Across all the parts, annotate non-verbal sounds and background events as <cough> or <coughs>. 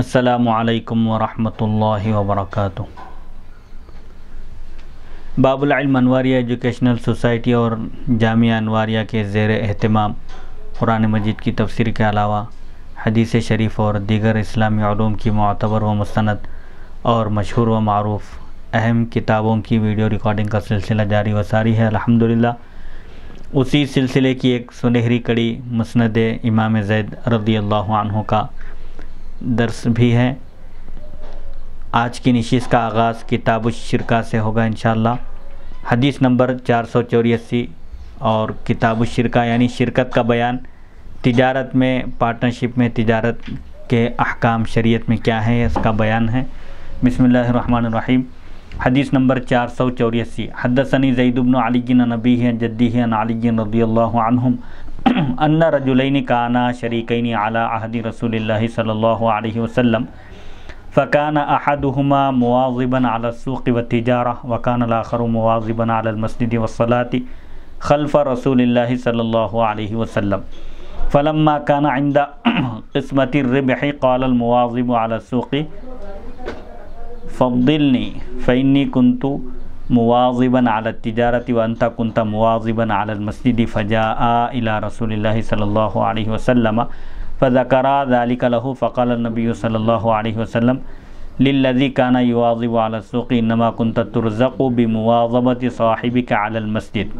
السلام علیکم ورحمۃ اللہ وبرکاتہ باب العلم انواریہ ایجوکیشنل سوسائٹی اور جامعہ انواریہ کے زیر اہتمام قرآن مجید کی تفسیر کے علاوہ حدیث شریف اور دیگر اسلامی علوم کی معتبر و مستند اور مشہور و معروف اہم کتابوں کی ویڈیو ریکارڈنگ کا سلسلہ جاری و ساری ہے الحمدللہ اسی سلسلے کی ایک سنہری کڑی مسند امام زید رضی اللہ عنہ کا درس بھی ہے آج کی نشست کا آغاز کتاب الشرکہ سے ہوگا انشاءاللہ حدیث نمبر چار سو چوریسی اور کتاب الشرکہ یعنی شرکت کا بیان تجارت میں پارٹنرشپ میں تجارت کے احکام شریعت میں کیا ہے اس کا بیان ہے بسم اللہ الرحمن الرحیم حدیث نمبر چار سو چوری اسی حدثنی زید بن علی نبی جدی ہیں علی جن رضی اللہ عنہم ان رجلین کانا شریکین علی عہد رسول اللہ صلی اللہ علیہ وسلم فکان احدمہ مواظبا علیہ السوق تجارہ وقان الخر مواظبا مواضبن المسجد والصلاة خلف رسول اللہ صلی اللہ علیہ وسلم فلما کانہ عند <clears throat> قسمتی الربح قال المواظب علیہ السوق فقدلنی فینی کنتو مواظباً عالیہ تجارت انتا کنتا مواظباً علی المسجد فجاء الى رسول اللہ صلی اللہ علیہ وسلم فذکرا ذالک له فقال النبی صلی اللہ علیہ وسلم للذی کانا یواظب علی السوق انما کنتا کنت بمواظبت و بواضبت المسجد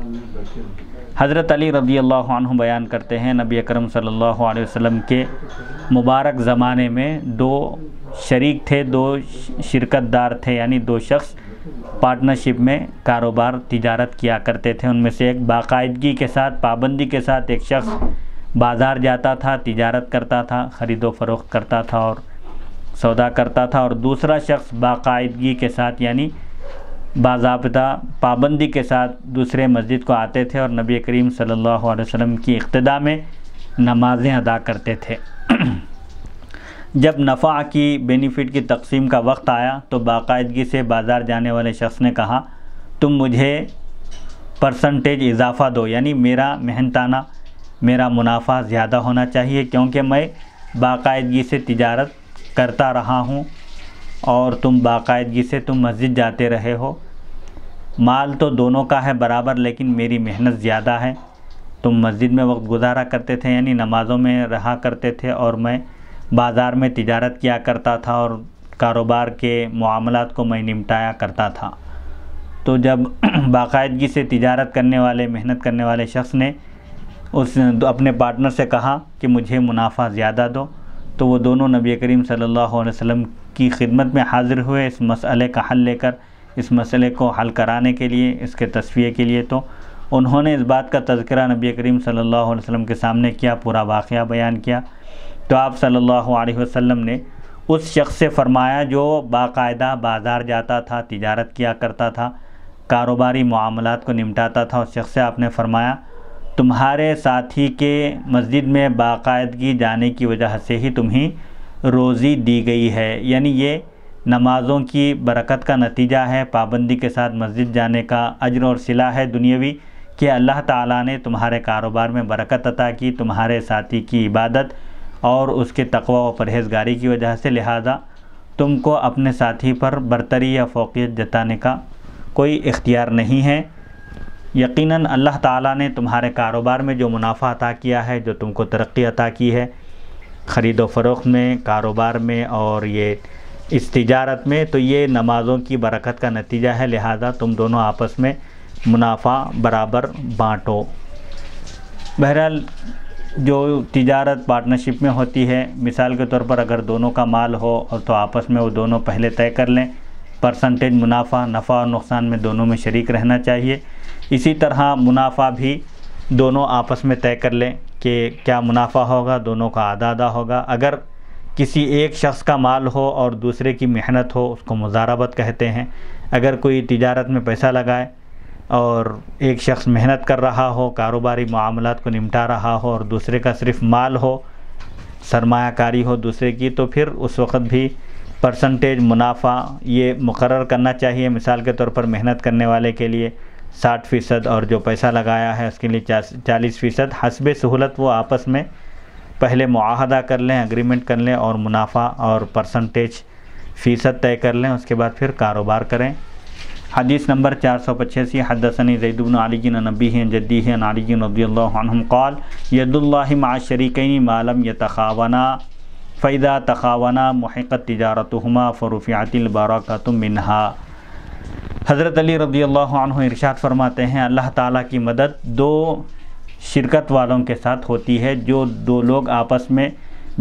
حضرت علی رضی اللہ عنہ بیان کرتے ہیں نبی اکرم صلی اللہ علیہ وسلم کے مبارک زمانے میں دو شریک تھے دو شرکت دار تھے یعنی دو شخص پارٹنرشپ میں کاروبار تجارت کیا کرتے تھے ان میں سے ایک باقاعدگی کے ساتھ پابندی کے ساتھ ایک شخص بازار جاتا تھا تجارت کرتا تھا خرید و فروخت کرتا تھا اور سودا کرتا تھا اور دوسرا شخص باقاعدگی کے ساتھ یعنی باضابطہ پابندی کے ساتھ دوسرے مسجد کو آتے تھے اور نبی کریم صلی اللہ علیہ وسلم کی اقتدا میں نمازیں ادا کرتے تھے جب نفع کی بینیفٹ کی تقسیم کا وقت آیا تو باقاعدگی سے بازار جانے والے شخص نے کہا تم مجھے پرسنٹیج اضافہ دو یعنی میرا مہنتانہ میرا منافع زیادہ ہونا چاہیے کیونکہ میں باقاعدگی سے تجارت کرتا رہا ہوں اور تم باقاعدگی سے تم مسجد جاتے رہے ہو مال تو دونوں کا ہے برابر لیکن میری محنت زیادہ ہے تم مسجد میں وقت گزارا کرتے تھے یعنی نمازوں میں رہا کرتے تھے اور میں بازار میں تجارت کیا کرتا تھا اور کاروبار کے معاملات کو میں نمٹایا کرتا تھا تو جب <clears throat> باقاعدگی سے تجارت کرنے والے محنت کرنے والے شخص نے اس اپنے پارٹنر سے کہا کہ مجھے منافع زیادہ دو تو وہ دونوں نبی کریم صلی اللہ علیہ وسلم کی خدمت میں حاضر ہوئے اس مسئلے کا حل لے کر اس مسئلے کو حل کرانے کے لیے اس کے تصفیہ کے لیے تو انہوں نے اس بات کا تذکرہ نبی کریم صلی اللہ علیہ وسلم کے سامنے کیا پورا واقعہ بیان کیا تو آپ صلی اللہ علیہ وسلم نے اس شخص سے فرمایا جو باقاعدہ بازار جاتا تھا تجارت کیا کرتا تھا کاروباری معاملات کو نمٹاتا تھا اس شخص سے آپ نے فرمایا تمہارے ساتھی کے مسجد میں باقاعدگی جانے کی وجہ سے ہی تمہیں روزی دی گئی ہے یعنی یہ نمازوں کی برکت کا نتیجہ ہے پابندی کے ساتھ مسجد جانے کا اجر اور صلاح ہے دنیاوی کہ اللہ تعالیٰ نے تمہارے کاروبار میں برکت عطا کی تمہارے ساتھی کی عبادت اور اس کے تقوی و پرہیزگاری کی وجہ سے لہذا تم کو اپنے ساتھی پر برتری یا فوقیت جتانے کا کوئی اختیار نہیں ہے یقیناً اللہ تعالیٰ نے تمہارے کاروبار میں جو منافع عطا کیا ہے جو تم کو ترقی عطا کی ہے خرید و فروخت میں کاروبار میں اور یہ اس تجارت میں تو یہ نمازوں کی برکت کا نتیجہ ہے لہذا تم دونوں آپس میں منافع برابر بانٹو بہرحال جو تجارت پارٹنرشپ میں ہوتی ہے مثال کے طور پر اگر دونوں کا مال ہو اور تو آپس میں وہ دونوں پہلے طے کر لیں پرسنٹیج منافع نفع اور نقصان میں دونوں میں شریک رہنا چاہیے اسی طرح منافع بھی دونوں آپس میں طے کر لیں کہ کیا منافع ہوگا دونوں کا آدھا آدھا ہوگا اگر کسی ایک شخص کا مال ہو اور دوسرے کی محنت ہو اس کو مزاربت کہتے ہیں اگر کوئی تجارت میں پیسہ لگائے اور ایک شخص محنت کر رہا ہو کاروباری معاملات کو نمٹا رہا ہو اور دوسرے کا صرف مال ہو سرمایہ کاری ہو دوسرے کی تو پھر اس وقت بھی پرسنٹیج منافع یہ مقرر کرنا چاہیے مثال کے طور پر محنت کرنے والے کے لیے ساٹھ فیصد اور جو پیسہ لگایا ہے اس کے لیے چالیس فیصد حسب سہولت وہ آپس میں پہلے معاہدہ کر لیں اگریمنٹ کر لیں اور منافع اور پرسنٹیج فیصد طے کر لیں اس کے بعد پھر کاروبار کریں حدیث نمبر چار سو پچیسی حدثنی زید ضید النعگ النبی جدید علی رضی اللہ عنہم قال ید اللہ مع شریکین ما لم یتخاونا محکت تخاونا محقت تجارتہما فرفعت قاتم منہا حضرت علی رضی اللہ عنہ ارشاد فرماتے ہیں اللہ تعالیٰ کی مدد دو شرکت والوں کے ساتھ ہوتی ہے جو دو لوگ آپس میں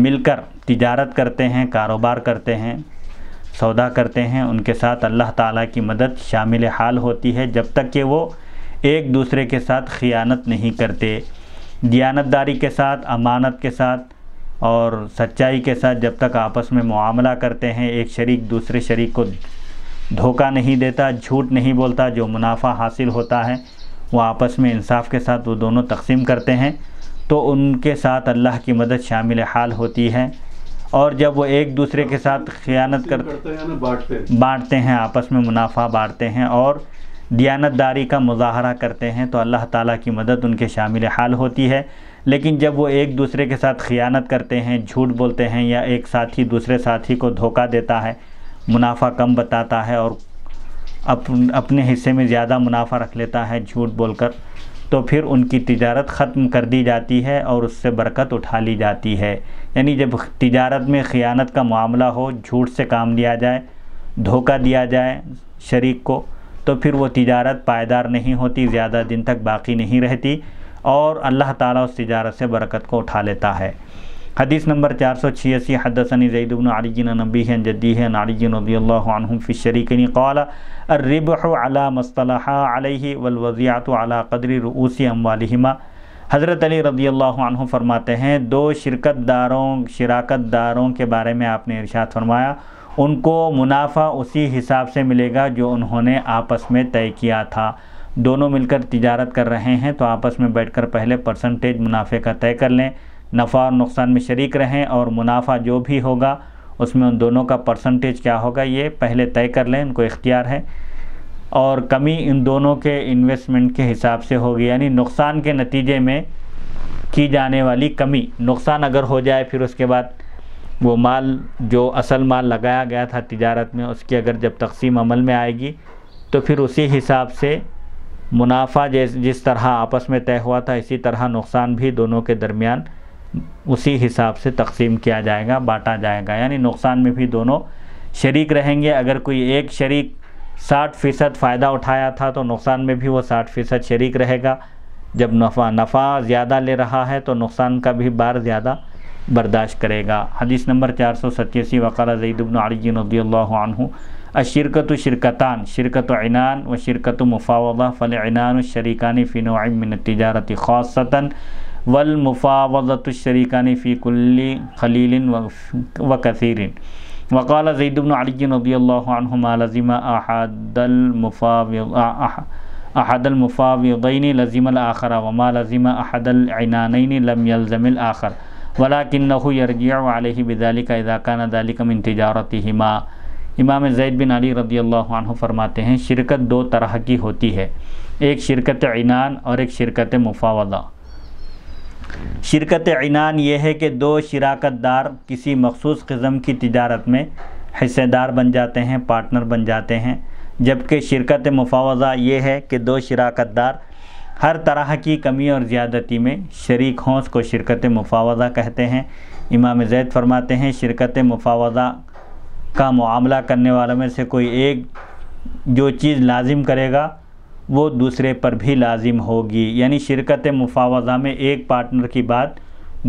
مل کر تجارت کرتے ہیں کاروبار کرتے ہیں سودا کرتے ہیں ان کے ساتھ اللہ تعالیٰ کی مدد شامل حال ہوتی ہے جب تک کہ وہ ایک دوسرے کے ساتھ خیانت نہیں کرتے دیانتداری کے ساتھ امانت کے ساتھ اور سچائی کے ساتھ جب تک آپس میں معاملہ کرتے ہیں ایک شریک دوسرے شریک کو دھوکہ نہیں دیتا جھوٹ نہیں بولتا جو منافع حاصل ہوتا ہے وہ آپس میں انصاف کے ساتھ وہ دونوں تقسیم کرتے ہیں تو ان کے ساتھ اللہ کی مدد شامل حال ہوتی ہے اور جب وہ ایک دوسرے کے ساتھ خیانت کرتے ہیں بانٹتے ہیں آپس میں منافع بانٹتے ہیں اور دیانتداری کا مظاہرہ کرتے ہیں تو اللہ تعالیٰ کی مدد ان کے شامل حال ہوتی ہے لیکن جب وہ ایک دوسرے کے ساتھ خیانت کرتے ہیں جھوٹ بولتے ہیں یا ایک ساتھی دوسرے ساتھی کو دھوکہ دیتا ہے منافع کم بتاتا ہے اور اپنے حصے میں زیادہ منافع رکھ لیتا ہے جھوٹ بول کر تو پھر ان کی تجارت ختم کر دی جاتی ہے اور اس سے برکت اٹھا لی جاتی ہے یعنی جب تجارت میں خیانت کا معاملہ ہو جھوٹ سے کام لیا جائے دھوکہ دیا جائے شریک کو تو پھر وہ تجارت پائیدار نہیں ہوتی زیادہ دن تک باقی نہیں رہتی اور اللہ تعالیٰ اس تجارت سے برکت کو اٹھا لیتا ہے حدیث نمبر چار سو چھیاسی حدثنی زید بن علی جدی ہیں علی رضی اللہ عنہ الشریکنی قال الربح علی مصطلحہ علیہ والوضیعت علی قدر رؤوس اموالہما حضرت علی رضی اللہ عنہ فرماتے ہیں دو شرکت داروں شراکت داروں کے بارے میں آپ نے ارشاد فرمایا ان کو منافع اسی حساب سے ملے گا جو انہوں نے آپس میں طے کیا تھا دونوں مل کر تجارت کر رہے ہیں تو آپس میں بیٹھ کر پہلے پرسنٹیج منافع کا طے کر لیں نفع اور نقصان میں شریک رہیں اور منافع جو بھی ہوگا اس میں ان دونوں کا پرسنٹیج کیا ہوگا یہ پہلے طے کر لیں ان کو اختیار ہے اور کمی ان دونوں کے انویسٹمنٹ کے حساب سے ہوگی یعنی نقصان کے نتیجے میں کی جانے والی کمی نقصان اگر ہو جائے پھر اس کے بعد وہ مال جو اصل مال لگایا گیا تھا تجارت میں اس کی اگر جب تقسیم عمل میں آئے گی تو پھر اسی حساب سے منافع جس طرح آپس میں طے ہوا تھا اسی طرح نقصان بھی دونوں کے درمیان اسی حساب سے تقسیم کیا جائے گا بانٹا جائے گا یعنی نقصان میں بھی دونوں شریک رہیں گے اگر کوئی ایک شریک ساٹھ فیصد فائدہ اٹھایا تھا تو نقصان میں بھی وہ ساٹھ فیصد شریک رہے گا جب نفع نفع زیادہ لے رہا ہے تو نقصان کا بھی بار زیادہ برداشت کرے گا حدیث نمبر چار سو ستیسی وقال زید بن علی رضی اللہ عنہ الشرکت شرکتان شرکت عنان و شرکت مفاوضہ فلعنان الشریکان الشریکانی نوع من التجارت خاصتا والمفاوضت الشریکان فی کل خلیل و کثیر وقال زید بن علی رضی اللہ عنہما لزم احد المفاوض احد المفاوضین وغیر الاخر وما و مذمہ احد لم یلزم الاخر ولاکنحو یرجع علیہ بذالک اذا کان ذالک من تجارتہما امام زید بن علی رضی اللہ عنہ فرماتے ہیں شرکت دو طرح کی ہوتی ہے ایک شرکت عنان اور ایک شرکت مفاوضہ شرکت عنان یہ ہے کہ دو شراکت دار کسی مخصوص قسم کی تجارت میں حصے دار بن جاتے ہیں پارٹنر بن جاتے ہیں جبکہ شرکت مفاوضہ یہ ہے کہ دو شراکت دار ہر طرح کی کمی اور زیادتی میں شریک اس کو شرکت مفاوضہ کہتے ہیں امام زید فرماتے ہیں شرکت مفاوضہ کا معاملہ کرنے والوں میں سے کوئی ایک جو چیز لازم کرے گا وہ دوسرے پر بھی لازم ہوگی یعنی شرکت مفاوضہ میں ایک پارٹنر کی بات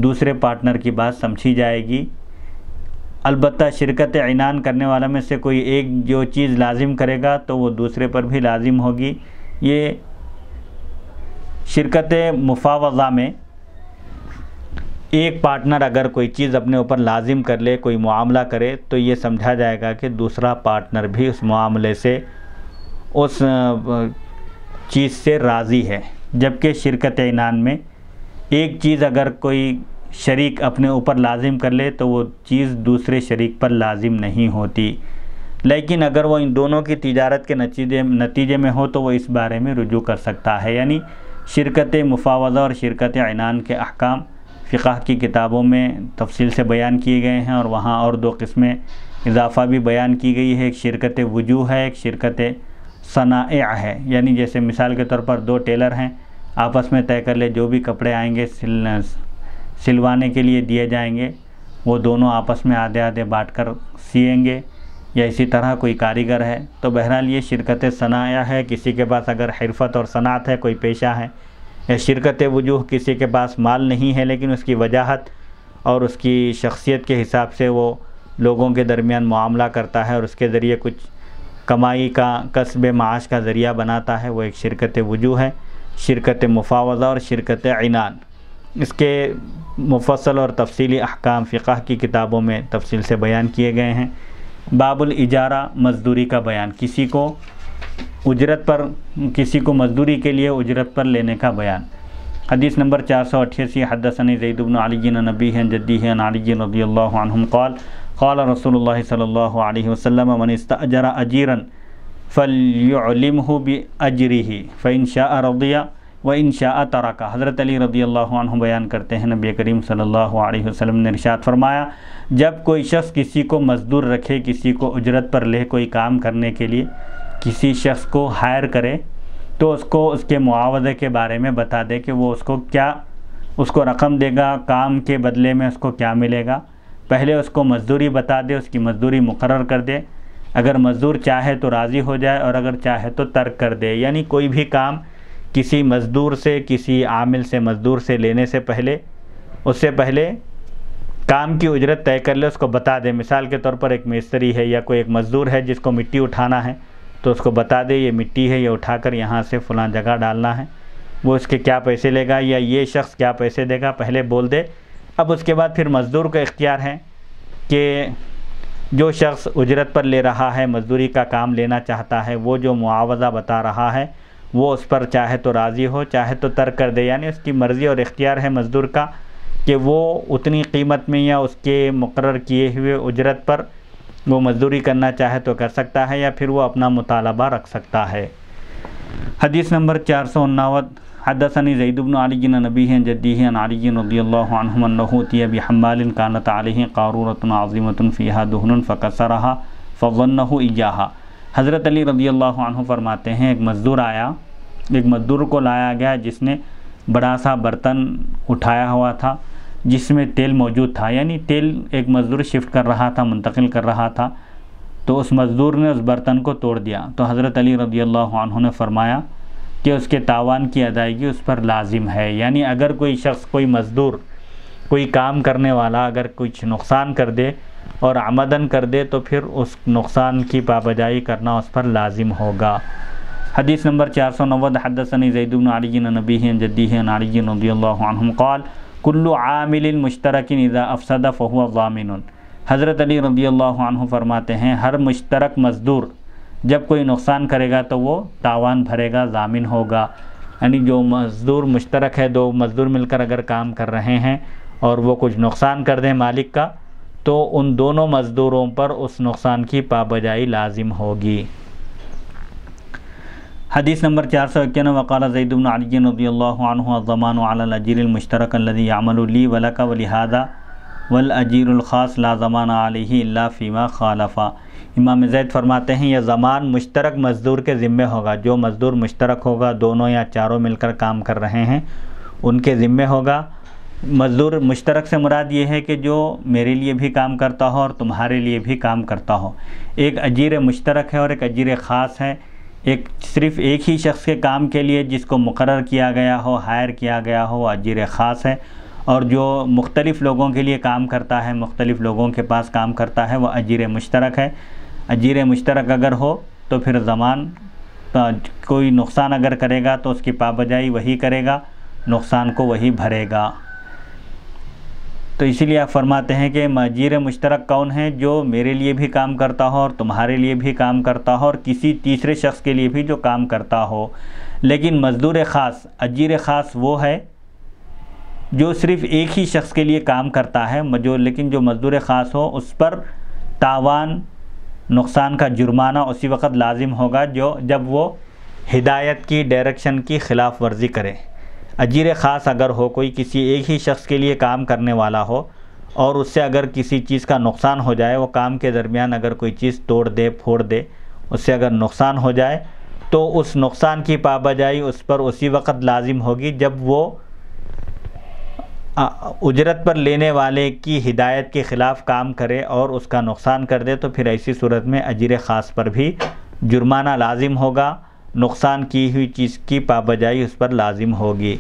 دوسرے پارٹنر کی بات سمجھی جائے گی البتہ شرکت اعنان کرنے والا میں سے کوئی ایک جو چیز لازم کرے گا تو وہ دوسرے پر بھی لازم ہوگی یہ شرکت مفاوضہ میں ایک پارٹنر اگر کوئی چیز اپنے اوپر لازم کر لے کوئی معاملہ کرے تو یہ سمجھا جائے گا کہ دوسرا پارٹنر بھی اس معاملے سے اس چیز سے راضی ہے جبکہ شرکت اینان میں ایک چیز اگر کوئی شریک اپنے اوپر لازم کر لے تو وہ چیز دوسرے شریک پر لازم نہیں ہوتی لیکن اگر وہ ان دونوں کی تجارت کے نتیجے نتیجے میں ہو تو وہ اس بارے میں رجوع کر سکتا ہے یعنی شرکت مفاوضہ اور شرکت اینان کے احکام فقہ کی کتابوں میں تفصیل سے بیان کیے گئے ہیں اور وہاں اور دو قسمیں اضافہ بھی بیان کی گئی ہے ایک شرکت وجوہ ہے ایک شرکت صنائع ہے یعنی جیسے مثال کے طور پر دو ٹیلر ہیں آپس میں طے کر لے جو بھی کپڑے آئیں گے سلوانے کے لیے دیے جائیں گے وہ دونوں آپس میں آدھے آدھے بانٹ کر سیئیں گے یا اسی طرح کوئی کاریگر ہے تو بہرحال یہ شرکت ثناح ہے کسی کے پاس اگر حرفت اور صنعت ہے کوئی پیشہ ہے یا شرکت وجوہ کسی کے پاس مال نہیں ہے لیکن اس کی وجاہت اور اس کی شخصیت کے حساب سے وہ لوگوں کے درمیان معاملہ کرتا ہے اور اس کے ذریعے کچھ کمائی کا قصب معاش کا ذریعہ بناتا ہے وہ ایک شرکت وجوہ ہے شرکت مفاوضہ اور شرکت عنان اس کے مفصل اور تفصیلی احکام فقہ کی کتابوں میں تفصیل سے بیان کیے گئے ہیں باب الاجارہ مزدوری کا بیان کسی کو اجرت پر کسی کو مزدوری کے لیے اجرت پر لینے کا بیان حدیث نمبر چار سو اٹھاسی حدثنی زید بن علی جدی ہیں علی رضی اللہ عنہم قال قال رسول اللہ صلی اللہ علیہ وسلم من استأجر اجرا فلیعلمہ فلیم فإن شاء الردیہ وََ شاء الراک حضرت علی رضی اللہ عنہ بیان کرتے ہیں نبی کریم صلی اللہ علیہ وسلم نے رشاد فرمایا جب کوئی شخص کسی کو مزدور رکھے کسی کو اجرت پر لے کوئی کام کرنے کے لیے کسی شخص کو ہائر کرے تو اس کو اس کے معاوضے کے بارے میں بتا دے کہ وہ اس کو کیا اس کو رقم دے گا کام کے بدلے میں اس کو کیا ملے گا پہلے اس کو مزدوری بتا دے اس کی مزدوری مقرر کر دے اگر مزدور چاہے تو راضی ہو جائے اور اگر چاہے تو ترک کر دے یعنی کوئی بھی کام کسی مزدور سے کسی عامل سے مزدور سے لینے سے پہلے اس سے پہلے کام کی اجرت طے کر لے اس کو بتا دے مثال کے طور پر ایک مستری ہے یا کوئی ایک مزدور ہے جس کو مٹی اٹھانا ہے تو اس کو بتا دے یہ مٹی ہے یہ اٹھا کر یہاں سے فلاں جگہ ڈالنا ہے وہ اس کے کیا پیسے لے گا یا یہ شخص کیا پیسے دے گا پہلے بول دے اب اس کے بعد پھر مزدور کا اختیار ہے کہ جو شخص اجرت پر لے رہا ہے مزدوری کا کام لینا چاہتا ہے وہ جو معاوضہ بتا رہا ہے وہ اس پر چاہے تو راضی ہو چاہے تو ترک کر دے یعنی اس کی مرضی اور اختیار ہے مزدور کا کہ وہ اتنی قیمت میں یا اس کے مقرر کیے ہوئے اجرت پر وہ مزدوری کرنا چاہے تو کر سکتا ہے یا پھر وہ اپنا مطالبہ رکھ سکتا ہے حدیث نمبر چار سو انوت حدثني زيد بن علي حدثنی عن علي رضي الله عنهم انه عنہ بحمال كانت عليه قارورة عظيمة فيها دهن فكسرها فظنه اياها حضرت علی رضی اللہ عنہ فرماتے ہیں ایک مزدور آیا ایک مزدور کو لایا گیا جس نے بڑا سا برتن اٹھایا ہوا تھا جس میں تیل موجود تھا یعنی تیل ایک مزدور شفٹ کر رہا تھا منتقل کر رہا تھا تو اس مزدور نے اس برتن کو توڑ دیا تو حضرت علی رضی اللہ عنہ نے فرمایا کہ اس کے تاوان کی ادائیگی اس پر لازم ہے یعنی اگر کوئی شخص کوئی مزدور کوئی کام کرنے والا اگر کچھ نقصان کر دے اور آمدن کر دے تو پھر اس نقصان کی پابجائی کرنا اس پر لازم ہوگا حدیث نمبر چار سو زید بن علی زید النعگین نبی جدید علی رضی اللہ عنہ قال کل عامل مشترک اذا افسد فہو ضامن حضرت علی رضی اللہ عنہ فرماتے ہیں ہر مشترک مزدور جب کوئی نقصان کرے گا تو وہ تاوان بھرے گا ضامن ہوگا یعنی جو مزدور مشترک ہے دو مزدور مل کر اگر کام کر رہے ہیں اور وہ کچھ نقصان کر دیں مالک کا تو ان دونوں مزدوروں پر اس نقصان کی پابجائی لازم ہوگی حدیث نمبر چار سو اکیانوے وقال زید بن علی نبی اللہ عنہ الاجیر المشترک یعمل لی المشترکل ولہذا والاجیر الخاص لا زمان علیہ اللہ فیما خالفا امام زید فرماتے ہیں یہ زمان مشترک مزدور کے ذمہ ہوگا جو مزدور مشترک ہوگا دونوں یا چاروں مل کر کام کر رہے ہیں ان کے ذمے ہوگا مزدور مشترک سے مراد یہ ہے کہ جو میرے لیے بھی کام کرتا ہو اور تمہارے لیے بھی کام کرتا ہو ایک عجیر مشترک ہے اور ایک عجیر خاص ہے ایک صرف ایک ہی شخص کے کام کے لیے جس کو مقرر کیا گیا ہو ہائر کیا گیا ہو وہ عجیر خاص ہے اور جو مختلف لوگوں کے لیے کام کرتا ہے مختلف لوگوں کے پاس کام کرتا ہے وہ اجیر مشترک ہے عجیر مشترک اگر ہو تو پھر زمان کوئی نقصان اگر کرے گا تو اس کی پابجائی وہی کرے گا نقصان کو وہی بھرے گا تو اسی لیے آپ فرماتے ہیں کہ مجیر مشترک کون ہیں جو میرے لیے بھی کام کرتا ہو اور تمہارے لیے بھی کام کرتا ہو اور کسی تیسرے شخص کے لیے بھی جو کام کرتا ہو لیکن مزدور خاص عجیر خاص وہ ہے جو صرف ایک ہی شخص کے لیے کام کرتا ہے لیکن جو مزدور خاص ہو اس پر تاوان نقصان کا جرمانہ اسی وقت لازم ہوگا جو جب وہ ہدایت کی ڈائریکشن کی خلاف ورزی کرے عجیر خاص اگر ہو کوئی کسی ایک ہی شخص کے لیے کام کرنے والا ہو اور اس سے اگر کسی چیز کا نقصان ہو جائے وہ کام کے درمیان اگر کوئی چیز توڑ دے پھوڑ دے اس سے اگر نقصان ہو جائے تو اس نقصان کی پابجائی اس پر اسی وقت لازم ہوگی جب وہ اجرت پر لینے والے کی ہدایت کے خلاف کام کرے اور اس کا نقصان کر دے تو پھر ایسی صورت میں عجیرِ خاص پر بھی جرمانہ لازم ہوگا نقصان کی ہوئی چیز کی پابجائی اس پر لازم ہوگی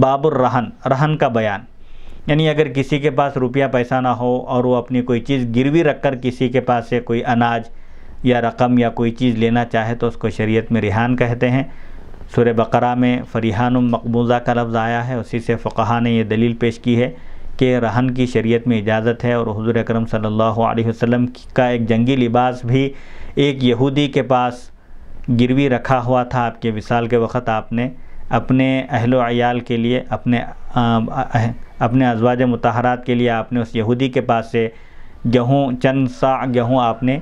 باب الرہن رہن کا بیان یعنی اگر کسی کے پاس روپیہ پیسہ نہ ہو اور وہ اپنی کوئی چیز گروی رکھ کر کسی کے پاس سے کوئی اناج یا رقم یا کوئی چیز لینا چاہے تو اس کو شریعت میں رہان کہتے ہیں سورہ بقرہ میں فریحان المقبوضہ کا لفظ آیا ہے اسی سے فقہ نے یہ دلیل پیش کی ہے کہ رہن کی شریعت میں اجازت ہے اور حضور اکرم صلی اللہ علیہ وسلم کا ایک جنگی لباس بھی ایک یہودی کے پاس گروی رکھا ہوا تھا آپ کے وصال کے وقت آپ نے اپنے اہل و عیال کے لیے اپنے اپنے ازواج متحرات کے لیے آپ نے اس یہودی کے پاس سے گہوں چند سا گہوں آپ نے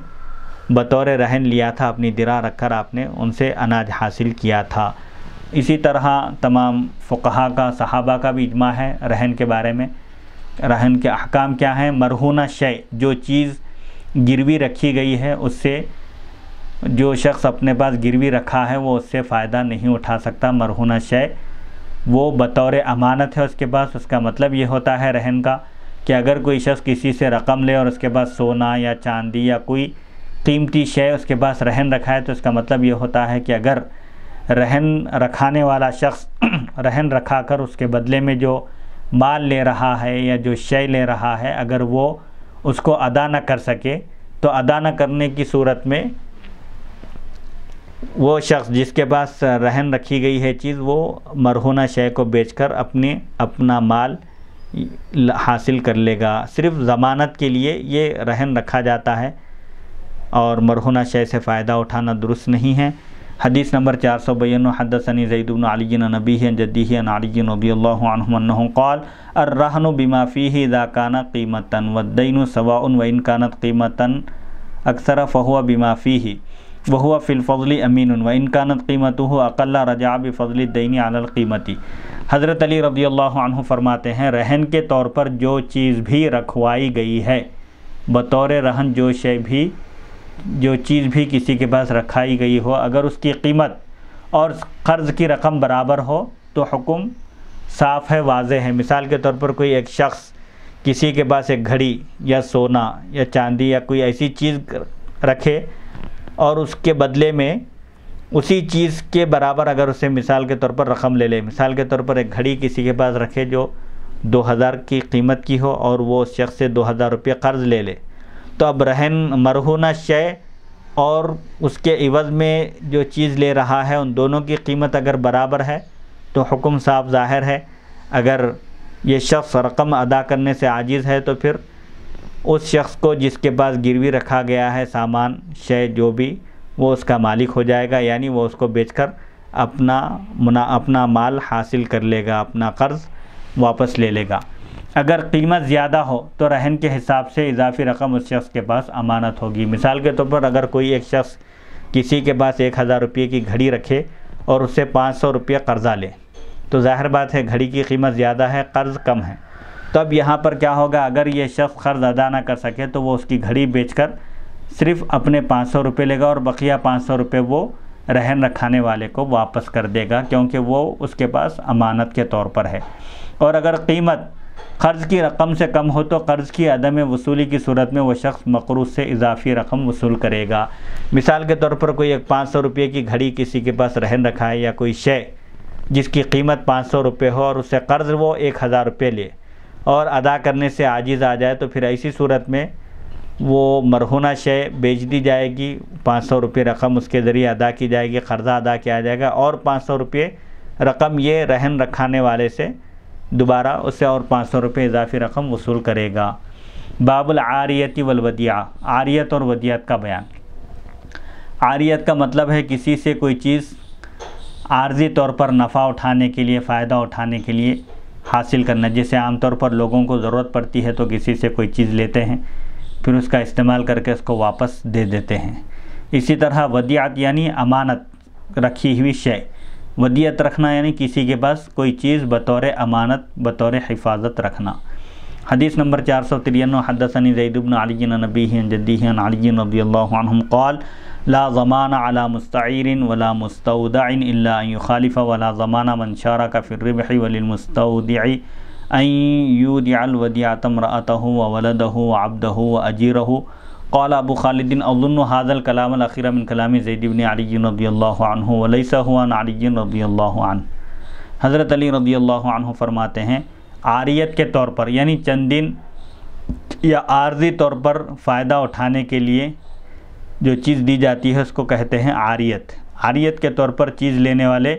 بطور رہن لیا تھا اپنی درا رکھ کر آپ نے ان سے اناج حاصل کیا تھا اسی طرح تمام فقہا کا صحابہ کا بھی اجماع ہے رہن کے بارے میں رہن کے احکام کیا ہیں مرہونہ شے جو چیز گروی رکھی گئی ہے اس سے جو شخص اپنے پاس گروی رکھا ہے وہ اس سے فائدہ نہیں اٹھا سکتا مرہونہ شے وہ بطور امانت ہے اس کے پاس اس کا مطلب یہ ہوتا ہے رہن کا کہ اگر کوئی شخص کسی سے رقم لے اور اس کے پاس سونا یا چاندی یا کوئی قیمتی شے اس کے پاس رہن رکھا ہے تو اس کا مطلب یہ ہوتا ہے کہ اگر رہن رکھانے والا شخص <clears throat> رہن رکھا کر اس کے بدلے میں جو مال لے رہا ہے یا جو شے لے رہا ہے اگر وہ اس کو ادا نہ کر سکے تو ادا نہ کرنے کی صورت میں وہ شخص جس کے پاس رہن رکھی گئی ہے چیز وہ مرہونہ شے کو بیچ کر اپنے اپنا مال حاصل کر لے گا صرف ضمانت کے لیے یہ رہن رکھا جاتا ہے اور مرہونہ شے سے فائدہ اٹھانا درست نہیں ہے حدیث نمبر چار سو بین حدثنی زید بن علی علی نبی اللہ عنہم انہو قال الرہن بما فیہ اذا کانا قیمتا والدین سواء وان کانت قیمتا اکثر فہو بما فیہ وہو فی الفضل امین وان کانت قيمت اقل اقلا بفضل الدین علی القیمتی حضرت علی رضی اللہ عنہ فرماتے ہیں رہن کے طور پر جو چیز بھی رکھوائی گئی ہے بطور رہن جو شے بھی جو چیز بھی کسی کے پاس رکھائی گئی ہو اگر اس کی قیمت اور قرض کی رقم برابر ہو تو حکم صاف ہے واضح ہے مثال کے طور پر کوئی ایک شخص کسی کے پاس ایک گھڑی یا سونا یا چاندی یا کوئی ایسی چیز رکھے اور اس کے بدلے میں اسی چیز کے برابر اگر اسے مثال کے طور پر رقم لے لے مثال کے طور پر ایک گھڑی کسی کے پاس رکھے جو دو ہزار کی قیمت کی ہو اور وہ اس شخص سے دو ہزار روپے قرض لے لے تو اب رہن مرہونہ شے اور اس کے عوض میں جو چیز لے رہا ہے ان دونوں کی قیمت اگر برابر ہے تو حکم صاف ظاہر ہے اگر یہ شخص رقم ادا کرنے سے عاجز ہے تو پھر اس شخص کو جس کے پاس گروی رکھا گیا ہے سامان شے جو بھی وہ اس کا مالک ہو جائے گا یعنی وہ اس کو بیچ کر اپنا منا اپنا مال حاصل کر لے گا اپنا قرض واپس لے لے گا اگر قیمت زیادہ ہو تو رہن کے حساب سے اضافی رقم اس شخص کے پاس امانت ہوگی مثال کے طور پر اگر کوئی ایک شخص کسی کے پاس ایک ہزار روپئے کی گھڑی رکھے اور اس سے پانچ سو روپیہ قرضہ لے تو ظاہر بات ہے گھڑی کی قیمت زیادہ ہے قرض کم ہے تو اب یہاں پر کیا ہوگا اگر یہ شخص قرض ادا نہ کر سکے تو وہ اس کی گھڑی بیچ کر صرف اپنے پانچ سو روپے لے گا اور بقیہ پانچ سو روپے وہ رہن رکھانے والے کو واپس کر دے گا کیونکہ وہ اس کے پاس امانت کے طور پر ہے اور اگر قیمت قرض کی رقم سے کم ہو تو قرض کی عدم وصولی کی صورت میں وہ شخص مقروض سے اضافی رقم وصول کرے گا مثال کے طور پر کوئی ایک پانچ سو روپئے کی گھڑی کسی کے پاس رہن رکھا ہے یا کوئی شے جس کی قیمت پانچ سو روپئے ہو اور اس سے قرض وہ ایک ہزار روپئے لے اور ادا کرنے سے عاجز آ جائے تو پھر ایسی صورت میں وہ مرہونہ شے بیچ دی جائے گی پانچ سو روپئے رقم اس کے ذریعے ادا کی جائے گی قرضہ ادا کیا جائے گا اور پانچ سو روپئے رقم یہ رہن رکھانے والے سے دوبارہ اسے اور پانچ سو روپے اضافی رقم وصول کرے گا باب العاریتی والودیع عاریت اور ودیعت کا بیان عاریت کا مطلب ہے کسی سے کوئی چیز عارضی طور پر نفع اٹھانے کے لیے فائدہ اٹھانے کے لیے حاصل کرنا جیسے عام طور پر لوگوں کو ضرورت پڑتی ہے تو کسی سے کوئی چیز لیتے ہیں پھر اس کا استعمال کر کے اس کو واپس دے دیتے ہیں اسی طرح ودیعت یعنی امانت رکھی ہوئی شے ودیت رکھنا یعنی کسی کے پاس کوئی چیز بطور امانت بطور حفاظت رکھنا حدیث نمبر چار سو ترینو حدثنی زید بن علی نبی جدی علی رضی اللہ قال لا زمان علی مستعیر ولا الا اللہ خالف ولا ضمانہ منشارہ شارك في الربح وللمستودع ان رعت الوديعة ولد وولده وعبده ہُ و ہو قال ابو خالد اظن هذا الكلام الاخير من كلام زيد بن علي عنہ الله عنه ولیس اللہ عن حضرت علی رضی اللہ عنہ فرماتے ہیں عاریت کے طور پر یعنی چند دن یا عارضی طور پر فائدہ اٹھانے کے لیے جو چیز دی جاتی ہے اس کو کہتے ہیں آریت عاریت کے طور پر چیز لینے والے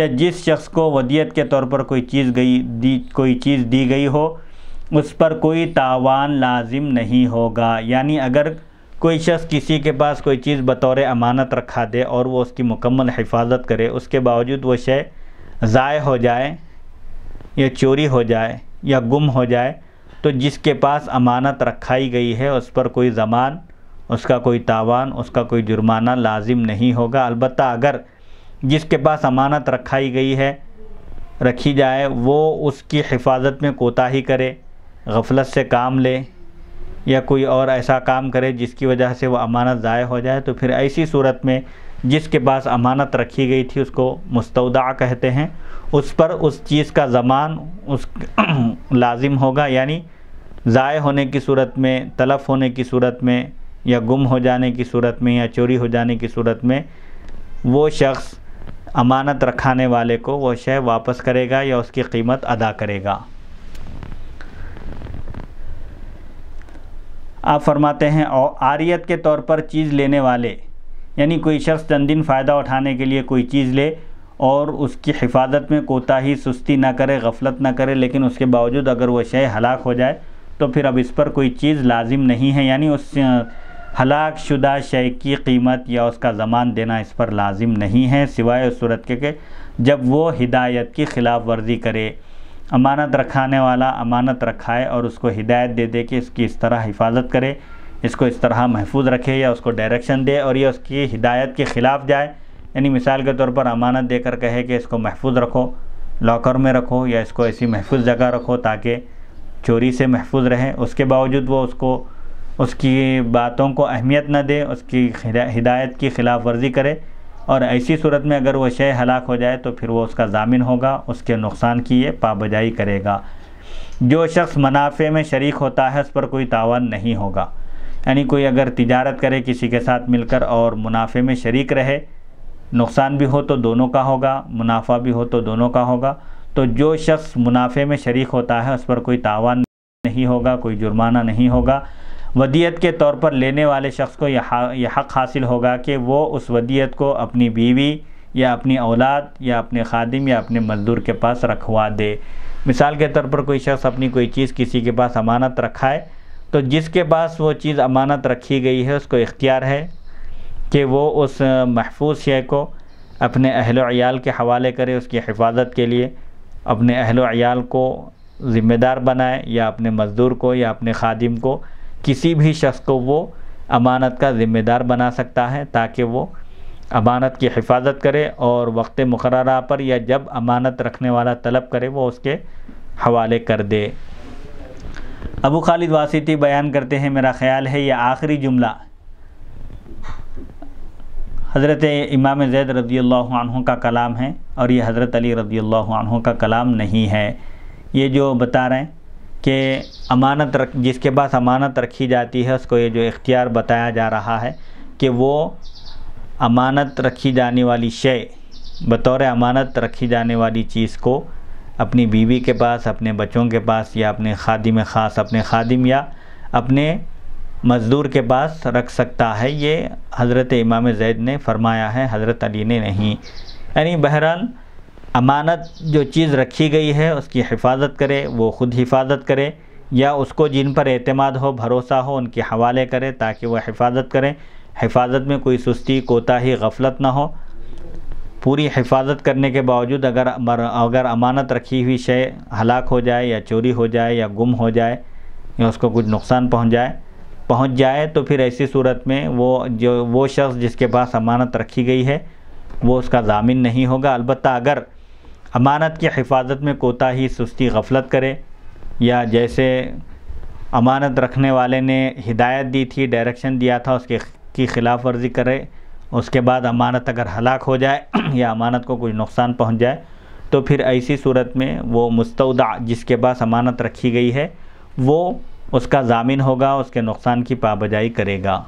یا جس شخص کو ودیت کے طور پر کوئی چیز گئی دی کوئی چیز دی گئی ہو اس پر کوئی تاوان لازم نہیں ہوگا یعنی اگر کوئی شخص کسی کے پاس کوئی چیز بطور امانت رکھا دے اور وہ اس کی مکمل حفاظت کرے اس کے باوجود وہ شے ضائع ہو جائے یا چوری ہو جائے یا گم ہو جائے تو جس کے پاس امانت رکھائی گئی ہے اس پر کوئی زمان اس کا کوئی تاوان اس کا کوئی جرمانہ لازم نہیں ہوگا البتہ اگر جس کے پاس امانت رکھائی گئی ہے رکھی جائے وہ اس کی حفاظت میں کوتاہی کرے غفلت سے کام لے یا کوئی اور ایسا کام کرے جس کی وجہ سے وہ امانت ضائع ہو جائے تو پھر ایسی صورت میں جس کے پاس امانت رکھی گئی تھی اس کو مستودع کہتے ہیں اس پر اس چیز کا زمان اس <clears throat> لازم ہوگا یعنی ضائع ہونے کی صورت میں تلف ہونے کی صورت میں یا گم ہو جانے کی صورت میں یا چوری ہو جانے کی صورت میں وہ شخص امانت رکھانے والے کو وہ شے واپس کرے گا یا اس کی قیمت ادا کرے گا آپ فرماتے ہیں اور آریت کے طور پر چیز لینے والے یعنی کوئی شخص چند دن فائدہ اٹھانے کے لیے کوئی چیز لے اور اس کی حفاظت میں کوتا ہی سستی نہ کرے غفلت نہ کرے لیکن اس کے باوجود اگر وہ شے ہلاک ہو جائے تو پھر اب اس پر کوئی چیز لازم نہیں ہے یعنی اس ہلاک شدہ شے کی قیمت یا اس کا زمان دینا اس پر لازم نہیں ہے سوائے اس صورت کے کہ جب وہ ہدایت کی خلاف ورزی کرے امانت رکھانے والا امانت رکھائے اور اس کو ہدایت دے دے کہ اس کی اس طرح حفاظت کرے اس کو اس طرح محفوظ رکھے یا اس کو ڈائریکشن دے اور یہ اس کی ہدایت کے خلاف جائے یعنی مثال کے طور پر امانت دے کر کہے کہ اس کو محفوظ رکھو لاکر میں رکھو یا اس کو ایسی محفوظ جگہ رکھو تاکہ چوری سے محفوظ رہے اس کے باوجود وہ اس کو اس کی باتوں کو اہمیت نہ دے اس کی ہدایت کی خلاف ورزی کرے اور ایسی صورت میں اگر وہ شے ہلاک ہو جائے تو پھر وہ اس کا ضامن ہوگا اس کے نقصان کی یہ پابجائی کرے گا جو شخص منافع میں شریک ہوتا ہے اس پر کوئی تاوان نہیں ہوگا یعنی کوئی اگر تجارت کرے کسی کے ساتھ مل کر اور منافع میں شریک رہے نقصان بھی ہو تو دونوں کا ہوگا منافع بھی ہو تو دونوں کا ہوگا تو جو شخص منافع میں شریک ہوتا ہے اس پر کوئی تاوان نہیں ہوگا کوئی جرمانہ نہیں ہوگا ودیت کے طور پر لینے والے شخص کو یہ حق حاصل ہوگا کہ وہ اس ودیت کو اپنی بیوی یا اپنی اولاد یا اپنے خادم یا اپنے مزدور کے پاس رکھوا دے مثال کے طور پر کوئی شخص اپنی کوئی چیز کسی کے پاس امانت رکھائے تو جس کے پاس وہ چیز امانت رکھی گئی ہے اس کو اختیار ہے کہ وہ اس محفوظ شے کو اپنے اہل و عیال کے حوالے کرے اس کی حفاظت کے لیے اپنے اہل و عیال کو ذمہ دار بنائے یا اپنے مزدور کو یا اپنے خادم کو کسی بھی شخص کو وہ امانت کا ذمہ دار بنا سکتا ہے تاکہ وہ امانت کی حفاظت کرے اور وقت مقررہ پر یا جب امانت رکھنے والا طلب کرے وہ اس کے حوالے کر دے ابو خالد واسطی بیان کرتے ہیں میرا خیال ہے یہ آخری جملہ حضرت امام زید رضی اللہ عنہ کا کلام ہے اور یہ حضرت علی رضی اللہ عنہ کا کلام نہیں ہے یہ جو بتا رہے ہیں کہ امانت رکھ جس کے پاس امانت رکھی جاتی ہے اس کو یہ جو اختیار بتایا جا رہا ہے کہ وہ امانت رکھی جانے والی شے بطور امانت رکھی جانے والی چیز کو اپنی بیوی کے پاس اپنے بچوں کے پاس یا اپنے خادم خاص اپنے خادم یا اپنے مزدور کے پاس رکھ سکتا ہے یہ حضرت امام زید نے فرمایا ہے حضرت علی نے نہیں یعنی بہرحال امانت جو چیز رکھی گئی ہے اس کی حفاظت کرے وہ خود حفاظت کرے یا اس کو جن پر اعتماد ہو بھروسہ ہو ان کے حوالے کرے تاکہ وہ حفاظت کریں حفاظت میں کوئی سستی کوتاہی غفلت نہ ہو پوری حفاظت کرنے کے باوجود اگر اگر امانت رکھی ہوئی شے ہلاک ہو جائے یا چوری ہو جائے یا گم ہو جائے یا اس کو کچھ نقصان پہنچ جائے پہنچ جائے تو پھر ایسی صورت میں وہ جو وہ شخص جس کے پاس امانت رکھی گئی ہے وہ اس کا ضامن نہیں ہوگا البتہ اگر امانت کی حفاظت میں کوتا ہی سستی غفلت کرے یا جیسے امانت رکھنے والے نے ہدایت دی تھی ڈائریکشن دیا تھا اس کے کی خلاف ورزی کرے اس کے بعد امانت اگر ہلاک ہو جائے <clears throat> یا امانت کو کچھ نقصان پہنچ جائے تو پھر ایسی صورت میں وہ مستودع جس کے پاس امانت رکھی گئی ہے وہ اس کا ضامن ہوگا اس کے نقصان کی پابجائی کرے گا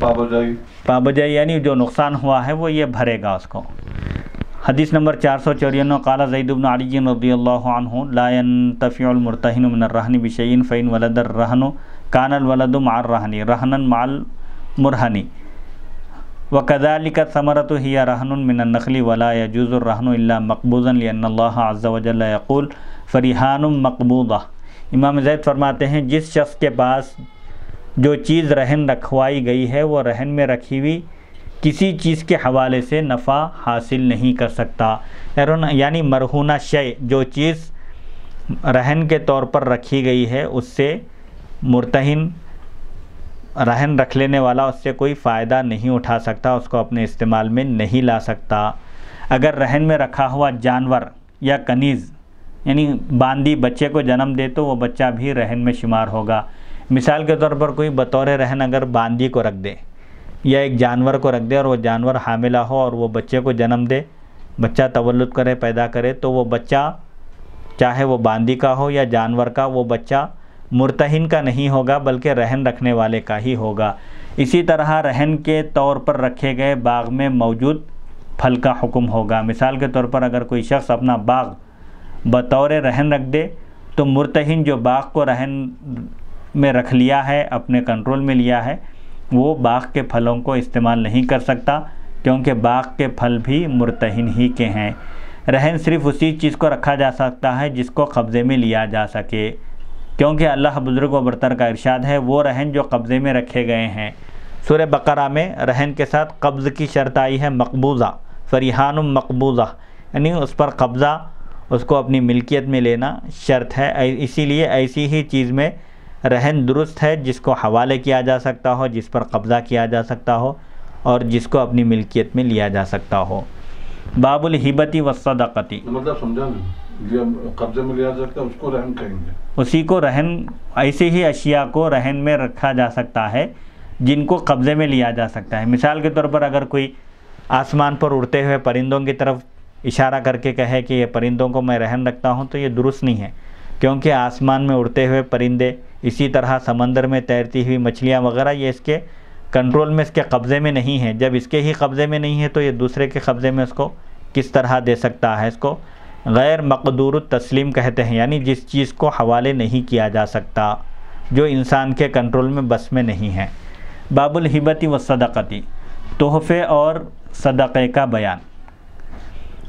پابجائی پابجائی یعنی جو نقصان ہوا ہے وہ یہ بھرے گا اس کو حدیث نمبر چار سو چورینو قال زید بن علی رضی اللہ عنہ لا ينتفع المرتحن من الرحن بشعین فعین ولد الرحن کان الولد مع الرحن رحن مع المرحن وَكَذَلِكَ ثَمَرَتُ هِيَ رَحْنٌ المن النَّخْلِ ولا يَجُوزُ الرَّحْنُ إِلَّا مقبوض لِأَنَّ اللَّهَ عَزَّ وجل یقول فَرِحَانٌ مَقْبُوضًا امام زید فرماتے ہیں جس شخص کے پاس جو چیز رہن رکھوائی گئی ہے وہ رہن میں رکھی ہوئی کسی چیز کے حوالے سے نفع حاصل نہیں کر سکتا یعنی مرہونہ شے جو چیز رہن کے طور پر رکھی گئی ہے اس سے مرتہن رہن رکھ لینے والا اس سے کوئی فائدہ نہیں اٹھا سکتا اس کو اپنے استعمال میں نہیں لا سکتا اگر رہن میں رکھا ہوا جانور یا کنیز یعنی باندی بچے کو جنم دے تو وہ بچہ بھی رہن میں شمار ہوگا مثال کے طور پر کوئی بطور رہن اگر باندی کو رکھ دے یا ایک جانور کو رکھ دے اور وہ جانور حاملہ ہو اور وہ بچے کو جنم دے بچہ تولد کرے پیدا کرے تو وہ بچہ چاہے وہ باندی کا ہو یا جانور کا وہ بچہ مرتہن کا نہیں ہوگا بلکہ رہن رکھنے والے کا ہی ہوگا اسی طرح رہن کے طور پر رکھے گئے باغ میں موجود پھل کا حکم ہوگا مثال کے طور پر اگر کوئی شخص اپنا باغ بطور رہن رکھ دے تو مرتہن جو باغ کو رہن میں رکھ لیا ہے اپنے کنٹرول میں لیا ہے وہ باغ کے پھلوں کو استعمال نہیں کر سکتا کیونکہ باغ کے پھل بھی مرتہن ہی کے ہیں رہن صرف اسی چیز کو رکھا جا سکتا ہے جس کو قبضے میں لیا جا سکے کیونکہ اللہ بزرگ و برتر کا ارشاد ہے وہ رہن جو قبضے میں رکھے گئے ہیں سورہ بقرہ میں رہن کے ساتھ قبض کی شرط آئی ہے مقبوضہ فریحان مقبوضہ یعنی اس پر قبضہ اس کو اپنی ملکیت میں لینا شرط ہے اسی لیے ایسی ہی چیز میں رہن درست ہے جس کو حوالے کیا جا سکتا ہو جس پر قبضہ کیا جا سکتا ہو اور جس کو اپنی ملکیت میں لیا جا سکتا ہو باب الحبتی وسدقطی مطلب قبضے میں اسی کو رہن ایسی ہی اشیاء کو رہن میں رکھا جا سکتا ہے جن کو قبضے میں لیا جا سکتا ہے مثال کے طور پر اگر کوئی آسمان پر اڑتے ہوئے پرندوں کی طرف اشارہ کر کے کہے کہ یہ پرندوں کو میں رہن رکھتا ہوں تو یہ درست نہیں ہے کیونکہ آسمان میں اڑتے ہوئے پرندے اسی طرح سمندر میں تیرتی ہوئی مچھلیاں وغیرہ یہ اس کے کنٹرول میں اس کے قبضے میں نہیں ہیں جب اس کے ہی قبضے میں نہیں ہے تو یہ دوسرے کے قبضے میں اس کو کس طرح دے سکتا ہے اس کو غیر مقدور التسلیم تسلیم کہتے ہیں یعنی جس چیز کو حوالے نہیں کیا جا سکتا جو انسان کے کنٹرول میں بس میں نہیں ہے باب الحبتی و صدقتی تحفے اور صدقے کا بیان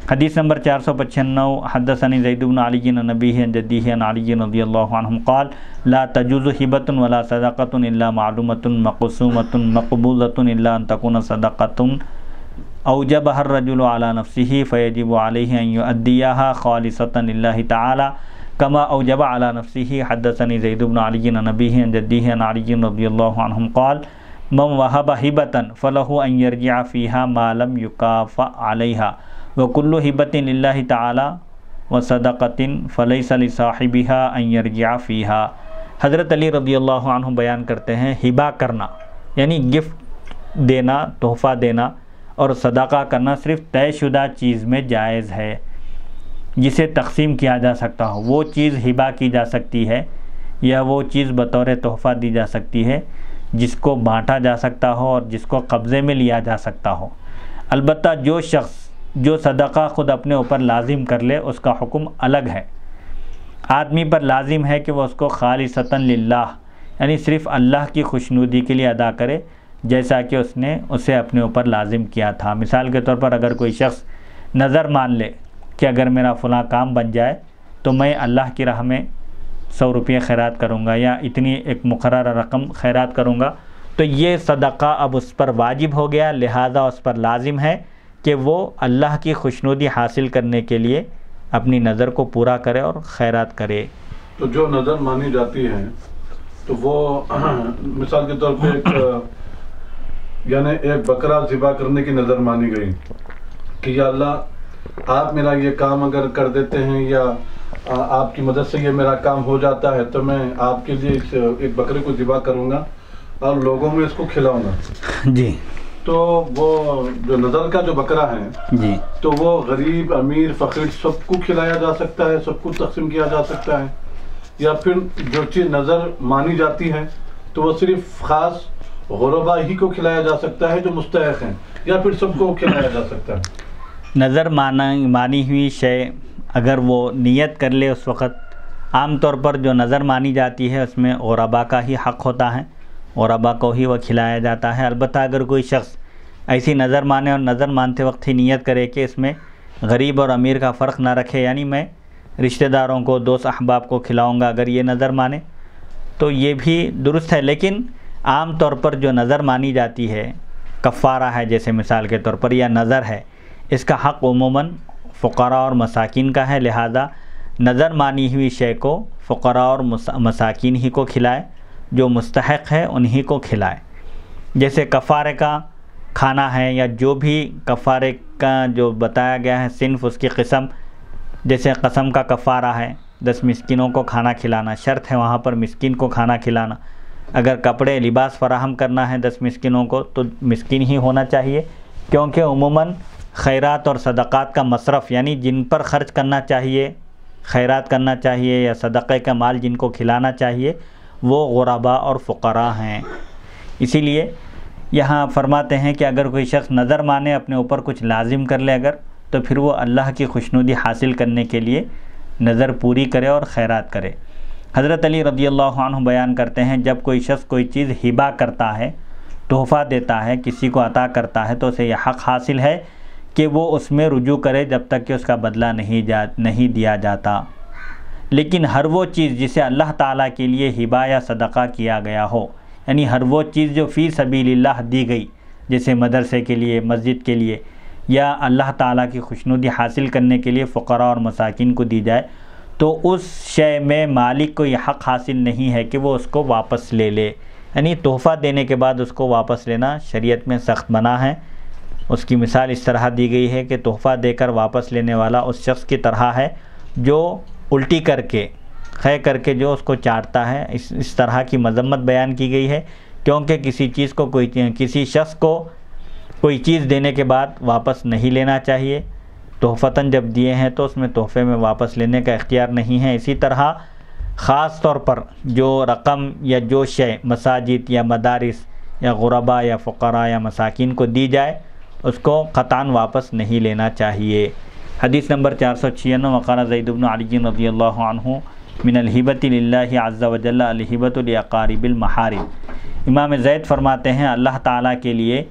حدیث نمبر چار سو پچھنو حدثنی زید بن علی جن نبیہ جدیہ علی جن رضی اللہ عنہم قال لا تجوز حبت ولا صدقت الا معلومت مقصومت مقبولت الا ان تکون صدقت اوجبہ الرجل علی نفسه فیجب علیہ ان یعدیہا خالصتا للہ تعالی کما اوجب علی نفسه حدثنی زید بن علی جن نبیہ جدیہ علی جن رضی اللہ عنہم قال من وحب حبتا فلہو ان یرجع فیہا ما لم یکافع علیہا وہ کلو و اللہ تعالیٰ و صدقۃن فلح صلی صاحبہ عیر یافیہ حضرت علی رضی اللہ عنہ بیان کرتے ہیں ہبا کرنا یعنی گفٹ دینا تحفہ دینا اور صدقہ کرنا صرف طے شدہ چیز میں جائز ہے جسے تقسیم کیا جا سکتا ہو وہ چیز ہبا کی جا سکتی ہے یا وہ چیز بطور تحفہ دی جا سکتی ہے جس کو بانٹا جا سکتا ہو اور جس کو قبضے میں لیا جا سکتا ہو البتہ جو شخص جو صدقہ خود اپنے اوپر لازم کر لے اس کا حکم الگ ہے آدمی پر لازم ہے کہ وہ اس کو خالی للہ یعنی صرف اللہ کی خوشنودی کے لیے ادا کرے جیسا کہ اس نے اسے اپنے اوپر لازم کیا تھا مثال کے طور پر اگر کوئی شخص نظر مان لے کہ اگر میرا فلاں کام بن جائے تو میں اللہ کی راہ میں سو روپیہ خیرات کروں گا یا اتنی ایک مقررہ رقم خیرات کروں گا تو یہ صدقہ اب اس پر واجب ہو گیا لہٰذا اس پر لازم ہے کہ وہ اللہ کی خوشنودی حاصل کرنے کے لیے اپنی نظر کو پورا کرے اور خیرات کرے تو جو نظر مانی جاتی ہے تو وہ مثال کے طور پہ یعنی ایک بکرا ذبح کرنے کی نظر مانی گئی کہ یا اللہ آپ میرا یہ کام اگر کر دیتے ہیں یا آپ کی مدد سے یہ میرا کام ہو جاتا ہے تو میں آپ کے لیے بکرے کو ذبح کروں گا اور لوگوں میں اس کو کھلاؤں گا جی تو وہ جو نظر کا جو بکرا ہے جی تو وہ غریب امیر فقیر سب کو کھلایا جا سکتا ہے سب کو تقسیم کیا جا سکتا ہے یا پھر جو چیز نظر مانی جاتی ہے تو وہ صرف خاص غربا ہی کو کھلایا جا سکتا ہے جو مستحق ہیں یا پھر سب کو کھلایا جا سکتا ہے نظر مانا مانی ہوئی شے اگر وہ نیت کر لے اس وقت عام طور پر جو نظر مانی جاتی ہے اس میں غربا کا ہی حق ہوتا ہے اور ابا کو ہی وہ کھلایا جاتا ہے البتہ اگر کوئی شخص ایسی نظر مانے اور نظر مانتے وقت ہی نیت کرے کہ اس میں غریب اور امیر کا فرق نہ رکھے یعنی میں رشتہ داروں کو دوست احباب کو کھلاؤں گا اگر یہ نظر مانے تو یہ بھی درست ہے لیکن عام طور پر جو نظر مانی جاتی ہے کفارہ ہے جیسے مثال کے طور پر یا نظر ہے اس کا حق عموماً فقراء اور مساکین کا ہے لہذا نظر مانی ہوئی شے کو فقراء اور مساکین ہی کو کھلائے جو مستحق ہے انہی کو کھلائے جیسے کفارے کا کھانا ہے یا جو بھی کفارے کا جو بتایا گیا ہے صنف اس کی قسم جیسے قسم کا کفارہ ہے دس مسکینوں کو کھانا کھلانا شرط ہے وہاں پر مسکین کو کھانا کھلانا اگر کپڑے لباس فراہم کرنا ہے دس مسکینوں کو تو مسکین ہی ہونا چاہیے کیونکہ عموماً خیرات اور صدقات کا مصرف یعنی جن پر خرچ کرنا چاہیے خیرات کرنا چاہیے یا صدقے کا مال جن کو کھلانا چاہیے وہ غربا اور فقراء ہیں اسی لیے یہاں فرماتے ہیں کہ اگر کوئی شخص نظر مانے اپنے اوپر کچھ لازم کر لے اگر تو پھر وہ اللہ کی خوشنودی حاصل کرنے کے لیے نظر پوری کرے اور خیرات کرے حضرت علی رضی اللہ عنہ بیان کرتے ہیں جب کوئی شخص کوئی چیز ہبا کرتا ہے تحفہ دیتا ہے کسی کو عطا کرتا ہے تو اسے یہ حق حاصل ہے کہ وہ اس میں رجوع کرے جب تک کہ اس کا بدلہ نہیں جا نہیں دیا جاتا لیکن ہر وہ چیز جسے اللہ تعالیٰ کے لیے ہبا یا صدقہ کیا گیا ہو یعنی ہر وہ چیز جو فی سبیل اللہ دی گئی جیسے مدرسے کے لیے مسجد کے لیے یا اللہ تعالیٰ کی خوشنودی حاصل کرنے کے لیے فقراء اور مساکین کو دی جائے تو اس شے میں مالک کو یہ حق حاصل نہیں ہے کہ وہ اس کو واپس لے لے یعنی تحفہ دینے کے بعد اس کو واپس لینا شریعت میں سخت بنا ہے اس کی مثال اس طرح دی گئی ہے کہ تحفہ دے کر واپس لینے والا اس شخص کی طرح ہے جو الٹی کر کے خے کر کے جو اس کو چاٹتا ہے اس طرح کی مذمت بیان کی گئی ہے کیونکہ کسی چیز کو کوئی کسی شخص کو کوئی چیز دینے کے بعد واپس نہیں لینا چاہیے تحفتاً جب دیے ہیں تو اس میں تحفے میں واپس لینے کا اختیار نہیں ہے اسی طرح خاص طور پر جو رقم یا جو شے مساجد یا مدارس یا غربا یا فقرہ یا مساکین کو دی جائے اس کو قطان واپس نہیں لینا چاہیے حدیث نمبر چار سو چھیانو زید بن علی رضی اللہ عنہ من للہ عز و جل الحبت القارب المحارب امام زید فرماتے ہیں اللہ تعالیٰ کے لیے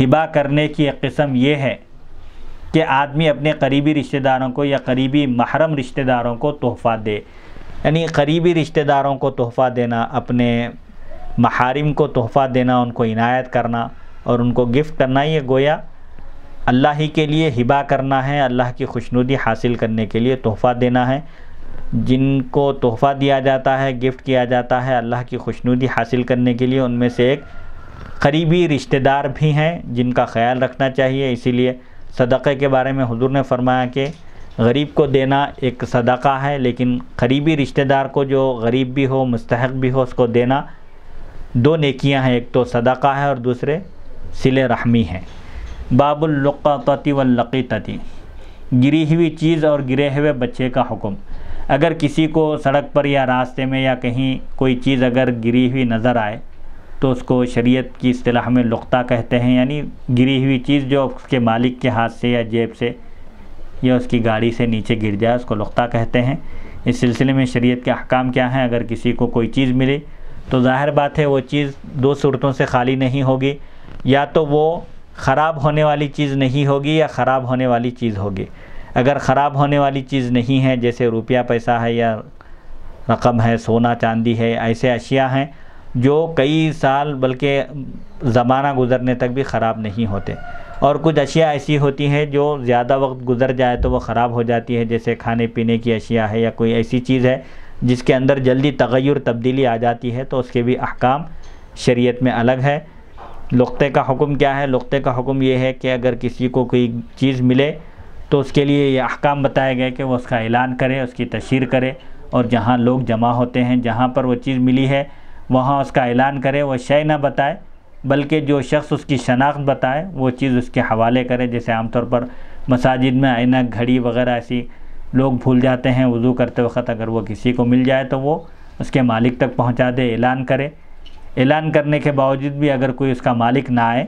ہبا کرنے کی ایک قسم یہ ہے کہ آدمی اپنے قریبی رشتہ داروں کو یا قریبی محرم رشتہ داروں کو تحفہ دے یعنی قریبی رشتہ داروں کو تحفہ دینا اپنے محارم کو تحفہ دینا ان کو عنایت کرنا اور ان کو گفٹ کرنا یہ گویا اللہ ہی کے لیے ہبا کرنا ہے اللہ کی خوشنودی حاصل کرنے کے لیے تحفہ دینا ہے جن کو تحفہ دیا جاتا ہے گفٹ کیا جاتا ہے اللہ کی خوشنودی حاصل کرنے کے لیے ان میں سے ایک قریبی رشتہ دار بھی ہیں جن کا خیال رکھنا چاہیے اسی لیے صدقے کے بارے میں حضور نے فرمایا کہ غریب کو دینا ایک صدقہ ہے لیکن قریبی رشتہ دار کو جو غریب بھی ہو مستحق بھی ہو اس کو دینا دو نیکیاں ہیں ایک تو صدقہ ہے اور دوسرے سل رحمی ہیں باب القطی ولقی گری ہوئی چیز اور گرے ہوئے بچے کا حکم اگر کسی کو سڑک پر یا راستے میں یا کہیں کوئی چیز اگر گری ہوئی نظر آئے تو اس کو شریعت کی اصطلاح میں لقطہ کہتے ہیں یعنی گری ہوئی چیز جو اس کے مالک کے ہاتھ سے یا جیب سے یا اس کی گاڑی سے نیچے گر جائے اس کو لقطہ کہتے ہیں اس سلسلے میں شریعت کے حکام کیا ہیں اگر کسی کو کوئی چیز ملے تو ظاہر بات ہے وہ چیز دو صورتوں سے خالی نہیں ہوگی یا تو وہ خراب ہونے والی چیز نہیں ہوگی یا خراب ہونے والی چیز ہوگی اگر خراب ہونے والی چیز نہیں ہے جیسے روپیہ پیسہ ہے یا رقم ہے سونا چاندی ہے ایسے اشیاء ہیں جو کئی سال بلکہ زمانہ گزرنے تک بھی خراب نہیں ہوتے اور کچھ اشیاء ایسی ہوتی ہیں جو زیادہ وقت گزر جائے تو وہ خراب ہو جاتی ہے جیسے کھانے پینے کی اشیاء ہے یا کوئی ایسی چیز ہے جس کے اندر جلدی تغیر تبدیلی آ جاتی ہے تو اس کے بھی احکام شریعت میں الگ ہے لقتے کا حکم کیا ہے لقتے کا حکم یہ ہے کہ اگر کسی کو کوئی چیز ملے تو اس کے لیے یہ احکام بتایا گئے کہ وہ اس کا اعلان کرے اس کی تشہیر کرے اور جہاں لوگ جمع ہوتے ہیں جہاں پر وہ چیز ملی ہے وہاں اس کا اعلان کرے وہ شے نہ بتائے بلکہ جو شخص اس کی شناخت بتائے وہ چیز اس کے حوالے کرے جیسے عام طور پر مساجد میں آئینہ گھڑی وغیرہ ایسی لوگ بھول جاتے ہیں وضو کرتے وقت اگر وہ کسی کو مل جائے تو وہ اس کے مالک تک پہنچا دے اعلان کرے اعلان کرنے کے باوجود بھی اگر کوئی اس کا مالک نہ آئے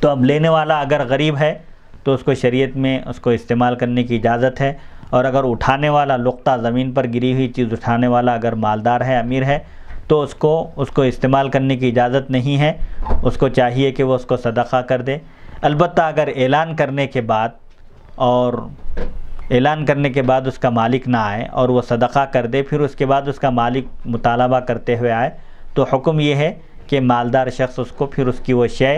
تو اب لینے والا اگر غریب ہے تو اس کو شریعت میں اس کو استعمال کرنے کی اجازت ہے اور اگر اٹھانے والا لقطہ زمین پر گری ہوئی چیز اٹھانے والا اگر مالدار ہے امیر ہے تو اس کو اس کو استعمال کرنے کی اجازت نہیں ہے اس کو چاہیے کہ وہ اس کو صدقہ کر دے البتہ اگر اعلان کرنے کے بعد اور اعلان کرنے کے بعد اس کا مالک نہ آئے اور وہ صدقہ کر دے پھر اس کے بعد اس کا مالک مطالبہ کرتے ہوئے آئے تو حکم یہ ہے کہ مالدار شخص اس کو پھر اس کی وہ شے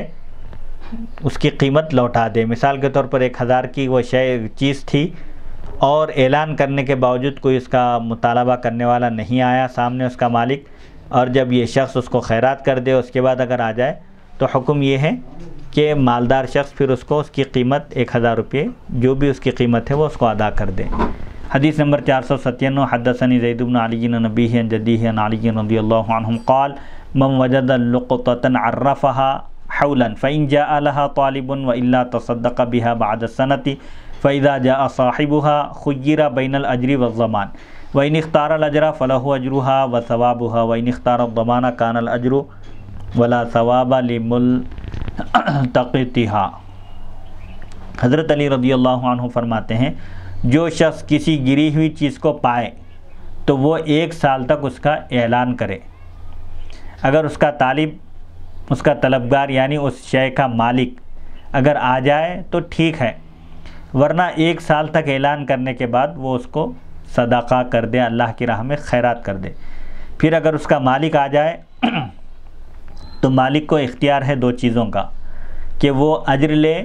اس کی قیمت لوٹا دے مثال کے طور پر ایک ہزار کی وہ شے چیز تھی اور اعلان کرنے کے باوجود کوئی اس کا مطالبہ کرنے والا نہیں آیا سامنے اس کا مالک اور جب یہ شخص اس کو خیرات کر دے اس کے بعد اگر آ جائے تو حکم یہ ہے کہ مالدار شخص پھر اس کو اس کی قیمت ایک ہزار روپیے جو بھی اس کی قیمت ہے وہ اس کو ادا کر دے حدیث نمبر چار سو ستینو حدثَََََََََََيدن عليى البى جديحن عليغين رضی اللہ قال مم وجد القطن اررف حولا حلن فعن جا طالب و اللہ تصدی بہ آد صنتی فیضا جا صاحب ہا خییرہ بين الجرى و ظمان و نخطار الجرا فلاح و اجرٰ ہا و صواب ہا و نخطار الظانا ولا ثواب علم حضرت علی رضی اللہ عنہ فرماتے ہیں جو شخص کسی گری ہوئی چیز کو پائے تو وہ ایک سال تک اس کا اعلان کرے اگر اس کا طالب اس کا طلبگار یعنی اس شے کا مالک اگر آ جائے تو ٹھیک ہے ورنہ ایک سال تک اعلان کرنے کے بعد وہ اس کو صداقہ کر دے اللہ کی راہ میں خیرات کر دے پھر اگر اس کا مالک آ جائے تو مالک کو اختیار ہے دو چیزوں کا کہ وہ اجر لے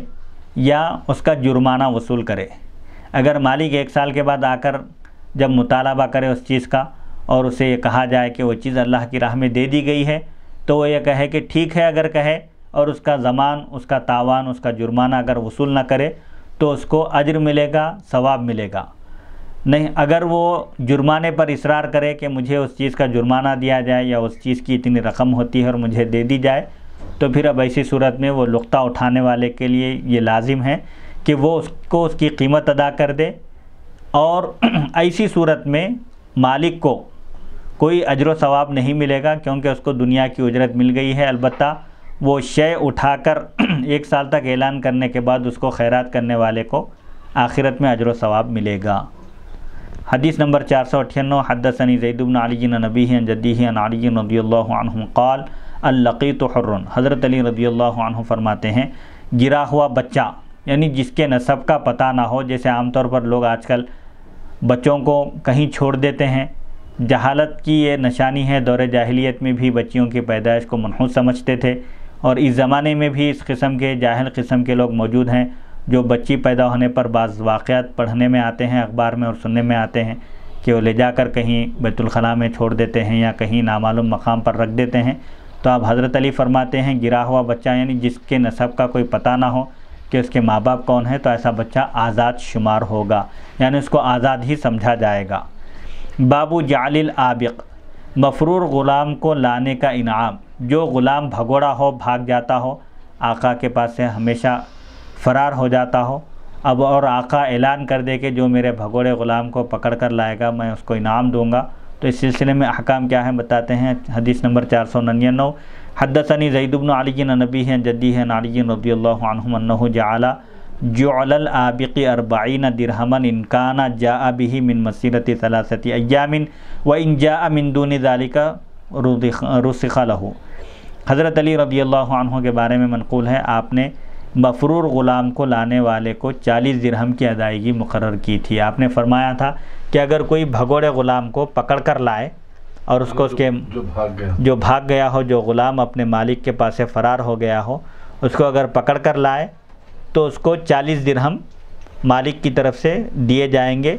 یا اس کا جرمانہ وصول کرے اگر مالک ایک سال کے بعد آ کر جب مطالبہ کرے اس چیز کا اور اسے یہ کہا جائے کہ وہ چیز اللہ کی راہ میں دے دی گئی ہے تو وہ یہ کہے کہ ٹھیک ہے اگر کہے اور اس کا زمان اس کا تاوان اس کا جرمانہ اگر وصول نہ کرے تو اس کو اجر ملے گا ثواب ملے گا نہیں اگر وہ جرمانے پر اصرار کرے کہ مجھے اس چیز کا جرمانہ دیا جائے یا اس چیز کی اتنی رقم ہوتی ہے اور مجھے دے دی جائے تو پھر اب ایسی صورت میں وہ لقطہ اٹھانے والے کے لیے یہ لازم ہے کہ وہ اس کو اس کی قیمت ادا کر دے اور <clears throat> ایسی صورت میں مالک کو کوئی اجر و ثواب نہیں ملے گا کیونکہ اس کو دنیا کی اجرت مل گئی ہے البتہ وہ شے اٹھا کر <clears throat> ایک سال تک اعلان کرنے کے بعد اس کو خیرات کرنے والے کو آخرت میں اجر و ثواب ملے گا حدیث نمبر چار سو اٹھانو حدثنی زید بن علی نبی علی جن رضی اللہ عنہ اللقیت حرن حضرت علی رضی اللہ عنہ فرماتے ہیں گرا ہوا بچہ یعنی جس کے نصب کا پتہ نہ ہو جیسے عام طور پر لوگ آج کل بچوں کو کہیں چھوڑ دیتے ہیں جہالت کی یہ نشانی ہے دور جاہلیت میں بھی بچیوں کی پیدائش کو منحوس سمجھتے تھے اور اس زمانے میں بھی اس قسم کے جاہل قسم کے لوگ موجود ہیں جو بچی پیدا ہونے پر بعض واقعات پڑھنے میں آتے ہیں اخبار میں اور سننے میں آتے ہیں کہ وہ لے جا کر کہیں بیت الخلاء میں چھوڑ دیتے ہیں یا کہیں نامعلوم مقام پر رکھ دیتے ہیں تو آپ حضرت علی فرماتے ہیں گرا ہوا بچہ یعنی جس کے نصب کا کوئی پتہ نہ ہو کہ اس کے ماں باپ کون ہیں تو ایسا بچہ آزاد شمار ہوگا یعنی اس کو آزاد ہی سمجھا جائے گا بابو جعل العابق مفرور غلام کو لانے کا انعام جو غلام بھگوڑا ہو بھاگ جاتا ہو آقا کے پاس سے ہمیشہ فرار ہو جاتا ہو اب اور آقا اعلان کر دے کہ جو میرے بھگوڑے غلام کو پکڑ کر لائے گا میں اس کو انعام دوں گا تو اس سلسلے میں احکام کیا ہیں بتاتے ہیں حدیث نمبر چار سو ننانوے حدثنی زید علی نبی ہیں جدی ہیں علی رضی اللہ عنہ جلیٰ جعلا جعل عرباین اربعین درہمن انکانا جاء به من مسیرت ثلاثت ایام و جاء من دون ذالک رسخہ لہو حضرت علی رضی اللہ عنہ کے بارے میں منقول ہے آپ نے مفرور غلام کو لانے والے کو چالیس درہم کی ادائیگی مقرر کی تھی آپ نے فرمایا تھا کہ اگر کوئی بھگوڑے غلام کو پکڑ کر لائے اور اس کو اس کے جو بھاگ گیا ہو جو غلام اپنے مالک کے پاس سے فرار ہو گیا ہو اس کو اگر پکڑ کر لائے تو اس کو چالیس درہم مالک کی طرف سے دیے جائیں گے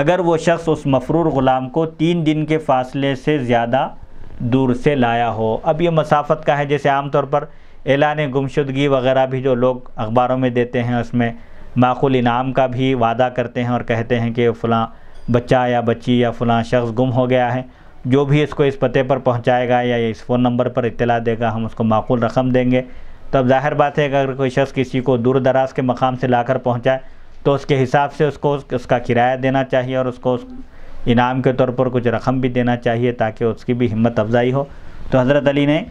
اگر وہ شخص اس مفرور غلام کو تین دن کے فاصلے سے زیادہ دور سے لایا ہو اب یہ مسافت کا ہے جیسے عام طور پر اعلان گمشدگی وغیرہ بھی جو لوگ اخباروں میں دیتے ہیں اس میں معقول انعام کا بھی وعدہ کرتے ہیں اور کہتے ہیں کہ فلاں بچہ یا بچی یا فلاں شخص گم ہو گیا ہے جو بھی اس کو اس پتے پر پہنچائے گا یا اس فون نمبر پر اطلاع دے گا ہم اس کو معقول رقم دیں گے تو اب ظاہر بات ہے کہ اگر کوئی شخص کسی کو دور دراز کے مقام سے لا کر پہنچائے تو اس کے حساب سے اس کو اس کا کرایہ دینا چاہیے اور اس کو انعام کے طور پر کچھ رقم بھی دینا چاہیے تاکہ اس کی بھی ہمت افزائی ہو تو حضرت علی نے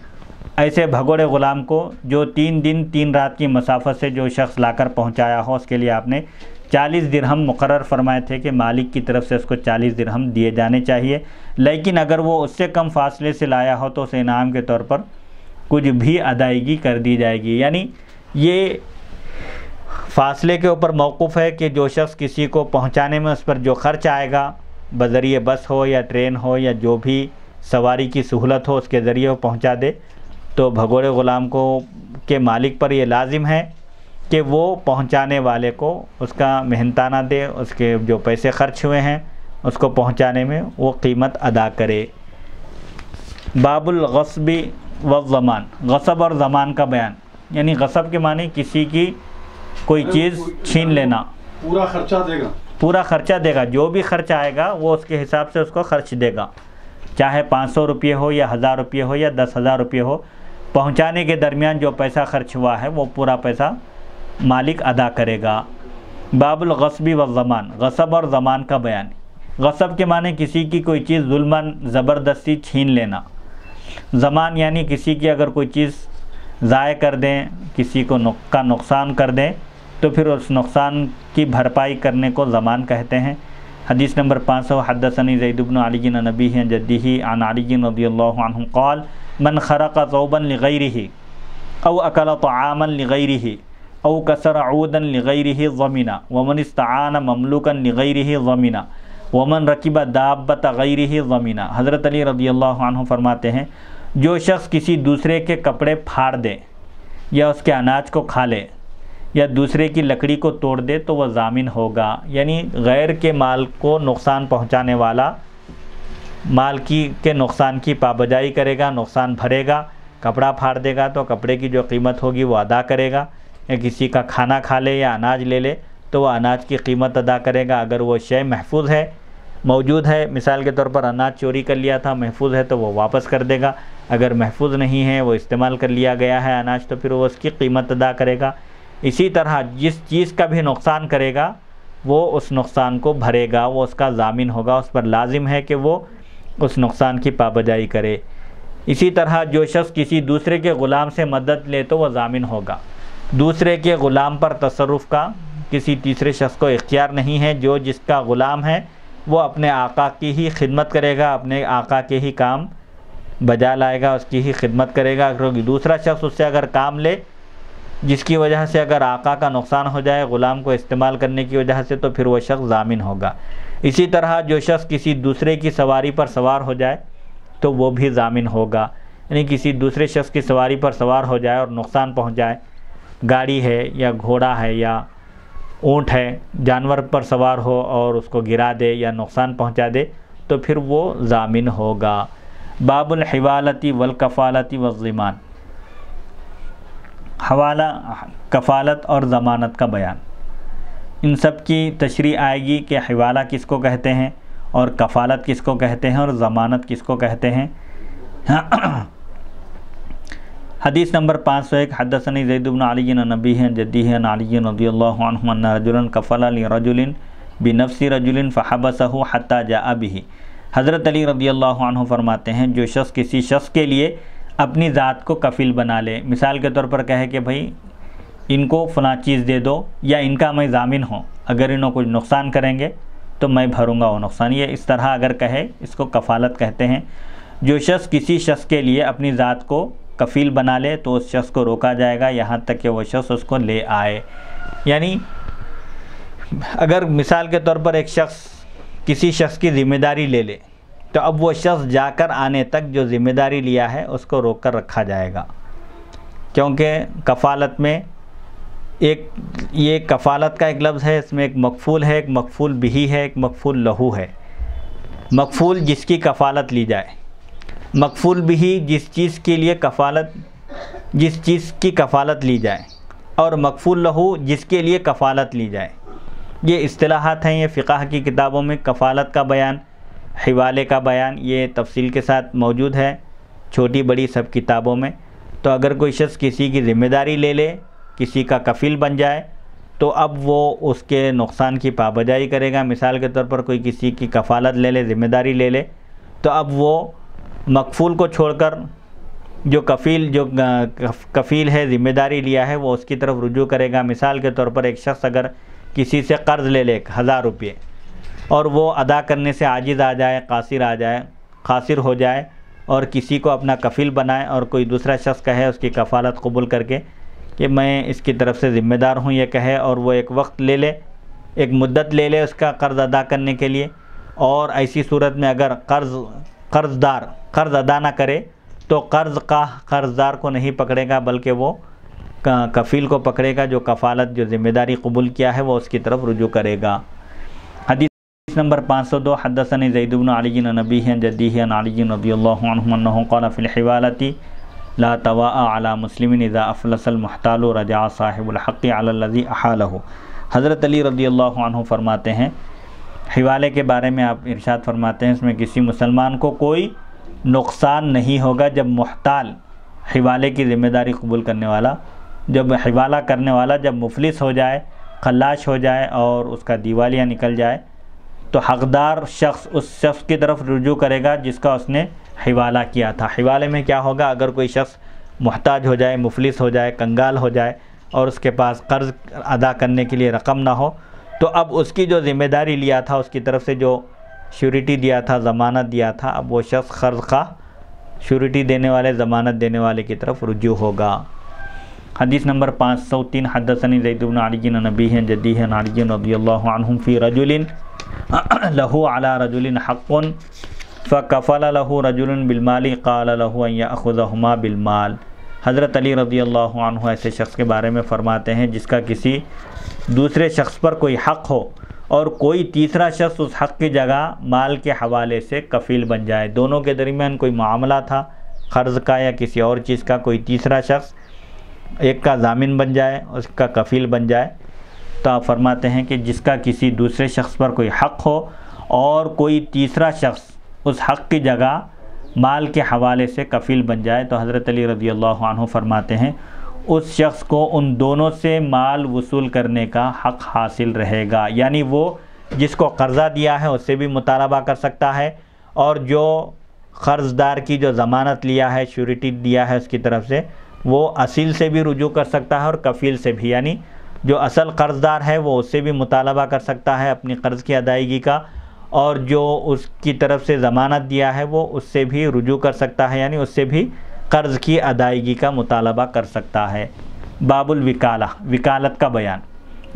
ایسے بھگوڑے غلام کو جو تین دن تین رات کی مسافت سے جو شخص لا کر پہنچایا ہو اس کے لیے آپ نے چالیس درہم مقرر فرمائے تھے کہ مالک کی طرف سے اس کو چالیس درہم دیے جانے چاہیے لیکن اگر وہ اس سے کم فاصلے سے لایا ہو تو اسے انعام کے طور پر کچھ بھی ادائیگی کر دی جائے گی یعنی یہ فاصلے کے اوپر موقف ہے کہ جو شخص کسی کو پہنچانے میں اس پر جو خرچ آئے گا بذریعے بس ہو یا ٹرین ہو یا جو بھی سواری کی سہولت ہو اس کے ذریعے وہ پہنچا دے تو بھگوڑے غلام کو کے مالک پر یہ لازم ہے کہ وہ پہنچانے والے کو اس کا محنتانہ دے اس کے جو پیسے خرچ ہوئے ہیں اس کو پہنچانے میں وہ قیمت ادا کرے باب الغصبی و زمان غصب اور زمان کا بیان یعنی غصب کے معنی کسی کی کوئی چیز چھین لینا پورا خرچہ دے گا پورا خرچہ دے گا جو بھی خرچہ آئے گا وہ اس کے حساب سے اس کو خرچ دے گا چاہے پانچ سو روپئے ہو یا ہزار روپیے ہو یا دس ہزار روپئے ہو پہنچانے کے درمیان جو پیسہ خرچ ہوا ہے وہ پورا پیسہ مالک ادا کرے گا باب الغصبی و غصب اور زمان کا بیان غصب کے معنی کسی کی کوئی چیز ظلمن زبردستی چھین لینا زمان یعنی کسی کی اگر کوئی چیز ضائع کر دیں کسی کو کا نقصان کر دیں تو پھر اس نقصان کی بھرپائی کرنے کو زمان کہتے ہیں حدیث نمبر پانچ سو حدثنی زید بن علی گن نبی ہی عن علی رضی اللہ عنہ قال من خرق کا صوباً او اکل طعاما و او کسر عودن لغیره ضمینا ومن استعان مملوکن لغیره ضمینا ومن رکب رقیبہ غیره ضمینا حضرت علی رضی اللہ عنہ فرماتے ہیں جو شخص کسی دوسرے کے کپڑے پھاڑ دے یا اس کے اناج کو کھا لے یا دوسرے کی لکڑی کو توڑ دے تو وہ ضامن ہوگا یعنی غیر کے مال کو نقصان پہنچانے والا مال کی کے نقصان کی پابجائی کرے گا نقصان بھرے گا کپڑا پھاڑ دے گا تو کپڑے کی جو قیمت ہوگی وہ ادا کرے گا کسی کا کھانا کھا لے یا اناج لے لے تو وہ اناج کی قیمت ادا کرے گا اگر وہ شے محفوظ ہے موجود ہے مثال کے طور پر اناج چوری کر لیا تھا محفوظ ہے تو وہ واپس کر دے گا اگر محفوظ نہیں ہے وہ استعمال کر لیا گیا ہے اناج تو پھر وہ اس کی قیمت ادا کرے گا اسی طرح جس چیز کا بھی نقصان کرے گا وہ اس نقصان کو بھرے گا وہ اس کا ضامن ہوگا اس پر لازم ہے کہ وہ اس نقصان کی پابجائی کرے اسی طرح جو شخص کسی دوسرے کے غلام سے مدد لے تو وہ ضامن ہوگا دوسرے کے غلام پر تصرف کا کسی تیسرے شخص کو اختیار نہیں ہے جو جس کا غلام ہے وہ اپنے آقا کی ہی خدمت کرے گا اپنے آقا کے ہی کام بجا لائے گا اس کی ہی خدمت کرے گا کیونکہ دوسرا شخص اس سے اگر کام لے جس کی وجہ سے اگر آقا کا نقصان ہو جائے غلام کو استعمال کرنے کی وجہ سے تو پھر وہ شخص ضامن ہوگا اسی طرح جو شخص کسی دوسرے کی سواری پر سوار ہو جائے تو وہ بھی ضامن ہوگا یعنی کسی دوسرے شخص کی سواری پر سوار ہو جائے اور نقصان پہنچ جائے گاڑی ہے یا گھوڑا ہے یا اونٹ ہے جانور پر سوار ہو اور اس کو گرا دے یا نقصان پہنچا دے تو پھر وہ ضامن ہوگا باب الحوالتی والکفالتی والضمان حوالہ کفالت اور ضمانت کا بیان ان سب کی تشریح آئے گی کہ حوالہ کس کو کہتے ہیں اور کفالت کس کو کہتے ہیں اور ضمانت کس کو کہتے ہیں حدیث نمبر پانچ سو ایک علی نبی ہیں جدی ہیں علی رضی اللہ عنہ کفل رجفلجن بنفس رجل فحبسه حتى اب ہی حضرت علی رضی اللہ عنہ فرماتے ہیں جو شخص کسی شخص کے لیے اپنی ذات کو کفیل بنا لے مثال کے طور پر کہے کہ بھائی ان کو فلاں چیز دے دو یا ان کا میں ضامن ہوں اگر انہوں کچھ نقصان کریں گے تو میں بھروں گا وہ نقصان یہ اس طرح اگر کہے اس کو کفالت کہتے ہیں جو شخص کسی شخص کے لیے اپنی ذات کو کفیل بنا لے تو اس شخص کو روکا جائے گا یہاں تک کہ وہ شخص اس کو لے آئے یعنی اگر مثال کے طور پر ایک شخص کسی شخص کی ذمہ داری لے لے تو اب وہ شخص جا کر آنے تک جو ذمہ داری لیا ہے اس کو روک کر رکھا جائے گا کیونکہ کفالت میں ایک یہ کفالت کا ایک لفظ ہے اس میں ایک مقفول ہے ایک مقفول بہی ہے ایک مقفول لہو ہے مقفول جس کی کفالت لی جائے مقفول بھی جس چیز کے لیے کفالت جس چیز کی کفالت لی جائے اور مقفول لہو جس کے لیے کفالت لی جائے یہ اصطلاحات ہیں یہ فقہ کی کتابوں میں کفالت کا بیان حوالے کا بیان یہ تفصیل کے ساتھ موجود ہے چھوٹی بڑی سب کتابوں میں تو اگر کوئی شخص کسی کی ذمہ داری لے لے کسی کا کفیل بن جائے تو اب وہ اس کے نقصان کی پابجائی کرے گا مثال کے طور پر کوئی کسی کی کفالت لے لے ذمہ داری لے لے تو اب وہ مقفول کو چھوڑ کر جو کفیل جو کفیل ہے ذمہ داری لیا ہے وہ اس کی طرف رجوع کرے گا مثال کے طور پر ایک شخص اگر کسی سے قرض لے لے ہزار روپئے اور وہ ادا کرنے سے عاجز آ جائے قاصر آ جائے قاصر ہو جائے اور کسی کو اپنا کفیل بنائے اور کوئی دوسرا شخص کہے اس کی کفالت قبول کر کے کہ میں اس کی طرف سے ذمہ دار ہوں یہ کہے اور وہ ایک وقت لے لے ایک مدت لے لے اس کا قرض ادا کرنے کے لیے اور ایسی صورت میں اگر قرض قرض دار قرض ادا نہ کرے تو قرض کا قرض دار کو نہیں پکڑے گا بلکہ وہ کفیل کو پکڑے گا جو کفالت جو ذمہ داری قبول کیا ہے وہ اس کی طرف رجوع کرے گا حدیث نمبر پانچ سو دو زید بن علی نبی جدی اللہ انہو قال فی الحوالتی لا تواء علی مسلم نظا افلس المحتال رجع صاحب علی الحقى احالہ حضرت علی رضی اللہ عنہ فرماتے ہیں حوالے کے بارے میں آپ ارشاد فرماتے ہیں اس میں کسی مسلمان کو کوئی نقصان نہیں ہوگا جب محتال حوالے کی ذمہ داری قبول کرنے والا جب حوالہ کرنے والا جب مفلس ہو جائے خلاش ہو جائے اور اس کا دیوالیاں نکل جائے تو حقدار شخص اس شخص کی طرف رجوع کرے گا جس کا اس نے حوالہ کیا تھا حوالے میں کیا ہوگا اگر کوئی شخص محتاج ہو جائے مفلس ہو جائے کنگال ہو جائے اور اس کے پاس قرض ادا کرنے کے لیے رقم نہ ہو تو اب اس کی جو ذمہ داری لیا تھا اس کی طرف سے جو شیورٹی دیا تھا ضمانت دیا تھا اب وہ شخص قرض خواہ شوریٹی دینے والے ضمانت دینے والے کی طرف رجوع ہوگا حدیث نمبر پانچ سو تین حدثنی زید بن النعین البیّ جدیََََََََََ علی رضی اللہ عنہ فی رجل <clears throat> لہو علی رجل حق فکفل اللہ رجل بالمال قال قا ان اقض بالمال حضرت علی رضی اللہ عنہ ایسے شخص کے بارے میں فرماتے ہیں جس کا کسی دوسرے شخص پر کوئی حق ہو اور کوئی تیسرا شخص اس حق کی جگہ مال کے حوالے سے کفیل بن جائے دونوں کے درمیان کوئی معاملہ تھا قرض کا یا کسی اور چیز کا کوئی تیسرا شخص ایک کا ضامن بن جائے اس کا کفیل بن جائے تو آپ فرماتے ہیں کہ جس کا کسی دوسرے شخص پر کوئی حق ہو اور کوئی تیسرا شخص اس حق کی جگہ مال کے حوالے سے کفیل بن جائے تو حضرت علی رضی اللہ عنہ فرماتے ہیں اس شخص کو ان دونوں سے مال وصول کرنے کا حق حاصل رہے گا یعنی وہ جس کو قرضہ دیا ہے اس سے بھی مطالبہ کر سکتا ہے اور جو قرض دار کی جو ضمانت لیا ہے شیورٹی دیا ہے اس کی طرف سے وہ اصل سے بھی رجوع کر سکتا ہے اور کفیل سے بھی یعنی جو اصل قرضدار ہے وہ اس سے بھی مطالبہ کر سکتا ہے اپنی قرض کی ادائیگی کا اور جو اس کی طرف سے ضمانت دیا ہے وہ اس سے بھی رجوع کر سکتا ہے یعنی اس سے بھی قرض کی ادائیگی کا مطالبہ کر سکتا ہے باب الوکالہ وکالت کا بیان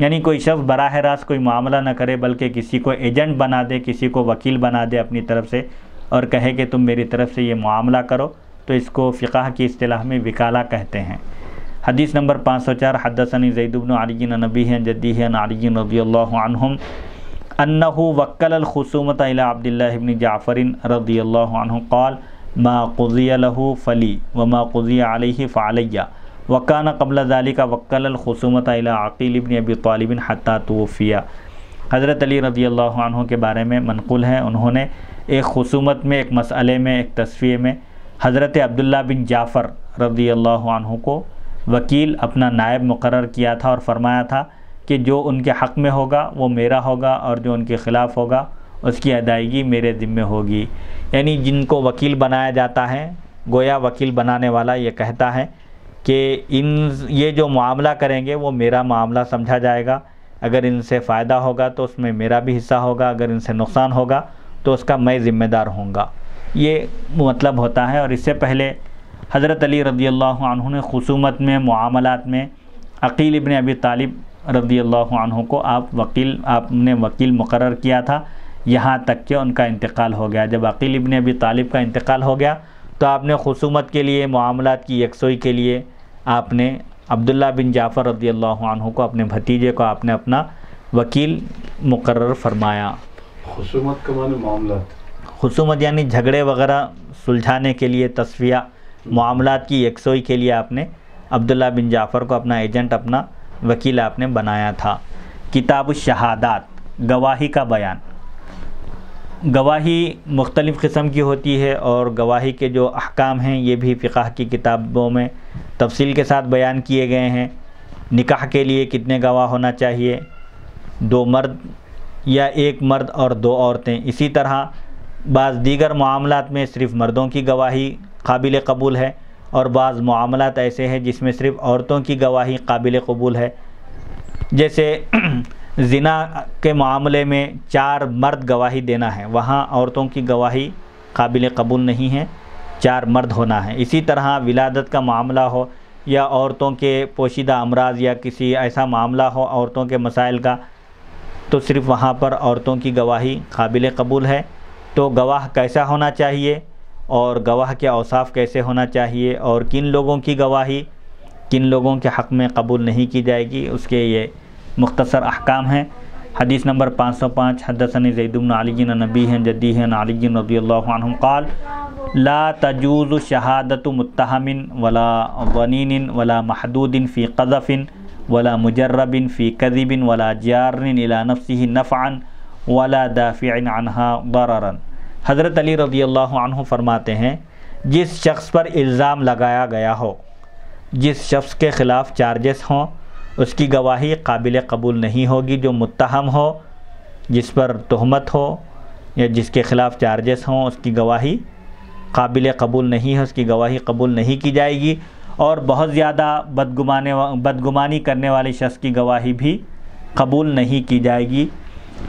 یعنی کوئی شخص براہ راست کوئی معاملہ نہ کرے بلکہ کسی کو ایجنٹ بنا دے کسی کو وکیل بنا دے اپنی طرف سے اور کہے کہ تم میری طرف سے یہ معاملہ کرو تو اس کو فقہ کی اصطلاح میں وکالہ کہتے ہیں حدیث نمبر پانچ سو چار حدثنی زید بن علی گن ننبی جدیََََََََََََََََ عليگين رضى الم انہ الخصومت الی عبداللہ عبد جعفر رضی اللہ عنہ قال ما قضی لہو فلی و ما قضی علیہ فعلیہ وقان قبل ذالی کا علی عقیل ابن ابی طالب حتی توفیہ حضرت علی رضی اللہ عنہ کے بارے میں منقول ہے انہوں نے ایک خصومت میں ایک مسئلے میں ایک تصفیہ میں حضرت عبداللہ بن جعفر رضی اللہ عنہ کو وکیل اپنا نائب مقرر کیا تھا اور فرمایا تھا کہ جو ان کے حق میں ہوگا وہ میرا ہوگا اور جو ان کے خلاف ہوگا اس کی ادائیگی میرے ذمے ہوگی یعنی جن کو وکیل بنایا جاتا ہے گویا وکیل بنانے والا یہ کہتا ہے کہ ان یہ جو معاملہ کریں گے وہ میرا معاملہ سمجھا جائے گا اگر ان سے فائدہ ہوگا تو اس میں میرا بھی حصہ ہوگا اگر ان سے نقصان ہوگا تو اس کا میں ذمہ دار ہوں گا یہ مطلب ہوتا ہے اور اس سے پہلے حضرت علی رضی اللہ عنہ نے خصومت میں معاملات میں عقیل ابن ابی طالب رضی اللہ عنہ کو آپ وکیل آپ نے وکیل مقرر کیا تھا یہاں تک کہ ان کا انتقال ہو گیا جب عقیل ابن ابی طالب کا انتقال ہو گیا تو آپ نے خصومت کے لیے معاملات کی یکسوئی کے لیے آپ نے عبداللہ بن جعفر رضی اللہ عنہ کو اپنے بھتیجے کو آپ نے اپنا وکیل مقرر فرمایا خصومت کا معنی معاملات خصومت یعنی جھگڑے وغیرہ سلجھانے کے لیے تصفیہ معاملات کی یکسوئی کے لیے آپ نے عبداللہ بن جعفر کو اپنا ایجنٹ اپنا وکیل آپ نے بنایا تھا کتاب الشہادات گواہی کا بیان گواہی مختلف قسم کی ہوتی ہے اور گواہی کے جو احکام ہیں یہ بھی فقہ کی کتابوں میں تفصیل کے ساتھ بیان کیے گئے ہیں نکاح کے لیے کتنے گواہ ہونا چاہیے دو مرد یا ایک مرد اور دو عورتیں اسی طرح بعض دیگر معاملات میں صرف مردوں کی گواہی قابل قبول ہے اور بعض معاملات ایسے ہیں جس میں صرف عورتوں کی گواہی قابل قبول ہے جیسے زنا کے معاملے میں چار مرد گواہی دینا ہے وہاں عورتوں کی گواہی قابل قبول نہیں ہے چار مرد ہونا ہے اسی طرح ولادت کا معاملہ ہو یا عورتوں کے پوشیدہ امراض یا کسی ایسا معاملہ ہو عورتوں کے مسائل کا تو صرف وہاں پر عورتوں کی گواہی قابل قبول ہے تو گواہ کیسا ہونا چاہیے اور گواہ کے اوصاف کیسے ہونا چاہیے اور کن لوگوں کی گواہی کن لوگوں کے حق میں قبول نہیں کی جائے گی اس کے یہ مختصر احکام ہیں حدیث نمبر پانچ سو پانچ زید بن علی نبی ہیں جدی ہیں علی رضی اللہ عنہ قال لا تجوز شہادت شہادت متحمن غنین ولا محدود فی قذف ولا مجرب فی قذب ولا جار الى نفسه نفعا ولا دافع عنها ضررا حضرت علی رضی اللہ عنہ فرماتے ہیں جس شخص پر الزام لگایا گیا ہو جس شخص کے خلاف چارجز ہوں اس کی گواہی قابل قبول نہیں ہوگی جو متہم ہو جس پر تہمت ہو یا جس کے خلاف چارجز ہوں اس کی گواہی قابل قبول نہیں ہے اس کی گواہی قبول نہیں کی جائے گی اور بہت زیادہ بدگمانے بدگمانی کرنے والی شخص کی گواہی بھی قبول نہیں کی جائے گی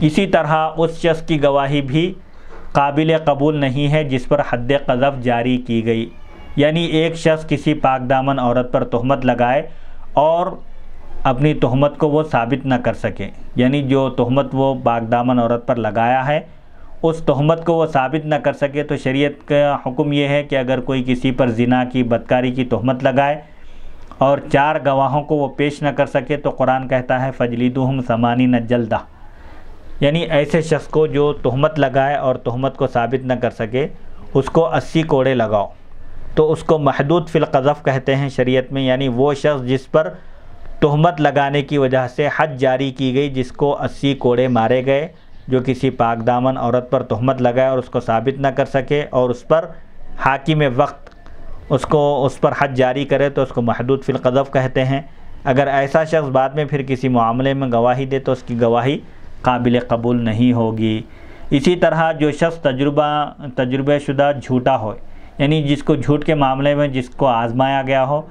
اسی طرح اس شخص کی گواہی بھی قابل قبول نہیں ہے جس پر حد قذف جاری کی گئی یعنی ایک شخص کسی پاک دامن عورت پر تہمت لگائے اور اپنی تہمت کو وہ ثابت نہ کر سکے یعنی جو تہمت وہ باغدامن عورت پر لگایا ہے اس تہمت کو وہ ثابت نہ کر سکے تو شریعت کا حکم یہ ہے کہ اگر کوئی کسی پر زنا کی بدکاری کی تہمت لگائے اور چار گواہوں کو وہ پیش نہ کر سکے تو قرآن کہتا ہے فجلیدوہم سمانی نہ یعنی ایسے شخص کو جو تہمت لگائے اور تہمت کو ثابت نہ کر سکے اس کو اسی کوڑے لگاؤ تو اس کو محدود فی القذف کہتے ہیں شریعت میں یعنی وہ شخص جس پر تہمت لگانے کی وجہ سے حج جاری کی گئی جس کو اسی کوڑے مارے گئے جو کسی پاک دامن عورت پر تہمت لگائے اور اس کو ثابت نہ کر سکے اور اس پر حاکم وقت اس کو اس پر حج جاری کرے تو اس کو محدود فی القذف کہتے ہیں اگر ایسا شخص بعد میں پھر کسی معاملے میں گواہی دے تو اس کی گواہی قابل قبول نہیں ہوگی اسی طرح جو شخص تجربہ تجربہ شدہ جھوٹا ہو یعنی جس کو جھوٹ کے معاملے میں جس کو آزمایا گیا ہو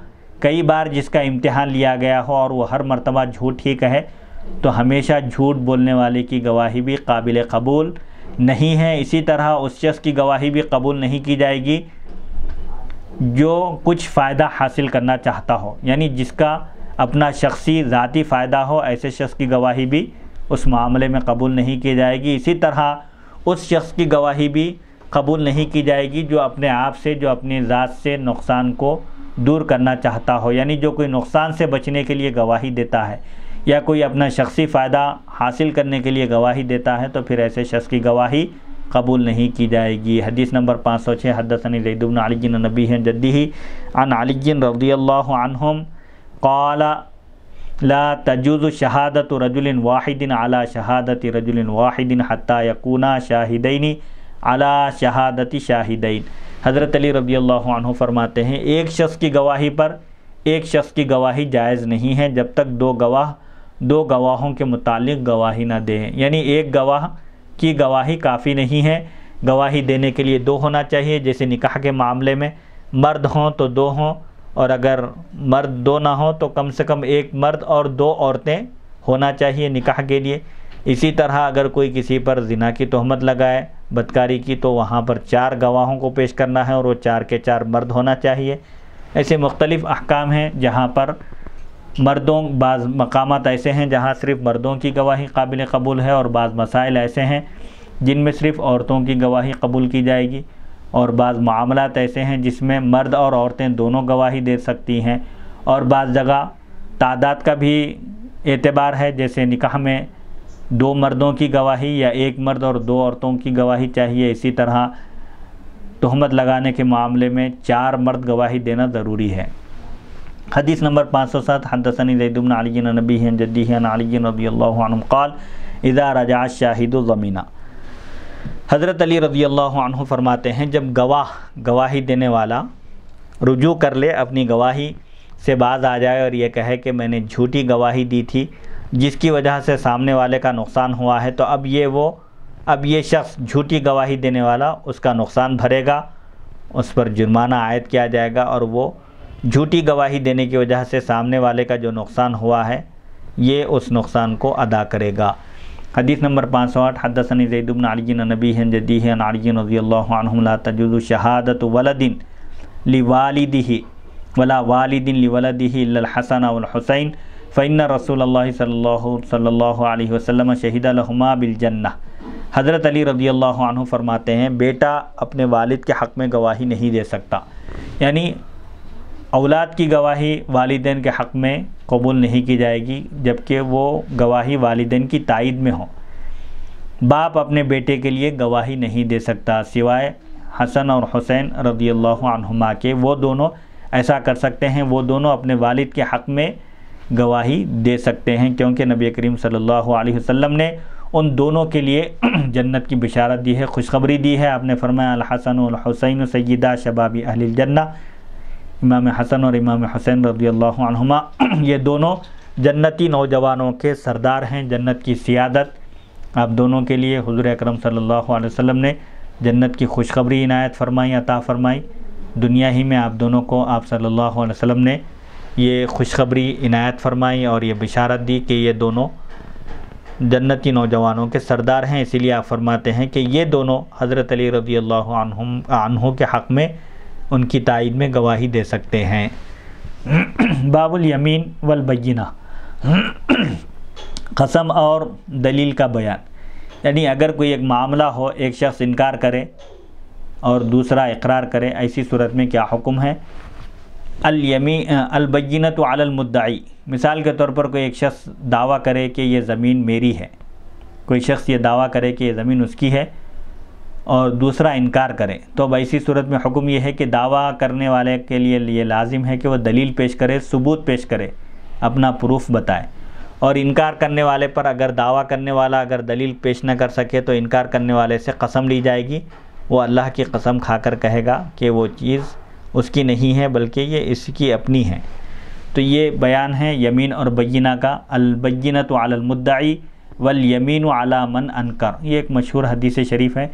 کئی بار جس کا امتحان لیا گیا ہو اور وہ ہر مرتبہ جھوٹ ہی کہے تو ہمیشہ جھوٹ بولنے والے کی گواہی بھی قابل قبول نہیں ہے اسی طرح اس شخص کی گواہی بھی قبول نہیں کی جائے گی جو کچھ فائدہ حاصل کرنا چاہتا ہو یعنی جس کا اپنا شخصی ذاتی فائدہ ہو ایسے شخص کی گواہی بھی اس معاملے میں قبول نہیں کی جائے گی اسی طرح اس شخص کی گواہی بھی قبول نہیں کی جائے گی جو اپنے آپ سے جو اپنے ذات سے نقصان کو دور کرنا چاہتا ہو یعنی جو کوئی نقصان سے بچنے کے لیے گواہی دیتا ہے یا کوئی اپنا شخصی فائدہ حاصل کرنے کے لیے گواہی دیتا ہے تو پھر ایسے شخص کی گواہی قبول نہیں کی جائے گی حدیث نمبر پانچ سو چھ حدث علی جن نبی جدی علی جن رضی اللہ عنہم قال لا تجوز شہادت رجل واحد علی شہادت رجل واحد حتی یکونا شاہدینی اعلیٰ شہادت شاہدین حضرت علی رضی اللہ عنہ فرماتے ہیں ایک شخص کی گواہی پر ایک شخص کی گواہی جائز نہیں ہے جب تک دو گواہ دو گواہوں کے متعلق گواہی نہ دیں یعنی ایک گواہ کی گواہی کافی نہیں ہے گواہی دینے کے لیے دو ہونا چاہیے جیسے نکاح کے معاملے میں مرد ہوں تو دو ہوں اور اگر مرد دو نہ ہوں تو کم سے کم ایک مرد اور دو عورتیں ہونا چاہیے نکاح کے لیے اسی طرح اگر کوئی کسی پر زنا کی تہمت لگائے بدکاری کی تو وہاں پر چار گواہوں کو پیش کرنا ہے اور وہ چار کے چار مرد ہونا چاہیے ایسے مختلف احکام ہیں جہاں پر مردوں بعض مقامات ایسے ہیں جہاں صرف مردوں کی گواہی قابل قبول ہے اور بعض مسائل ایسے ہیں جن میں صرف عورتوں کی گواہی قبول کی جائے گی اور بعض معاملات ایسے ہیں جس میں مرد اور عورتیں دونوں گواہی دے سکتی ہیں اور بعض جگہ تعداد کا بھی اعتبار ہے جیسے نکاح میں دو مردوں کی گواہی یا ایک مرد اور دو عورتوں کی گواہی چاہیے اسی طرح تہمت لگانے کے معاملے میں چار مرد گواہی دینا ضروری ہے حدیث نمبر پانچ سو سات حدثنی زید بن علی جدی ہیں علی رضی اللہ عنہ قال اذا رجع شاہد الزمینہ حضرت علی رضی اللہ عنہ فرماتے ہیں جب گواہ گواہی دینے والا رجوع کر لے اپنی گواہی سے باز آ جائے اور یہ کہے کہ میں نے جھوٹی گواہی دی تھی جس کی وجہ سے سامنے والے کا نقصان ہوا ہے تو اب یہ وہ اب یہ شخص جھوٹی گواہی دینے والا اس کا نقصان بھرے گا اس پر جرمانہ عائد کیا جائے گا اور وہ جھوٹی گواہی دینے کی وجہ سے سامنے والے کا جو نقصان ہوا ہے یہ اس نقصان کو ادا کرے گا حدیث نمبر پانچ سو آٹھ حدثنی زید بن حدثید علیہ النبی علیہ رضی اللہ لا تجوز شہادت ولدن لی والدی ولا والدن لی الا الحسن الحسین فن رسول اللہ صلی اللہ صلی اللہ علیہ وسلم شہید الحما بل حضرت علی رضی اللہ عنہ فرماتے ہیں بیٹا اپنے والد کے حق میں گواہی نہیں دے سکتا یعنی اولاد کی گواہی والدین کے حق میں قبول نہیں کی جائے گی جب کہ وہ گواہی والدین کی تائید میں ہوں باپ اپنے بیٹے کے لیے گواہی نہیں دے سکتا سوائے حسن اور حسین رضی اللہ عنہما کے وہ دونوں ایسا کر سکتے ہیں وہ دونوں اپنے والد کے حق میں گواہی دے سکتے ہیں کیونکہ نبی کریم صلی اللہ علیہ وسلم نے ان دونوں کے لیے <clears throat> جنت کی بشارت دی ہے خوشخبری دی ہے آپ نے فرمایا الحسن والحسین سیدہ شبابی اہل الجنہ امام حسن اور امام حسین رضی اللہ عنہما <clears throat> یہ دونوں جنتی نوجوانوں کے سردار ہیں جنت کی سیادت آپ دونوں کے لیے حضور اکرم صلی اللہ علیہ وسلم نے جنت کی خوشخبری عنایت فرمائی عطا فرمائی دنیا ہی میں آپ دونوں کو آپ صلی اللہ علیہ وسلم نے یہ خوشخبری عنایت فرمائی اور یہ بشارت دی کہ یہ دونوں جنتی نوجوانوں کے سردار ہیں اسی لیے آپ فرماتے ہیں کہ یہ دونوں حضرت علی رضی اللہ عنہ کے حق میں ان کی تائید میں گواہی دے سکتے ہیں باب الیمین والبینہ قسم اور دلیل کا بیان یعنی اگر کوئی ایک معاملہ ہو ایک شخص انکار کرے اور دوسرا اقرار کرے ایسی صورت میں کیا حکم ہے الیمی البینت علی المدعی مثال کے طور پر کوئی ایک شخص دعویٰ کرے کہ یہ زمین میری ہے کوئی شخص یہ دعویٰ کرے کہ یہ زمین اس کی ہے اور دوسرا انکار کرے تو اب ایسی صورت میں حکم یہ ہے کہ دعویٰ کرنے والے کے لیے یہ لازم ہے کہ وہ دلیل پیش کرے ثبوت پیش کرے اپنا پروف بتائے اور انکار کرنے والے پر اگر دعویٰ کرنے والا اگر دلیل پیش نہ کر سکے تو انکار کرنے والے سے قسم لی جائے گی وہ اللہ کی قسم کھا کر کہے گا کہ وہ چیز اس کی نہیں ہے بلکہ یہ اس کی اپنی ہے تو یہ بیان ہے یمین اور بینہ کا البینہ تو المدعی والیمین علی من انکر یہ ایک مشہور حدیث شریف ہے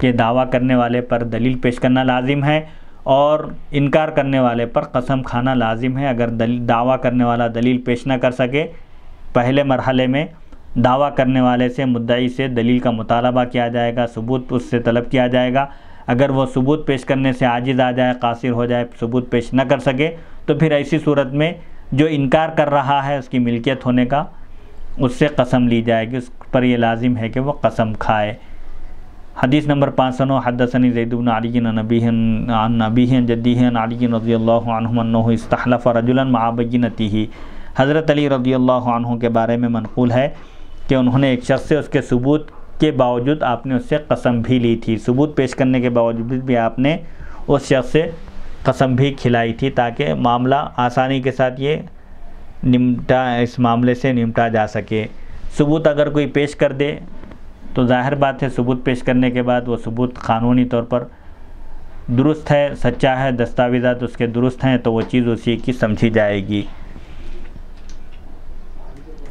کہ دعویٰ کرنے والے پر دلیل پیش کرنا لازم ہے اور انکار کرنے والے پر قسم کھانا لازم ہے اگر دعویٰ کرنے والا دلیل پیش نہ کر سکے پہلے مرحلے میں دعویٰ کرنے والے سے مدعی سے دلیل کا مطالبہ کیا جائے گا ثبوت اس سے طلب کیا جائے گا اگر وہ ثبوت پیش کرنے سے عاجز آ جائے قاصر ہو جائے ثبوت پیش نہ کر سکے تو پھر ایسی صورت میں جو انکار کر رہا ہے اس کی ملکیت ہونے کا اس سے قسم لی جائے گی اس پر یہ لازم ہے کہ وہ قسم کھائے حدیث نمبر پانچ حدثنی زید بن علی نبی عن نبی عبیین علی رضی اللہ عنہ استحلف رجلا اور ہی حضرت علی رضی اللہ عنہ کے بارے میں منقول ہے کہ انہوں نے ایک شخص سے اس کے ثبوت کے باوجود آپ نے اس سے قسم بھی لی تھی ثبوت پیش کرنے کے باوجود بھی آپ نے اس شخص سے قسم بھی کھلائی تھی تاکہ معاملہ آسانی کے ساتھ یہ نمٹا اس معاملے سے نمٹا جا سکے ثبوت اگر کوئی پیش کر دے تو ظاہر بات ہے ثبوت پیش کرنے کے بعد وہ ثبوت قانونی طور پر درست ہے سچا ہے دستاویزات اس کے درست ہیں تو وہ چیز اسی کی سمجھی جائے گی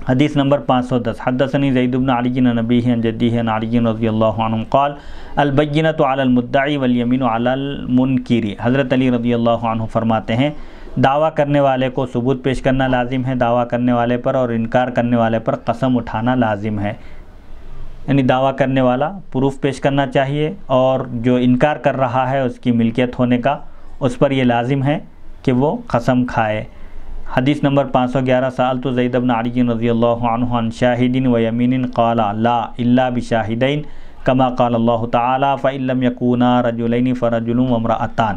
حدیث نمبر پانچ سو دس زید عید البنعلگین نبی اللہ عنہ قال البیینہ تو عال والیمین علی المنکیری حضرت علی رضی اللہ عنہ فرماتے ہیں دعویٰ کرنے والے کو ثبوت پیش کرنا لازم ہے دعویٰ کرنے والے پر اور انکار کرنے والے پر قسم اٹھانا لازم ہے یعنی دعویٰ کرنے والا پروف پیش کرنا چاہیے اور جو انکار کر رہا ہے اس کی ملکیت ہونے کا اس پر یہ لازم ہے کہ وہ قسم کھائے حدیث نمبر پانچ سو گیارہ سال تو زید بن علی رضی اللہ عنہ عن شاہدین قال لا اللہ بشاہدین کما قال اللہ تعالیٰ فَإِن لَمْ يَكُونَا رَجُلَيْنِ فَرَجُلُمْ وَمْرَأَتَان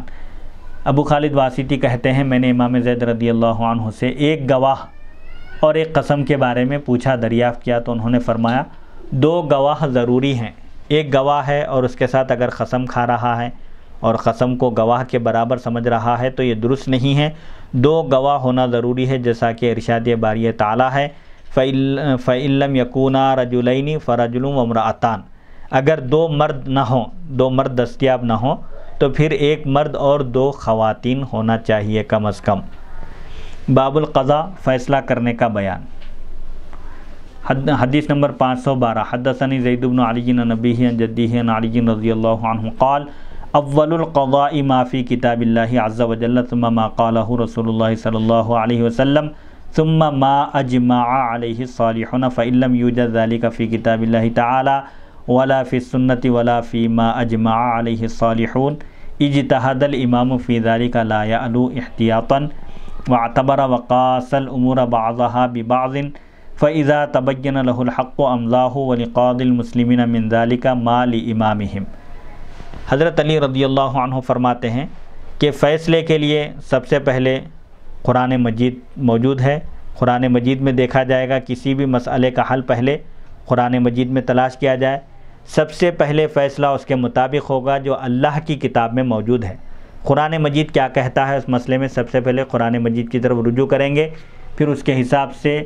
ابو خالد واسطی کہتے ہیں میں نے امام زید رضی اللہ عنہ سے ایک گواہ اور ایک قسم کے بارے میں پوچھا دریافت کیا تو انہوں نے فرمایا دو گواہ ضروری ہیں ایک گواہ ہے اور اس کے ساتھ اگر قسم کھا رہا ہے اور قسم کو گواہ کے برابر سمجھ رہا ہے تو یہ درست نہیں ہے دو گواہ ہونا ضروری ہے جیسا کہ ارشاد باری تعالیٰ ہے فعلم فعلم رجولینی فرجلوم العینی اگر دو مرد نہ ہوں دو مرد دستیاب نہ ہوں تو پھر ایک مرد اور دو خواتین ہونا چاہیے کم از کم باب القضاء فیصلہ کرنے کا بیان حدیث نمبر پانچ سو بارہ حدثنی زید بن علی نبی جدی علی رضی اللہ عنہ قال أفضل القضاء ما في كتاب الله عز وجل ثم ما قاله رسول الله صلى الله عليه وسلم ثم ما أجمع عليه الصالحون فإن لم يوجد ذلك في كتاب الله تعالى ولا في السنة ولا فيما أجمع عليه الصالحون اجتهد الإمام في ذلك لا يألو احتياطا واعتبر وقاس الأمور بعضها ببعض فإذا تبين له الحق أمضاه ولقاضي المسلمين من ذلك ما لإمامهم حضرت علی رضی اللہ عنہ فرماتے ہیں کہ فیصلے کے لیے سب سے پہلے قرآن مجید موجود ہے قرآن مجید میں دیکھا جائے گا کسی بھی مسئلے کا حل پہلے قرآن مجید میں تلاش کیا جائے سب سے پہلے فیصلہ اس کے مطابق ہوگا جو اللہ کی کتاب میں موجود ہے قرآن مجید کیا کہتا ہے اس مسئلے میں سب سے پہلے قرآن مجید کی طرف رجوع کریں گے پھر اس کے حساب سے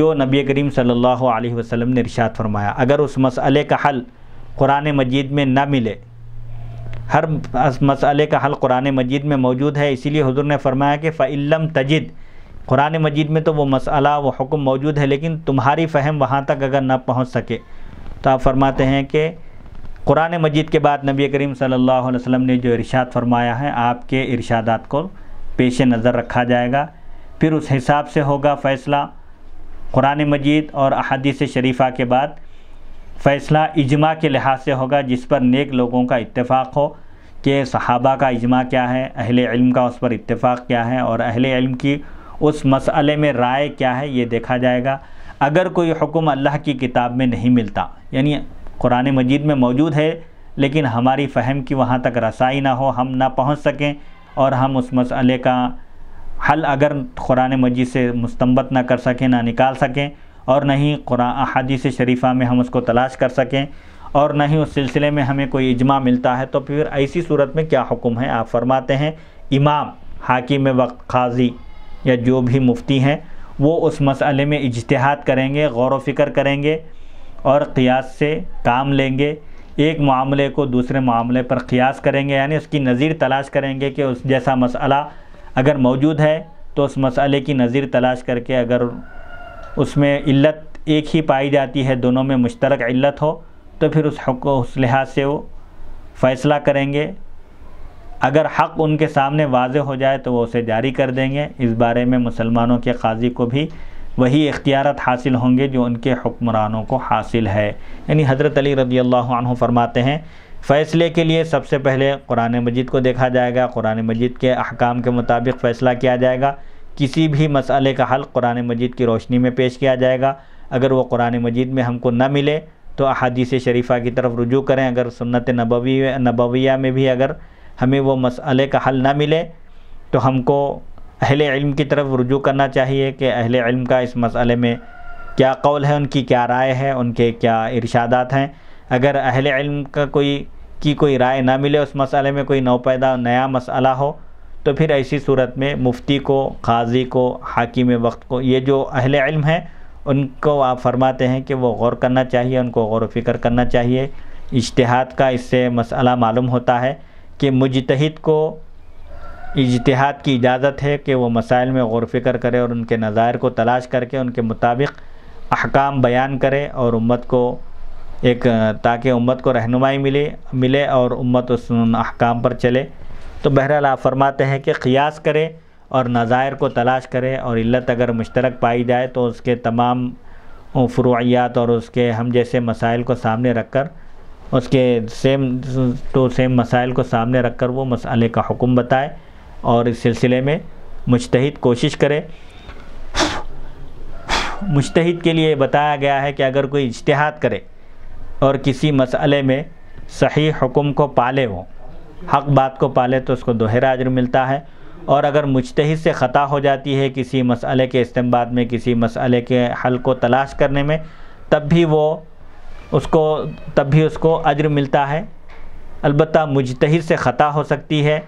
جو نبی کریم صلی اللہ علیہ وسلم نے ارشاد فرمایا اگر اس مسئلے کا حل قرآن مجید میں نہ ملے ہر مسئلے کا حل قرآن مجید میں موجود ہے اسی لیے حضور نے فرمایا کہ فعلم تجد قرآن مجید میں تو وہ مسئلہ وہ حکم موجود ہے لیکن تمہاری فہم وہاں تک اگر نہ پہنچ سکے تو آپ فرماتے ہیں کہ قرآن مجید کے بعد نبی کریم صلی اللہ علیہ وسلم نے جو ارشاد فرمایا ہے آپ کے ارشادات کو پیش نظر رکھا جائے گا پھر اس حساب سے ہوگا فیصلہ قرآن مجید اور احادیث شریفہ کے بعد فیصلہ اجماع کے لحاظ سے ہوگا جس پر نیک لوگوں کا اتفاق ہو کہ صحابہ کا اجماع کیا ہے اہل علم کا اس پر اتفاق کیا ہے اور اہل علم کی اس مسئلے میں رائے کیا ہے یہ دیکھا جائے گا اگر کوئی حکم اللہ کی کتاب میں نہیں ملتا یعنی قرآن مجید میں موجود ہے لیکن ہماری فہم کی وہاں تک رسائی نہ ہو ہم نہ پہنچ سکیں اور ہم اس مسئلے کا حل اگر قرآن مجید سے مستمت نہ کر سکیں نہ نکال سکیں اور نہ ہی قرآن احادیث شریفہ میں ہم اس کو تلاش کر سکیں اور نہ ہی اس سلسلے میں ہمیں کوئی اجماع ملتا ہے تو پھر ایسی صورت میں کیا حکم ہے آپ فرماتے ہیں امام حاکم وقت خاضی یا جو بھی مفتی ہیں وہ اس مسئلے میں اجتہاد کریں گے غور و فکر کریں گے اور قیاس سے کام لیں گے ایک معاملے کو دوسرے معاملے پر قیاس کریں گے یعنی اس کی نظیر تلاش کریں گے کہ اس جیسا مسئلہ اگر موجود ہے تو اس مسئلے کی نظیر تلاش کر کے اگر اس میں علت ایک ہی پائی جاتی ہے دونوں میں مشترک علت ہو تو پھر اس حق اس لحاظ سے وہ فیصلہ کریں گے اگر حق ان کے سامنے واضح ہو جائے تو وہ اسے جاری کر دیں گے اس بارے میں مسلمانوں کے قاضی کو بھی وہی اختیارت حاصل ہوں گے جو ان کے حکمرانوں کو حاصل ہے یعنی حضرت علی رضی اللہ عنہ فرماتے ہیں فیصلے کے لیے سب سے پہلے قرآن مجید کو دیکھا جائے گا قرآن مجید کے احکام کے مطابق فیصلہ کیا جائے گا کسی بھی مسئلے کا حل قرآن مجید کی روشنی میں پیش کیا جائے گا اگر وہ قرآن مجید میں ہم کو نہ ملے تو احادیث شریفہ کی طرف رجوع کریں اگر سنت نبوی نبویہ میں بھی اگر ہمیں وہ مسئلے کا حل نہ ملے تو ہم کو اہل علم کی طرف رجوع کرنا چاہیے کہ اہل علم کا اس مسئلے میں کیا قول ہے ان کی کیا رائے ہے ان کے کیا ارشادات ہیں اگر اہل علم کا کوئی کی کوئی رائے نہ ملے اس مسئلے میں کوئی نو پیدا نیا مسئلہ ہو تو پھر ایسی صورت میں مفتی کو قاضی کو حاکم وقت کو یہ جو اہل علم ہیں ان کو آپ فرماتے ہیں کہ وہ غور کرنا چاہیے ان کو غور و فکر کرنا چاہیے اجتہاد کا اس سے مسئلہ معلوم ہوتا ہے کہ مجتہد کو اجتہاد کی اجازت ہے کہ وہ مسائل میں غور و فکر کرے اور ان کے نظائر کو تلاش کر کے ان کے مطابق احکام بیان کرے اور امت کو ایک تاکہ امت کو رہنمائی ملے ملے اور امت اس احکام پر چلے تو بہرحال آپ فرماتے ہیں کہ قیاس کریں اور نظائر کو تلاش کریں اور علت اگر مشترک پائی جائے تو اس کے تمام فروعیات اور اس کے ہم جیسے مسائل کو سامنے رکھ کر اس کے سیم ٹو سیم مسائل کو سامنے رکھ کر وہ مسئلے کا حکم بتائے اور اس سلسلے میں مشتد کوشش کرے مشتحد کے لیے بتایا گیا ہے کہ اگر کوئی اجتہاد کرے اور کسی مسئلے میں صحیح حکم کو پالے ہوں حق بات کو پالے تو اس کو دوہرا عجر ملتا ہے اور اگر مجتہد سے خطا ہو جاتی ہے کسی مسئلے کے استعمال میں کسی مسئلے کے حل کو تلاش کرنے میں تب بھی وہ اس کو تب بھی اس کو عجر ملتا ہے البتہ مجتہد سے خطا ہو سکتی ہے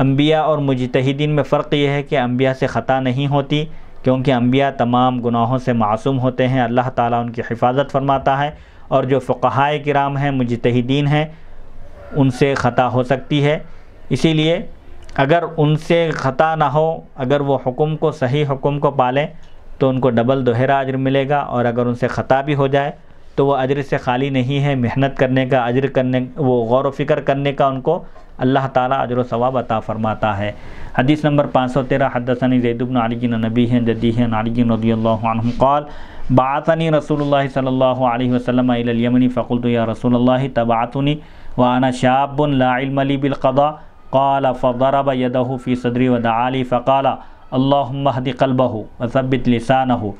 انبیاء اور مجتہدین میں فرق یہ ہے کہ انبیاء سے خطا نہیں ہوتی کیونکہ انبیاء تمام گناہوں سے معصوم ہوتے ہیں اللہ تعالیٰ ان کی حفاظت فرماتا ہے اور جو فقہائے کرام ہیں مجتہدین ہیں ان سے خطا ہو سکتی ہے اسی لیے اگر ان سے خطا نہ ہو اگر وہ حکم کو صحیح حکم کو پالیں تو ان کو ڈبل دوہرا اجر ملے گا اور اگر ان سے خطا بھی ہو جائے تو وہ اجر سے خالی نہیں ہے محنت کرنے کا عجر کرنے وہ غور و فکر کرنے کا ان کو اللہ تعالیٰ عجر و ثواب عطا فرماتا ہے حدیث نمبر پانچ سو تیرہ حدثنی زید بن النگین نبی ہیں جدیح ناریین رضی اللہ عنہ قال بعثنی رسول اللہ صلی اللہ علیہ وسلم فقلت یا رسول اللہ تبعتنی وان شب اللہ بال قدا قالا فدر فی صدری ود علی فقالہ اللہ مہد كلبہ و ضبب لسان ہُو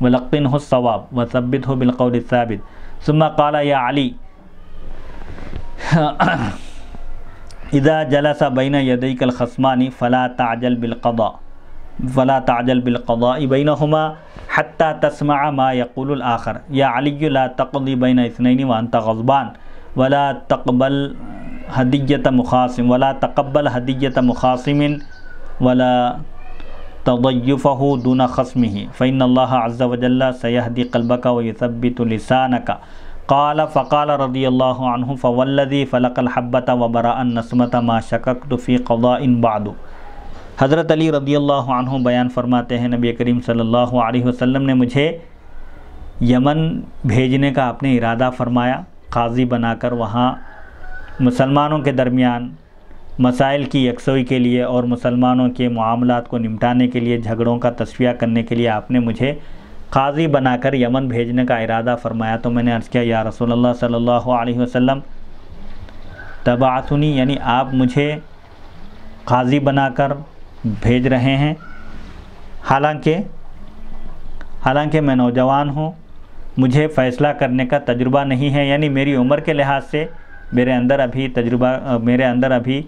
و لقكن حص بالقول الثابت ثم قال یا علی <coughs> اذا جلس بین يد الخمانی فلا تعجل بالقضاء فلا تعجل بالقضاء بل قدا تسمع ما یقل الآخر یا علی غلاط بین اسنینی وان طا غصبان ولا تقبل حدیت مخاصم ولا تقبل حدیت مخاصم ولا تضیفہ دون خصمہ ہی فعین اللہ عز و اللہ سیہدی کلبکہ ویثبت ثبت السان کا فقال رضی اللہ عنہ فوالذی فلق الحبۃ وبرا شککت فی قضاء باد حضرت علی رضی اللہ عنہ بیان فرماتے ہیں نبی کریم صلی اللہ علیہ وسلم نے مجھے یمن بھیجنے کا اپنے ارادہ فرمایا قاضی بنا کر وہاں مسلمانوں کے درمیان مسائل کی یکسوئی کے لیے اور مسلمانوں کے معاملات کو نمٹانے کے لیے جھگڑوں کا تصفیہ کرنے کے لیے آپ نے مجھے قاضی بنا کر یمن بھیجنے کا ارادہ فرمایا تو میں نے عرض کیا یا رسول اللہ صلی اللہ علیہ وسلم تب یعنی آپ مجھے قاضی بنا کر بھیج رہے ہیں حالانکہ حالانکہ میں نوجوان ہوں مجھے فیصلہ کرنے کا تجربہ نہیں ہے یعنی میری عمر کے لحاظ سے میرے اندر ابھی تجربہ میرے اندر ابھی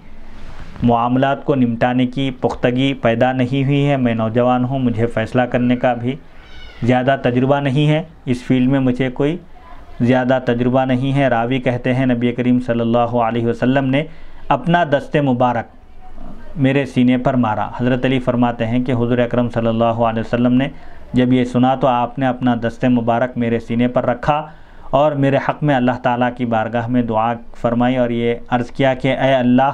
معاملات کو نمٹانے کی پختگی پیدا نہیں ہوئی ہے میں نوجوان ہوں مجھے فیصلہ کرنے کا بھی زیادہ تجربہ نہیں ہے اس فیلڈ میں مجھے کوئی زیادہ تجربہ نہیں ہے راوی کہتے ہیں نبی کریم صلی اللہ علیہ وسلم نے اپنا دست مبارک میرے سینے پر مارا حضرت علی فرماتے ہیں کہ حضور اکرم صلی اللہ علیہ وسلم نے جب یہ سنا تو آپ نے اپنا دست مبارک میرے سینے پر رکھا اور میرے حق میں اللہ تعالیٰ کی بارگاہ میں دعا فرمائی اور یہ عرض کیا کہ اے اللہ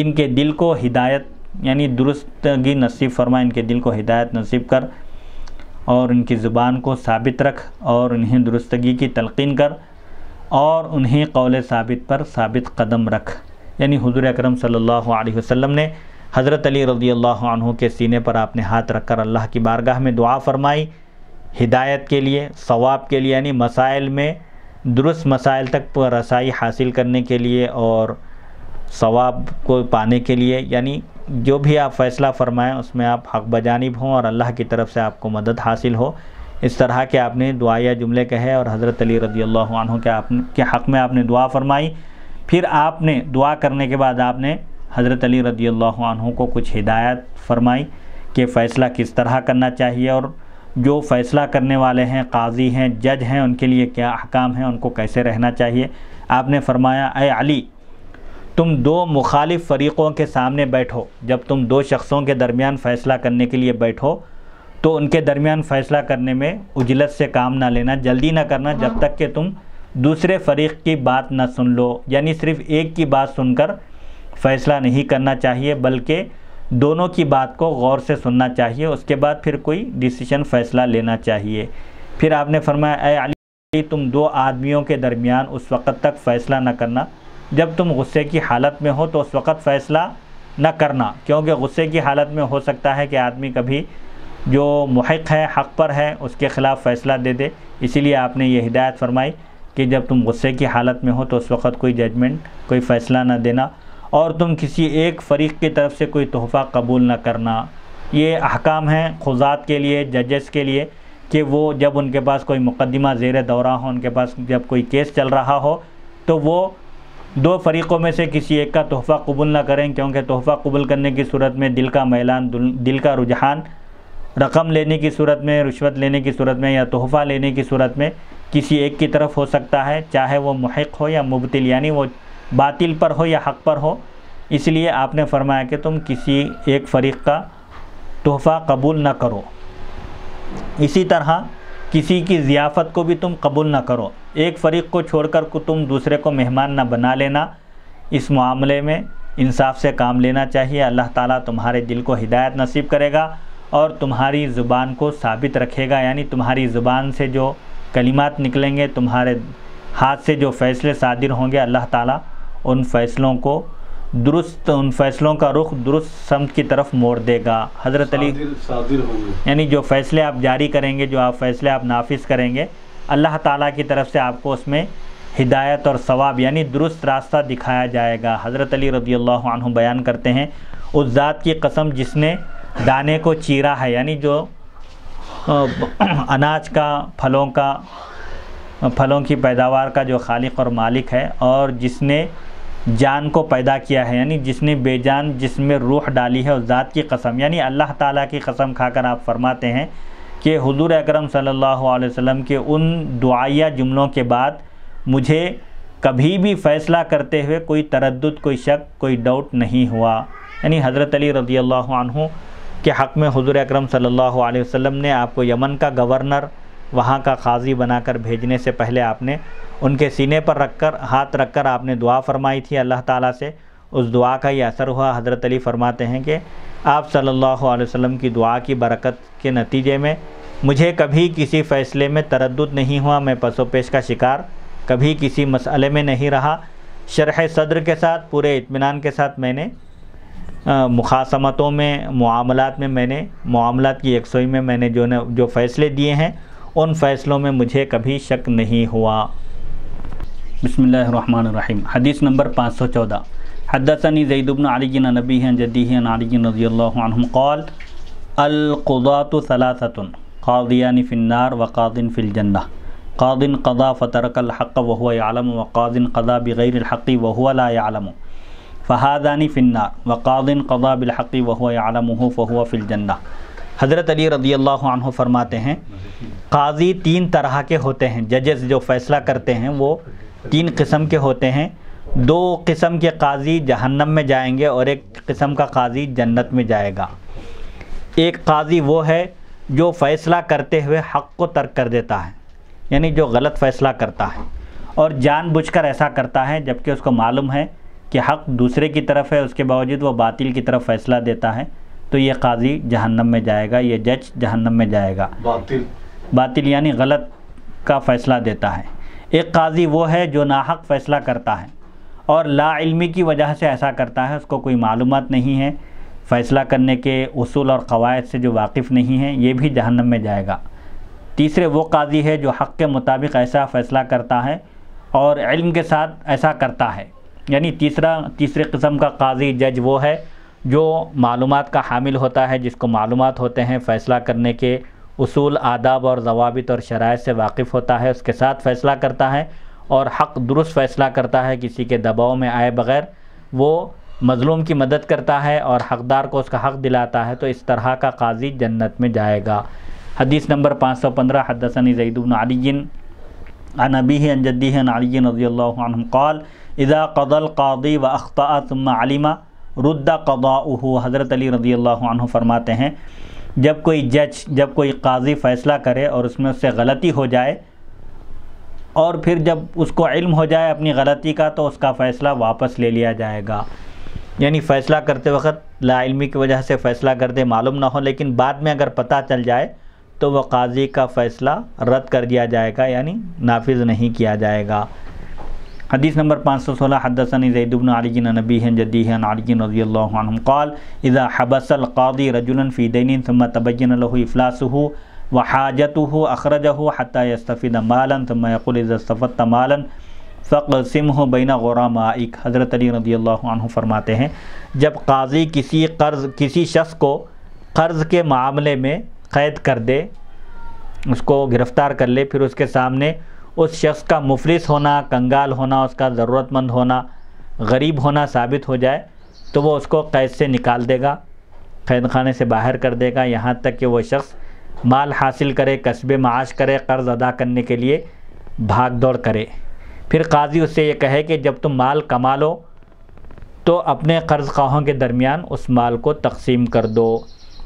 ان کے دل کو ہدایت یعنی درستگی نصیب فرمائے ان کے دل کو ہدایت نصیب کر اور ان کی زبان کو ثابت رکھ اور انہیں درستگی کی تلقین کر اور انہیں قول ثابت پر ثابت قدم رکھ یعنی حضور اکرم صلی اللہ علیہ وسلم نے حضرت علی رضی اللہ عنہ کے سینے پر آپ نے ہاتھ رکھ کر اللہ کی بارگاہ میں دعا فرمائی ہدایت کے لیے ثواب کے لیے یعنی مسائل میں درست مسائل تک رسائی حاصل کرنے کے لیے اور ثواب کو پانے کے لیے یعنی جو بھی آپ فیصلہ فرمائیں اس میں آپ حق بجانب ہوں اور اللہ کی طرف سے آپ کو مدد حاصل ہو اس طرح کے آپ نے دعائیہ جملے کہے اور حضرت علی رضی اللہ عنہ کے حق میں آپ نے دعا فرمائی پھر آپ نے دعا کرنے کے بعد آپ نے حضرت علی رضی اللہ عنہ کو کچھ ہدایت فرمائی کہ فیصلہ کس طرح کرنا چاہیے اور جو فیصلہ کرنے والے ہیں قاضی ہیں جج ہیں ان کے لیے کیا احکام ہیں ان کو کیسے رہنا چاہیے آپ نے فرمایا اے علی تم دو مخالف فریقوں کے سامنے بیٹھو جب تم دو شخصوں کے درمیان فیصلہ کرنے کے لیے بیٹھو تو ان کے درمیان فیصلہ کرنے میں اجلت سے کام نہ لینا جلدی نہ کرنا جب تک کہ تم دوسرے فریق کی بات نہ سن لو یعنی صرف ایک کی بات سن کر فیصلہ نہیں کرنا چاہیے بلکہ دونوں کی بات کو غور سے سننا چاہیے اس کے بعد پھر کوئی ڈیسیشن فیصلہ لینا چاہیے پھر آپ نے فرمایا اے علی علی تم دو آدمیوں کے درمیان اس وقت تک فیصلہ نہ کرنا جب تم غصے کی حالت میں ہو تو اس وقت فیصلہ نہ کرنا کیونکہ غصے کی حالت میں ہو سکتا ہے کہ آدمی کبھی جو محق ہے حق پر ہے اس کے خلاف فیصلہ دے دے اسی لیے آپ نے یہ ہدایت فرمائی کہ جب تم غصے کی حالت میں ہو تو اس وقت کوئی ججمنٹ کوئی فیصلہ نہ دینا اور تم کسی ایک فریق کی طرف سے کوئی تحفہ قبول نہ کرنا یہ احکام ہیں خزات کے لیے ججز کے لیے کہ وہ جب ان کے پاس کوئی مقدمہ زیر دورہ ہو ان کے پاس جب کوئی کیس چل رہا ہو تو وہ دو فریقوں میں سے کسی ایک کا تحفہ قبول نہ کریں کیونکہ تحفہ قبول کرنے کی صورت میں دل کا میلان دل کا رجحان رقم لینے کی صورت میں رشوت لینے کی صورت میں یا تحفہ لینے کی صورت میں کسی ایک کی طرف ہو سکتا ہے چاہے وہ محق ہو یا مبتل یعنی وہ باطل پر ہو یا حق پر ہو اس لیے آپ نے فرمایا کہ تم کسی ایک فریق کا تحفہ قبول نہ کرو اسی طرح کسی کی ضیافت کو بھی تم قبول نہ کرو ایک فریق کو چھوڑ کر تم دوسرے کو مہمان نہ بنا لینا اس معاملے میں انصاف سے کام لینا چاہیے اللہ تعالیٰ تمہارے دل کو ہدایت نصیب کرے گا اور تمہاری زبان کو ثابت رکھے گا یعنی تمہاری زبان سے جو کلمات نکلیں گے تمہارے ہاتھ سے جو فیصلے صادر ہوں گے اللہ تعالیٰ ان فیصلوں کو درست ان فیصلوں کا رخ درست سمت کی طرف موڑ دے گا حضرت علی یعنی جو فیصلے آپ جاری کریں گے جو آپ فیصلے آپ نافذ کریں گے اللہ تعالیٰ کی طرف سے آپ کو اس میں ہدایت اور ثواب یعنی درست راستہ دکھایا جائے گا حضرت علی رضی اللہ عنہ بیان کرتے ہیں اس ذات کی قسم جس نے دانے کو چیرا ہے یعنی جو اناج کا پھلوں کا پھلوں کی پیداوار کا جو خالق اور مالک ہے اور جس نے جان کو پیدا کیا ہے یعنی جس نے بے جان جس میں روح ڈالی ہے اس ذات کی قسم یعنی اللہ تعالیٰ کی قسم کھا کر آپ فرماتے ہیں کہ حضور اکرم صلی اللہ علیہ وسلم کے ان دعائیہ جملوں کے بعد مجھے کبھی بھی فیصلہ کرتے ہوئے کوئی تردد کوئی شک کوئی ڈاؤٹ نہیں ہوا یعنی حضرت علی رضی اللہ عنہ کے حق میں حضور اکرم صلی اللہ علیہ وسلم نے آپ کو یمن کا گورنر وہاں کا خاضی بنا کر بھیجنے سے پہلے آپ نے ان کے سینے پر رکھ کر ہاتھ رکھ کر آپ نے دعا فرمائی تھی اللہ تعالیٰ سے اس دعا کا یہ اثر ہوا حضرت علی فرماتے ہیں کہ آپ صلی اللہ علیہ وسلم کی دعا کی برکت کے نتیجے میں مجھے کبھی کسی فیصلے میں تردد نہیں ہوا میں پس و پیش کا شکار کبھی کسی مسئلے میں نہیں رہا شرح صدر کے ساتھ پورے اطمینان کے ساتھ میں نے مخاصمتوں میں معاملات میں میں نے معاملات کی یکسوئی میں میں نے جو جو فیصلے دیے ہیں ان فیصلوں میں مجھے کبھی شک نہیں ہوا بسم اللہ الرحمن الرحیم حدیث نمبر پانچ سو چودہ حدس علی زید البن علگنبی جدیَََََََََََََََََََََََ عليگن رضی اللہ فی النار وقاض فی الجنہ قاض قضا فترک الحق وََ عالم الحق قادن لا غیر الحقی ولا النار وقاض فنار بالحق قدع الحقی فہو فی الجنہ حضرت علی رضی اللہ عنہ فرماتے ہیں قاضی تین طرح کے ہوتے ہیں ججز جو فیصلہ کرتے ہیں وہ تین قسم کے ہوتے ہیں دو قسم کے قاضی جہنم میں جائیں گے اور ایک قسم کا قاضی جنت میں جائے گا ایک قاضی وہ ہے جو فیصلہ کرتے ہوئے حق کو ترک کر دیتا ہے یعنی جو غلط فیصلہ کرتا ہے اور جان بوجھ کر ایسا کرتا ہے جبکہ اس کو معلوم ہے کہ حق دوسرے کی طرف ہے اس کے باوجود وہ باطل کی طرف فیصلہ دیتا ہے تو یہ قاضی جہنم میں جائے گا یہ جج جہنم میں جائے گا باطل باطل یعنی غلط کا فیصلہ دیتا ہے ایک قاضی وہ ہے جو ناحق فیصلہ کرتا ہے اور لا علمی کی وجہ سے ایسا کرتا ہے اس کو کوئی معلومات نہیں ہے فیصلہ کرنے کے اصول اور قواعد سے جو واقف نہیں ہیں یہ بھی جہنم میں جائے گا تیسرے وہ قاضی ہے جو حق کے مطابق ایسا فیصلہ کرتا ہے اور علم کے ساتھ ایسا کرتا ہے یعنی تیسرا تیسرے قسم کا قاضی جج وہ ہے جو معلومات کا حامل ہوتا ہے جس کو معلومات ہوتے ہیں فیصلہ کرنے کے اصول آداب اور ضوابط اور شرائط سے واقف ہوتا ہے اس کے ساتھ فیصلہ کرتا ہے اور حق درست فیصلہ کرتا ہے کسی کے دباؤ میں آئے بغیر وہ مظلوم کی مدد کرتا ہے اور حقدار کو اس کا حق دلاتا ہے تو اس طرح کا قاضی جنت میں جائے گا حدیث نمبر پانچ سو پندرہ حدثنی زعید العین عنبی انجدی عالی رضی اللہ قال اذا قضل قاضی و اختاطم عالمہ ردع قد حضرت علی رضی اللہ عنہ فرماتے ہیں جب کوئی جج جب کوئی قاضی فیصلہ کرے اور اس میں اس سے غلطی ہو جائے اور پھر جب اس کو علم ہو جائے اپنی غلطی کا تو اس کا فیصلہ واپس لے لیا جائے گا یعنی فیصلہ کرتے وقت لا علمی کی وجہ سے فیصلہ کر دے معلوم نہ ہو لیکن بعد میں اگر پتہ چل جائے تو وہ قاضی کا فیصلہ رد کر دیا جائے گا یعنی نافذ نہیں کیا جائے گا حدیث نمبر پانچ سو سولہ حدثید علگین نبی جدیََََََََََََََََََََََ عليغين رضی اللہ قال اذا حبس القاضی رجلا فی دین ثم تبین له افلاسه و حاجت ہُ اقرجہ مالا ثم مالن اذا مالن مالا فقسمه بین غرامائک حضرت علی رضی اللہ عنہ فرماتے ہیں جب قاضی کسی قرض کسی شخص کو قرض کے معاملے میں قید کر دے اس کو گرفتار کر لے پھر اس کے سامنے اس شخص کا مفلس ہونا کنگال ہونا اس کا ضرورت مند ہونا غریب ہونا ثابت ہو جائے تو وہ اس کو قید سے نکال دے گا قید خانے سے باہر کر دے گا یہاں تک کہ وہ شخص مال حاصل کرے قصب معاش کرے قرض ادا کرنے کے لیے بھاگ دوڑ کرے پھر قاضی اس سے یہ کہے کہ جب تم مال کما لو تو اپنے قرض خواہوں کے درمیان اس مال کو تقسیم کر دو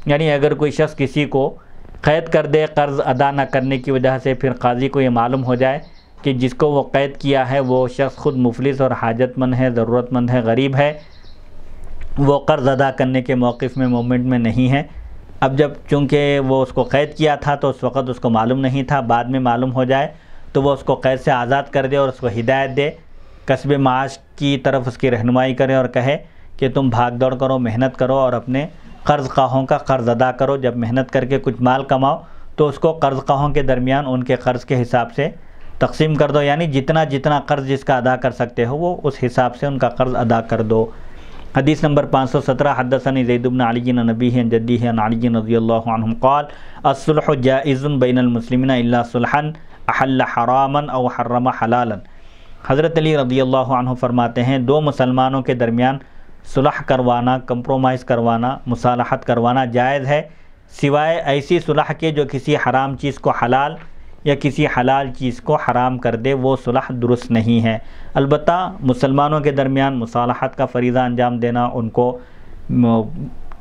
یعنی اگر کوئی شخص کسی کو قید کر دے قرض ادا نہ کرنے کی وجہ سے پھر قاضی کو یہ معلوم ہو جائے کہ جس کو وہ قید کیا ہے وہ شخص خود مفلس اور حاجت مند ہے ضرورت مند ہے غریب ہے وہ قرض ادا کرنے کے موقف میں مومنٹ میں نہیں ہے اب جب چونکہ وہ اس کو قید کیا تھا تو اس وقت اس کو معلوم نہیں تھا بعد میں معلوم ہو جائے تو وہ اس کو قید سے آزاد کر دے اور اس کو ہدایت دے قصب معاش کی طرف اس کی رہنمائی کرے اور کہے کہ تم بھاگ دوڑ کرو محنت کرو اور اپنے قرض خواہوں کا قرض ادا کرو جب محنت کر کے کچھ مال کماؤ تو اس کو قرض قاہوں کے درمیان ان کے قرض کے حساب سے تقسیم کر دو یعنی جتنا جتنا قرض جس کا ادا کر سکتے ہو وہ اس حساب سے ان کا قرض ادا کر دو حدیث نمبر پانچ سو سترہ علی نبی علگین النبی جدیََََََََََََََََََََ علگین رضی اللہ قال اس بین صلحا احل حراما او حرم حلالن حضرت علی رضی اللہ عنہ فرماتے ہیں دو مسلمانوں کے درمیان صلح کروانا کمپرومائز کروانا مصالحت کروانا جائز ہے سوائے ایسی صلح کے جو کسی حرام چیز کو حلال یا کسی حلال چیز کو حرام کر دے وہ صلح درست نہیں ہے البتہ مسلمانوں کے درمیان مصالحت کا فریضہ انجام دینا ان کو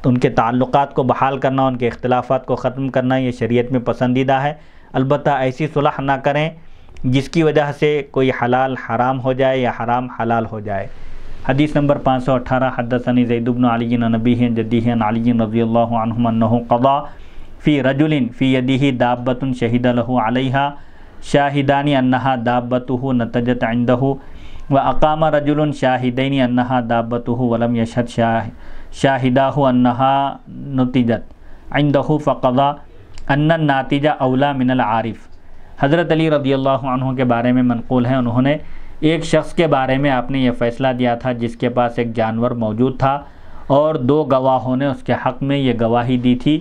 ان کے تعلقات کو بحال کرنا ان کے اختلافات کو ختم کرنا یہ شریعت میں پسندیدہ ہے البتہ ایسی صلح نہ کریں جس کی وجہ سے کوئی حلال حرام ہو جائے یا حرام حلال ہو جائے حدیث نمبر پانچ سو اٹھارہ حدس علی زید علی نبی جدی علی رضی اللہ عنہ قضا فی رجل فی یدیہ دابت شہید شہید علیہا شاہدانی انہا داب نتجت نتج اندہ و اقامہ رجولن شاہدین انہا داب بت ہلم شاہ شاہدہ النّا نتجت اندہ فقضا ان ناتجہ اولا من العارف حضرت علی رضی اللہ عنہ کے بارے میں منقول ہیں انہوں نے ایک شخص کے بارے میں آپ نے یہ فیصلہ دیا تھا جس کے پاس ایک جانور موجود تھا اور دو گواہوں نے اس کے حق میں یہ گواہی دی تھی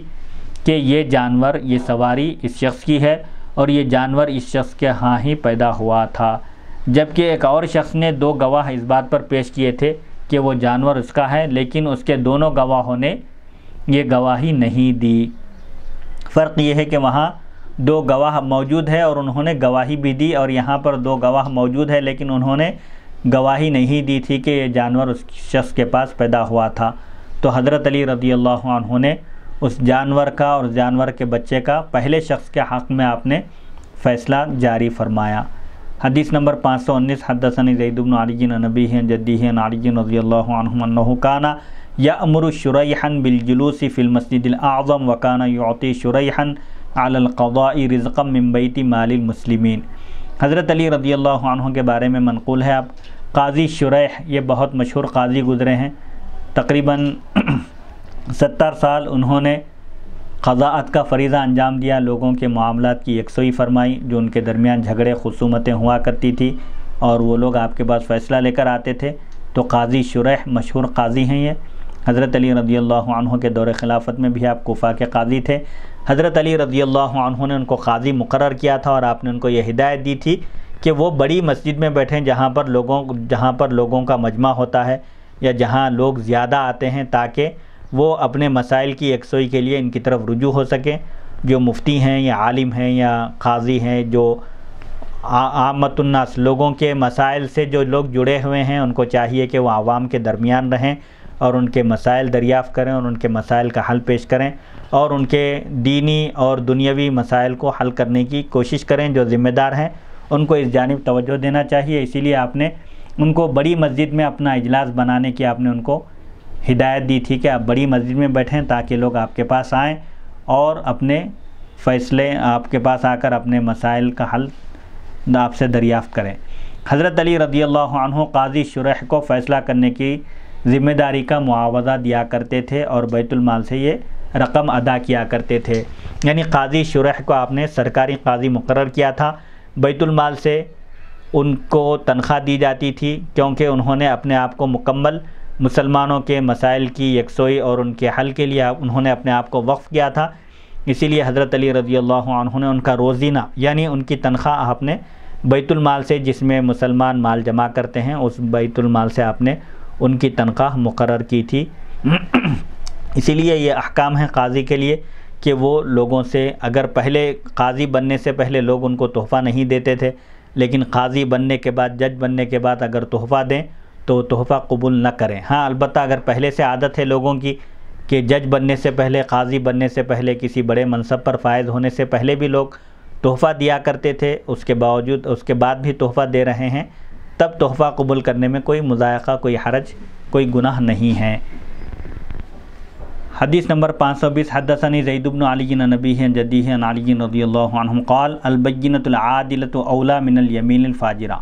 کہ یہ جانور یہ سواری اس شخص کی ہے اور یہ جانور اس شخص کے ہاں ہی پیدا ہوا تھا جبکہ ایک اور شخص نے دو گواہ اس بات پر پیش کیے تھے کہ وہ جانور اس کا ہے لیکن اس کے دونوں گواہوں نے یہ گواہی نہیں دی فرق یہ ہے کہ وہاں دو گواہ موجود ہے اور انہوں نے گواہی بھی دی اور یہاں پر دو گواہ موجود ہے لیکن انہوں نے گواہی نہیں دی تھی کہ یہ جانور اس شخص کے پاس پیدا ہوا تھا تو حضرت علی رضی اللہ عنہ نے اس جانور کا اور جانور کے بچے کا پہلے شخص کے حق میں آپ نے فیصلہ جاری فرمایا حدیث نمبر پانچ سو انیس حدثنی زید بن النعین ننبی جدید عالدین رضی اللہ عنہ انہ کانا یا شریحن بالجلوسی فی المسجد الاعظم وکانا یعطی شریحن عالقوا رزقم بیت مال المسلمین حضرت علی رضی اللہ عنہ کے بارے میں منقول ہے آپ قاضی شریح یہ بہت مشہور قاضی گزرے ہیں تقریباً <clears throat> ستر سال انہوں نے قضاعت کا فریضہ انجام دیا لوگوں کے معاملات کی یکسوئی فرمائی جو ان کے درمیان جھگڑے خصومتیں ہوا کرتی تھی اور وہ لوگ آپ کے پاس فیصلہ لے کر آتے تھے تو قاضی شریح مشہور قاضی ہیں یہ حضرت علی رضی اللہ عنہ کے دور خلافت میں بھی آپ کوفہ کے قاضی تھے حضرت علی رضی اللہ عنہ نے ان کو قاضی مقرر کیا تھا اور آپ نے ان کو یہ ہدایت دی تھی کہ وہ بڑی مسجد میں بیٹھیں جہاں پر لوگوں جہاں پر لوگوں کا مجمع ہوتا ہے یا جہاں لوگ زیادہ آتے ہیں تاکہ وہ اپنے مسائل کی یکسوئی کے لیے ان کی طرف رجوع ہو سکیں جو مفتی ہیں یا عالم ہیں یا قاضی ہیں جو الناس لوگوں کے مسائل سے جو لوگ جڑے ہوئے ہیں ان کو چاہیے کہ وہ عوام کے درمیان رہیں اور ان کے مسائل دریافت کریں اور ان کے مسائل کا حل پیش کریں اور ان کے دینی اور دنیاوی مسائل کو حل کرنے کی کوشش کریں جو ذمہ دار ہیں ان کو اس جانب توجہ دینا چاہیے اسی لیے آپ نے ان کو بڑی مسجد میں اپنا اجلاس بنانے کی آپ نے ان کو ہدایت دی تھی کہ آپ بڑی مسجد میں بیٹھیں تاکہ لوگ آپ کے پاس آئیں اور اپنے فیصلے آپ کے پاس آ کر اپنے مسائل کا حل آپ سے دریافت کریں حضرت علی رضی اللہ عنہ قاضی شرح کو فیصلہ کرنے کی ذمہ داری کا معاوضہ دیا کرتے تھے اور بیت المال سے یہ رقم ادا کیا کرتے تھے یعنی قاضی شرح کو آپ نے سرکاری قاضی مقرر کیا تھا بیت المال سے ان کو تنخواہ دی جاتی تھی کیونکہ انہوں نے اپنے آپ کو مکمل مسلمانوں کے مسائل کی یکسوئی اور ان کے حل کے لیے انہوں نے اپنے آپ کو وقف کیا تھا اسی لیے حضرت علی رضی اللہ عنہ نے ان کا روزینہ یعنی ان کی تنخواہ آپ نے بیت المال سے جس میں مسلمان مال جمع کرتے ہیں اس بیت المال سے آپ نے ان کی تنخواہ مقرر کی تھی اسی لیے یہ احکام ہیں قاضی کے لیے کہ وہ لوگوں سے اگر پہلے قاضی بننے سے پہلے لوگ ان کو تحفہ نہیں دیتے تھے لیکن قاضی بننے کے بعد جج بننے کے بعد اگر تحفہ دیں تو تحفہ قبول نہ کریں ہاں البتہ اگر پہلے سے عادت ہے لوگوں کی کہ جج بننے سے پہلے قاضی بننے سے پہلے کسی بڑے منصب پر فائز ہونے سے پہلے بھی لوگ تحفہ دیا کرتے تھے اس کے باوجود اس کے بعد بھی تحفہ دے رہے ہیں تب تحفہ قبول کرنے میں کوئی مذائقہ کوئی حرج کوئی گناہ نہیں ہے حدیث نمبر پانچ سو بیس حدثنی زید البنعلی علی رضی اللہ عنہ قال البینۃ العادلۃ اولا من الیمین الفاجرہ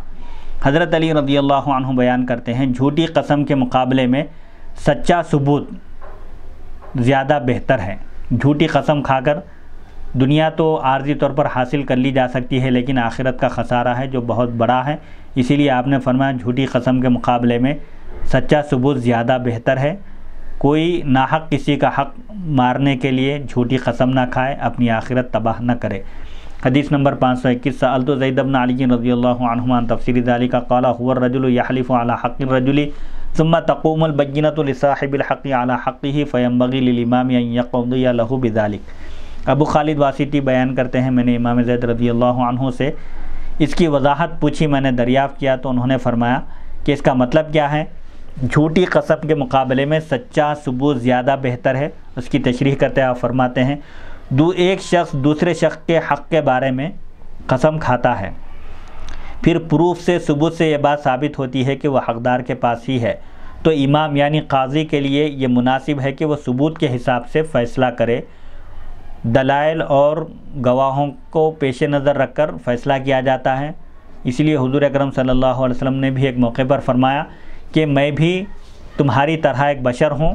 حضرت علی رضی اللہ عنہ بیان کرتے ہیں جھوٹی قسم کے مقابلے میں سچا ثبوت زیادہ بہتر ہے جھوٹی قسم کھا کر دنیا تو عارضی طور پر حاصل کر لی جا سکتی ہے لیکن آخرت کا خسارہ ہے جو بہت بڑا ہے اسی لیے آپ نے فرمایا جھوٹی قسم کے مقابلے میں سچا ثبوت زیادہ بہتر ہے کوئی ناحق کسی کا حق مارنے کے لیے جھوٹی قسم نہ کھائے اپنی آخرت تباہ نہ کرے حدیث نمبر پانچ سو اکیس سال زید ابن علی رضی اللہ عنہ عن تفسیر قالا ہوا الرجل یحلف على حق الرجل ثم تقوم البینۃ على حقه فينبغي للامام ان يقضي له بذلك ابو خالد واسطی بیان کرتے ہیں میں نے امام زید رضی اللہ عنہ سے اس کی وضاحت پوچھی میں نے دریافت کیا تو انہوں نے فرمایا کہ اس کا مطلب کیا ہے جھوٹی قسم کے مقابلے میں سچا ثبوت زیادہ بہتر ہے اس کی تشریح کرتے ہیں آپ فرماتے ہیں دو ایک شخص دوسرے شخص کے حق کے بارے میں قسم کھاتا ہے پھر پروف سے ثبوت سے یہ بات ثابت ہوتی ہے کہ وہ حقدار کے پاس ہی ہے تو امام یعنی قاضی کے لیے یہ مناسب ہے کہ وہ ثبوت کے حساب سے فیصلہ کرے دلائل اور گواہوں کو پیش نظر رکھ کر فیصلہ کیا جاتا ہے اس لیے حضور اکرم صلی اللہ علیہ وسلم نے بھی ایک موقع پر فرمایا کہ میں بھی تمہاری طرح ایک بشر ہوں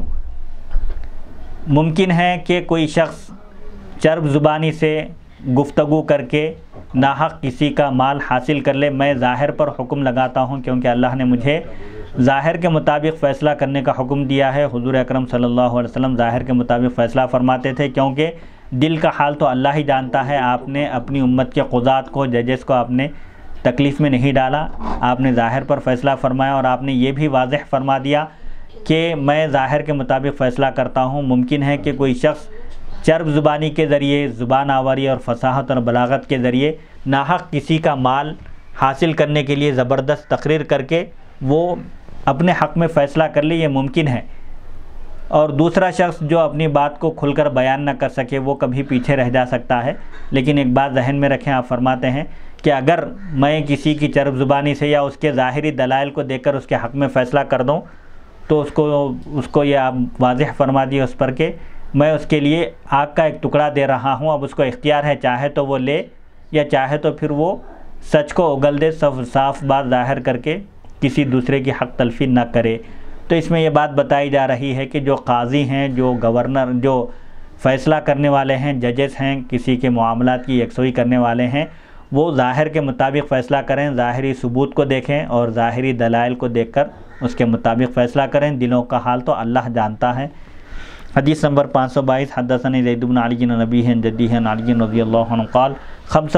ممکن ہے کہ کوئی شخص چرب زبانی سے گفتگو کر کے ناحق کسی کا مال حاصل کر لے میں ظاہر پر حکم لگاتا ہوں کیونکہ اللہ نے مجھے ظاہر کے مطابق فیصلہ کرنے کا حکم دیا ہے حضور اکرم صلی اللہ علیہ وسلم ظاہر کے مطابق فیصلہ فرماتے تھے کیونکہ دل کا حال تو اللہ ہی جانتا ہے آپ نے اپنی امت کے قضات کو ججز کو آپ نے تکلیف میں نہیں ڈالا آپ نے ظاہر پر فیصلہ فرمایا اور آپ نے یہ بھی واضح فرما دیا کہ میں ظاہر کے مطابق فیصلہ کرتا ہوں ممکن ہے کہ کوئی شخص چرب زبانی کے ذریعے زبان آوری اور فصاحت اور بلاغت کے ذریعے ناحق کسی کا مال حاصل کرنے کے لیے زبردست تقریر کر کے وہ اپنے حق میں فیصلہ کر لے یہ ممکن ہے اور دوسرا شخص جو اپنی بات کو کھل کر بیان نہ کر سکے وہ کبھی پیچھے رہ جا سکتا ہے لیکن ایک بات ذہن میں رکھیں آپ فرماتے ہیں کہ اگر میں کسی کی چرب زبانی سے یا اس کے ظاہری دلائل کو دیکھ کر اس کے حق میں فیصلہ کر دوں تو اس کو اس کو یہ آپ واضح فرما دیے اس پر کہ میں اس کے لیے آگ کا ایک ٹکڑا دے رہا ہوں اب اس کو اختیار ہے چاہے تو وہ لے یا چاہے تو پھر وہ سچ کو اگل دے صف صاف بات ظاہر کر کے کسی دوسرے کی حق تلفی نہ کرے تو اس میں یہ بات بتائی جا رہی ہے کہ جو قاضی ہیں جو گورنر جو فیصلہ کرنے والے ہیں ججز ہیں کسی کے معاملات کی یکسوئی کرنے والے ہیں وہ ظاہر کے مطابق فیصلہ کریں ظاہری ثبوت کو دیکھیں اور ظاہری دلائل کو دیکھ کر اس کے مطابق فیصلہ کریں دلوں کا حال تو اللہ جانتا ہے حدیث نمبر پانچ سو بائیس زید بن علی نبی جدیح علی رضی اللہ عنہ قال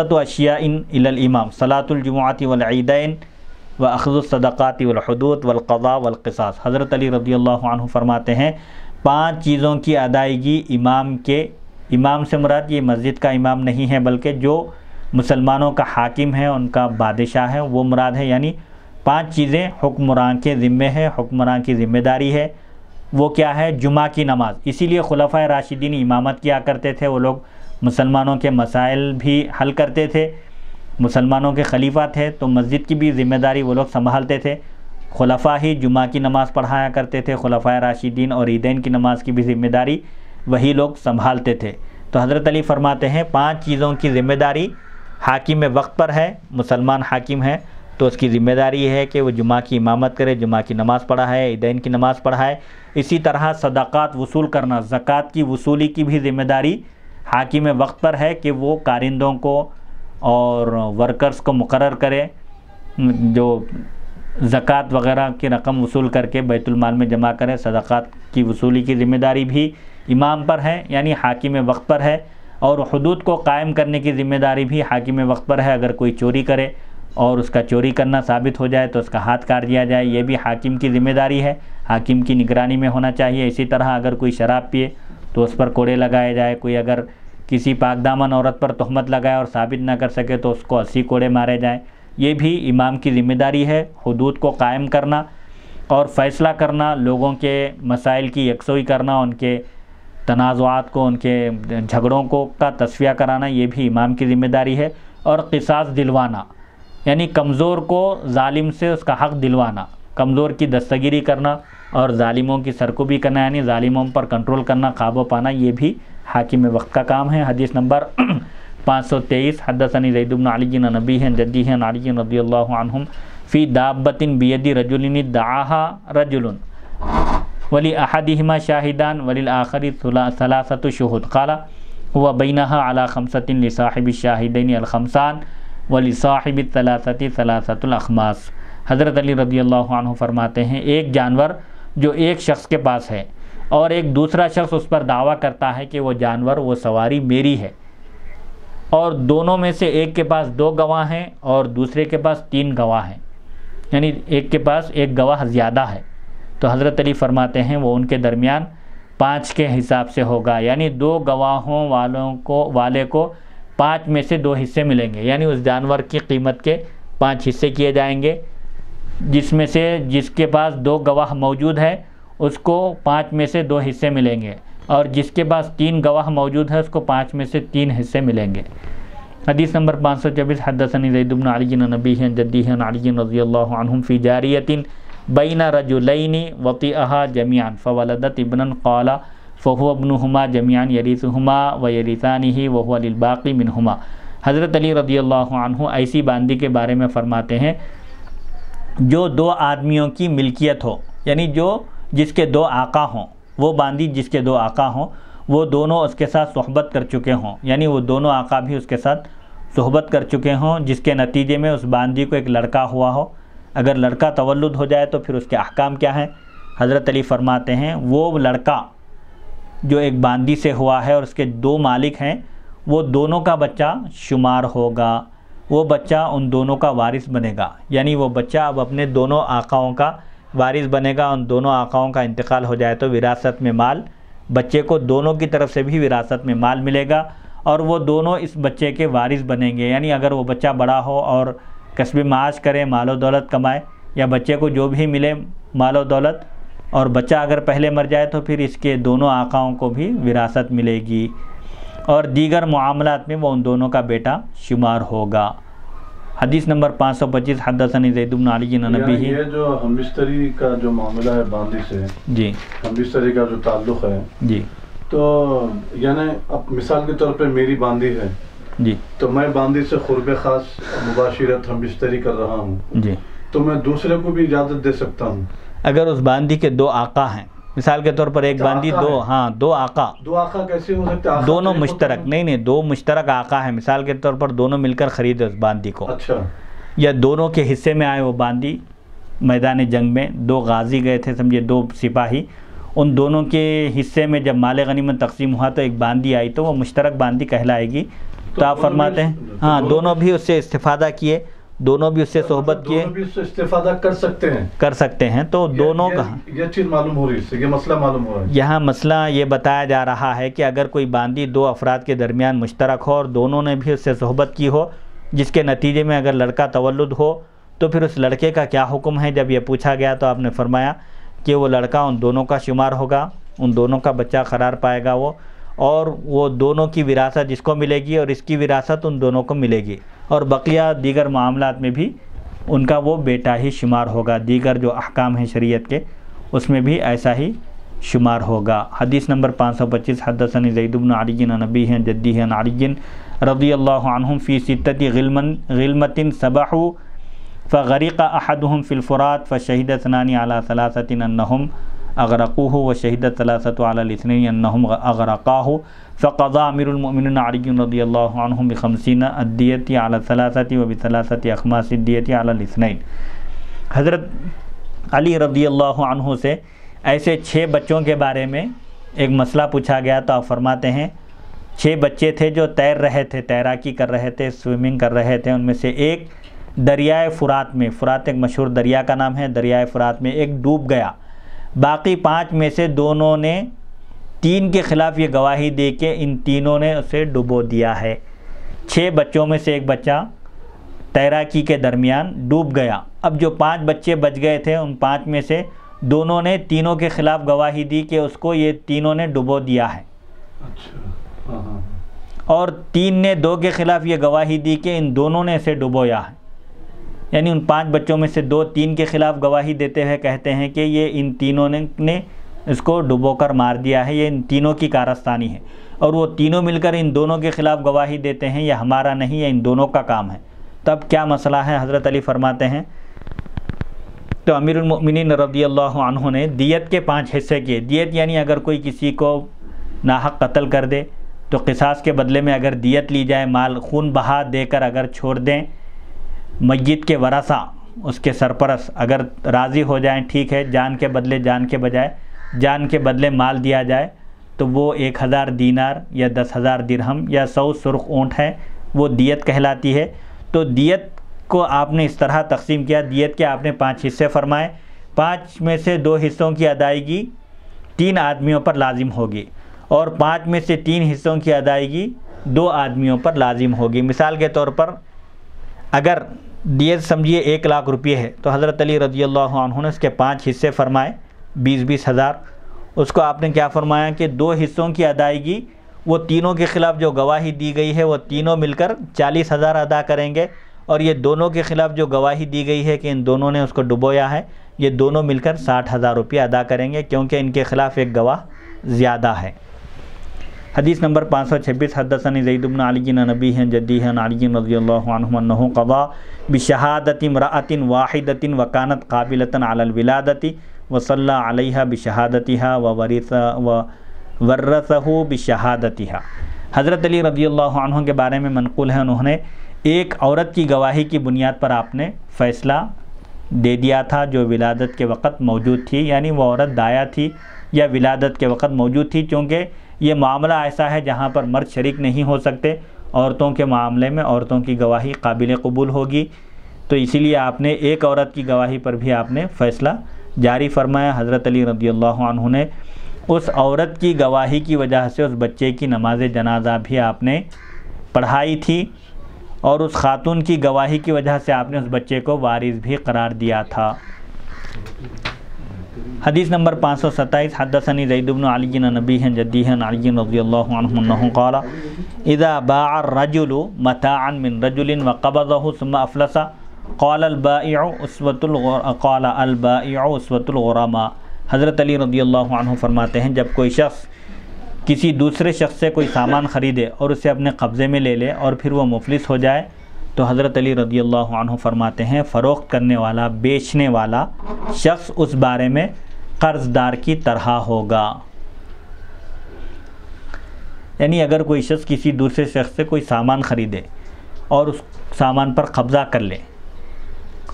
و اشیاء ان الامام صلاۃ الجمعات والعیدین و اخذ الصدقات الحدود و القضاء حضرت علی رضی اللہ عنہ فرماتے ہیں پانچ چیزوں کی ادائیگی امام کے امام سے مراد یہ مسجد کا امام نہیں ہے بلکہ جو مسلمانوں کا حاکم ہے ان کا بادشاہ ہے وہ مراد ہے یعنی پانچ چیزیں حکمراں کے ذمے ہے حکمراں کی ذمہ داری ہے وہ کیا ہے جمعہ کی نماز اسی لیے خلفۂ راشدین امامت کیا کرتے تھے وہ لوگ مسلمانوں کے مسائل بھی حل کرتے تھے مسلمانوں کے خلیفہ تھے تو مسجد کی بھی ذمہ داری وہ لوگ سنبھالتے تھے خلفہ ہی جمعہ کی نماز پڑھایا کرتے تھے خلفۂ راشدین اور عیدین کی نماز کی بھی ذمہ داری وہی لوگ سنبھالتے تھے تو حضرت علی فرماتے ہیں پانچ چیزوں کی ذمہ داری حاکم وقت پر ہے مسلمان حاکم ہے تو اس کی ذمہ داری ہے کہ وہ جمعہ کی امامت کرے جمعہ کی نماز پڑھائے عیدین کی نماز پڑھائے اسی طرح صدقات وصول کرنا زکوٰۃ کی وصولی کی بھی ذمہ داری حاکم وقت پر ہے کہ وہ کارندوں کو اور ورکرز کو مقرر کرے جو زکوٰۃ وغیرہ کی رقم وصول کر کے بیت المال میں جمع کریں صدقات کی وصولی کی ذمہ داری بھی امام پر ہے یعنی حاکم وقت پر ہے اور حدود کو قائم کرنے کی ذمہ داری بھی حاکم وقت پر ہے اگر کوئی چوری کرے اور اس کا چوری کرنا ثابت ہو جائے تو اس کا ہاتھ کاٹ دیا جائے یہ بھی حاکم کی ذمہ داری ہے حاکم کی نگرانی میں ہونا چاہیے اسی طرح اگر کوئی شراب پیے تو اس پر کوڑے لگائے جائے کوئی اگر کسی پاک دامن عورت پر تہمت لگائے اور ثابت نہ کر سکے تو اس کو اسی کوڑے مارے جائیں یہ بھی امام کی ذمہ داری ہے حدود کو قائم کرنا اور فیصلہ کرنا لوگوں کے مسائل کی یکسوئی کرنا ان کے تنازعات کو ان کے جھگڑوں کو کا تصویہ کرانا یہ بھی امام کی ذمہ داری ہے اور قصاص دلوانا یعنی کمزور کو ظالم سے اس کا حق دلوانا کمزور کی دستگیری کرنا اور ظالموں کی سرکوبی کرنا یعنی ظالموں پر کنٹرول کرنا خواب و پانا یہ بھی حاکم وقت کا کام ہے حدیث نمبر <clears throat> پانچ سو تیئیس حدثنی زید بن علی ہیں جدی ہیں علی رضی اللہ عنہم فی دابتن بیدی رجلن دعاہا رجلن ولی احدہما شاہدان ولی آخری ثلاثت صلاست و شہد بینہا و خمسط لصاحب صاحب شاہدین الخمسان ولی صاحب ثلاثت ثلاثت الخماس حضرت علی رضی اللہ عنہ فرماتے ہیں ایک جانور جو ایک شخص کے پاس ہے اور ایک دوسرا شخص اس پر دعویٰ کرتا ہے کہ وہ جانور وہ سواری میری ہے اور دونوں میں سے ایک کے پاس دو گواہ ہیں اور دوسرے کے پاس تین گواہ ہیں یعنی ایک کے پاس ایک گواہ زیادہ ہے تو حضرت علی فرماتے ہیں وہ ان کے درمیان پانچ کے حساب سے ہوگا یعنی دو گواہوں والوں کو والے کو پانچ میں سے دو حصے ملیں گے یعنی اس جانور کی قیمت کے پانچ حصے کیے جائیں گے جس میں سے جس کے پاس دو گواہ موجود ہے اس کو پانچ میں سے دو حصے ملیں گے اور جس کے پاس تین گواہ موجود ہے اس کو پانچ میں سے تین حصے ملیں گے حدیث نمبر پانچ سو چوبیس حدثنی زید بن علی نبی جدی علی رضی اللہ عنہم فی جاریتن بین رج الینی وقیٰ جمیان فولدت ابن قالا فہو ابنہما جمیان یریثہما ریسحما و یہ وہو وہ الباقی حضرت علی رضی اللہ عنہ ایسی باندی کے بارے میں فرماتے ہیں جو دو آدمیوں کی ملکیت ہو یعنی جو جس کے دو آقا ہوں وہ باندی جس کے دو آقا ہوں وہ دونوں اس کے ساتھ صحبت کر چکے ہوں یعنی وہ دونوں آقا بھی اس کے ساتھ صحبت کر چکے ہوں جس کے نتیجے میں اس باندی کو ایک لڑکا ہوا ہو اگر لڑکا تولد ہو جائے تو پھر اس کے احکام کیا ہیں حضرت علی فرماتے ہیں وہ لڑکا جو ایک باندی سے ہوا ہے اور اس کے دو مالک ہیں وہ دونوں کا بچہ شمار ہوگا وہ بچہ ان دونوں کا وارث بنے گا یعنی وہ بچہ اب اپنے دونوں آقاؤں کا وارث بنے گا ان دونوں آقاؤں کا انتقال ہو جائے تو وراثت میں مال بچے کو دونوں کی طرف سے بھی وراثت میں مال ملے گا اور وہ دونوں اس بچے کے وارث بنیں گے یعنی اگر وہ بچہ بڑا ہو اور کسبی معاش کریں مال و دولت کمائیں یا بچے کو جو بھی ملے مال و دولت اور بچہ اگر پہلے مر جائے تو پھر اس کے دونوں آقاؤں کو بھی وراثت ملے گی اور دیگر معاملات میں وہ ان دونوں کا بیٹا شمار ہوگا حدیث نمبر پانچ سو پچیس نبی یعنی یہ جو کا جو معاملہ ہے باندی سے جی ہمبستری کا جو تعلق ہے جی تو یعنی اب مثال کے طور پہ میری باندھی ہے جی تو میں باندی سے خورب خاص مباشرت ہم بستری کر رہا ہوں جی۔ تو میں دوسرے کو بھی اجازت دے سکتا ہوں اگر اس باندی کے دو آقا ہیں مثال کے طور پر ایک باندی دو ہاں دو آقا دو آقا کیسے دونوں مشترک نہیں نہیں دو مشترک آقا ہیں مثال کے طور پر دونوں مل کر خرید اس باندی کو اچھا یا دونوں کے حصے میں آئے وہ باندی میدان جنگ میں دو غازی گئے تھے سمجھے دو سپاہی ان دونوں کے حصے میں جب مال غنیمت تقسیم ہوا تو ایک باندی آئی تو وہ مشترک باندی کہلائے گی تو آپ فرماتے ہیں ہاں دونوں بھی اس سے استفادہ کیے دونوں بھی اس سے صحبت کیے بھی اس سے استفادہ کر سکتے ہیں کر سکتے ہیں تو دونوں کا یہ چیز معلوم ہو رہی ہے یہ مسئلہ معلوم ہو رہا ہے یہاں مسئلہ یہ بتایا جا رہا ہے کہ اگر کوئی باندی دو افراد کے درمیان مشترک ہو اور دونوں نے بھی اس سے صحبت کی ہو جس کے نتیجے میں اگر لڑکا تولد ہو تو پھر اس لڑکے کا کیا حکم ہے جب یہ پوچھا گیا تو آپ نے فرمایا کہ وہ لڑکا ان دونوں کا شمار ہوگا ان دونوں کا بچہ قرار پائے گا وہ اور وہ دونوں کی وراثت جس کو ملے گی اور اس کی وراثت ان دونوں کو ملے گی اور بقیہ دیگر معاملات میں بھی ان کا وہ بیٹا ہی شمار ہوگا دیگر جو احکام ہیں شریعت کے اس میں بھی ایسا ہی شمار ہوگا حدیث نمبر پانچ سو پچیس حدثنی زیدبن علی ہیں جدی ہیں علی رضی اللہ عنہم فی ستت غلمت سبحو فغریق احدهم فی الفرات فہد ثنانی علیٰ صلاحصَََََََََََََََََََََََََََ عنہم اگرقو ہو وہ شہید الصلاثت و علیہسنِن الحم اگر فقضہ عمیر المن العین ردی اللہ عنہ مخمسینہ ادیتی علی صلاست اخماس صلاست على الاثنين حضرت علی رضی اللہ عنہ سے ایسے چھ بچوں کے بارے میں ایک مسئلہ پوچھا گیا تو آپ فرماتے ہیں چھ بچے تھے جو تیر رہے تھے تیراکی کر رہے تھے سوئمنگ کر رہے تھے ان میں سے ایک دریائے فرات میں فرات ایک مشہور دریا کا نام ہے دریائے فرات میں ایک ڈوب گیا باقی پانچ میں سے دونوں نے تین کے خلاف یہ گواہی دے کے ان تینوں نے اسے ڈبو دیا ہے چھ بچوں میں سے ایک بچہ تیراکی کے درمیان ڈوب گیا اب جو پانچ بچے بچ گئے تھے ان پانچ میں سے دونوں نے تینوں کے خلاف گواہی دی کہ اس کو یہ تینوں نے ڈبو دیا ہے اچھا، ہاں، ہاں۔ اور تین نے دو کے خلاف یہ گواہی دی کہ ان دونوں نے اسے ڈبویا ہے یعنی ان پانچ بچوں میں سے دو تین کے خلاف گواہی دیتے ہوئے کہتے ہیں کہ یہ ان تینوں نے اس کو ڈبو کر مار دیا ہے یہ ان تینوں کی کارستانی ہے اور وہ تینوں مل کر ان دونوں کے خلاف گواہی دیتے ہیں یہ ہمارا نہیں یہ ان دونوں کا کام ہے تب کیا مسئلہ ہے حضرت علی فرماتے ہیں تو امیر المؤمنین رضی اللہ عنہ نے دیت کے پانچ حصے کیے دیت یعنی اگر کوئی کسی کو ناحق قتل کر دے تو قصاص کے بدلے میں اگر دیت لی جائے مال خون بہا دے کر اگر چھوڑ دیں میت کے ورسہ اس کے سرپرس اگر راضی ہو جائیں ٹھیک ہے جان کے بدلے جان کے بجائے جان کے بدلے مال دیا جائے تو وہ ایک ہزار دینار یا دس ہزار درہم یا سو سرخ اونٹ ہیں وہ دیت کہلاتی ہے تو دیت کو آپ نے اس طرح تقسیم کیا دیت کے آپ نے پانچ حصے فرمائے پانچ میں سے دو حصوں کی ادائیگی تین آدمیوں پر لازم ہوگی اور پانچ میں سے تین حصوں کی ادائیگی دو آدمیوں پر لازم ہوگی مثال کے طور پر اگر دیے سمجھیے ایک لاکھ روپیے ہے تو حضرت علی رضی اللہ عنہ نے اس کے پانچ حصے فرمائے بیس بیس ہزار اس کو آپ نے کیا فرمایا کہ دو حصوں کی ادائیگی وہ تینوں کے خلاف جو گواہی دی گئی ہے وہ تینوں مل کر چالیس ہزار ادا کریں گے اور یہ دونوں کے خلاف جو گواہی دی گئی ہے کہ ان دونوں نے اس کو ڈبویا ہے یہ دونوں مل کر ساٹھ ہزار روپیہ ادا کریں گے کیونکہ ان کے خلاف ایک گواہ زیادہ ہے حدیث نمبر پانچ سو چھبیس حدثید علیہ ننبی ہیں نبی ہیں جدی ہیں علی شہادت رععن واحد وقانت قابلتن عال ال ولادتى و صى اللہ عليہ بشہادتِيں ہا ويثہ و وورثہ بشہادتها حضرت علی رضی اللہ عنہ کے بارے میں منقول ہے انہوں نے ایک عورت کی گواہی کی بنیاد پر آپ نے فیصلہ دے دیا تھا جو ولادت کے وقت موجود تھی یعنی وہ عورت دایا تھی یا ولادت کے وقت موجود تھی چونکہ یہ معاملہ ایسا ہے جہاں پر مرد شریک نہیں ہو سکتے عورتوں کے معاملے میں عورتوں کی گواہی قابل قبول ہوگی تو اسی لیے آپ نے ایک عورت کی گواہی پر بھی آپ نے فیصلہ جاری فرمایا حضرت علی رضی اللہ عنہ نے اس عورت کی گواہی کی وجہ سے اس بچے کی نماز جنازہ بھی آپ نے پڑھائی تھی اور اس خاتون کی گواہی کی وجہ سے آپ نے اس بچے کو وارث بھی قرار دیا تھا حدیث نمبر پانچ سو ستائیس اللہ عنہ انہو قال اذا باع الرجل متاعا من رجل وقبضه ثم افلس قال البائع اسوت الغر قال البائع اسوت الغرما حضرت علی رضی اللہ عنہ فرماتے ہیں جب کوئی شخص کسی دوسرے شخص سے کوئی سامان خریدے اور اسے اپنے قبضے میں لے لے اور پھر وہ مفلس ہو جائے تو حضرت علی رضی اللہ عنہ فرماتے ہیں فروخت کرنے والا بیچنے والا شخص اس بارے میں قرض دار کی طرح ہوگا یعنی اگر کوئی شخص کسی دوسرے شخص سے کوئی سامان خریدے اور اس سامان پر قبضہ کر لے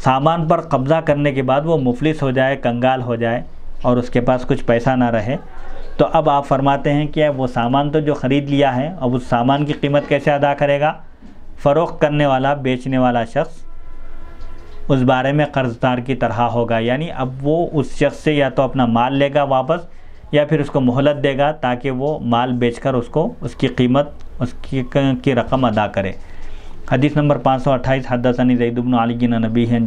سامان پر قبضہ کرنے کے بعد وہ مفلس ہو جائے کنگال ہو جائے اور اس کے پاس کچھ پیسہ نہ رہے تو اب آپ فرماتے ہیں کہ وہ سامان تو جو خرید لیا ہے اب اس سامان کی قیمت کیسے ادا کرے گا فروغ کرنے والا بیچنے والا شخص اس بارے میں قرض دار کی طرح ہوگا یعنی اب وہ اس شخص سے یا تو اپنا مال لے گا واپس یا پھر اس کو مہلت دے گا تاکہ وہ مال بیچ کر اس کو اس کی قیمت اس کی کی رقم ادا کرے حدیث نمبر پانچ سو اٹھائیس حدثنی زید بن علی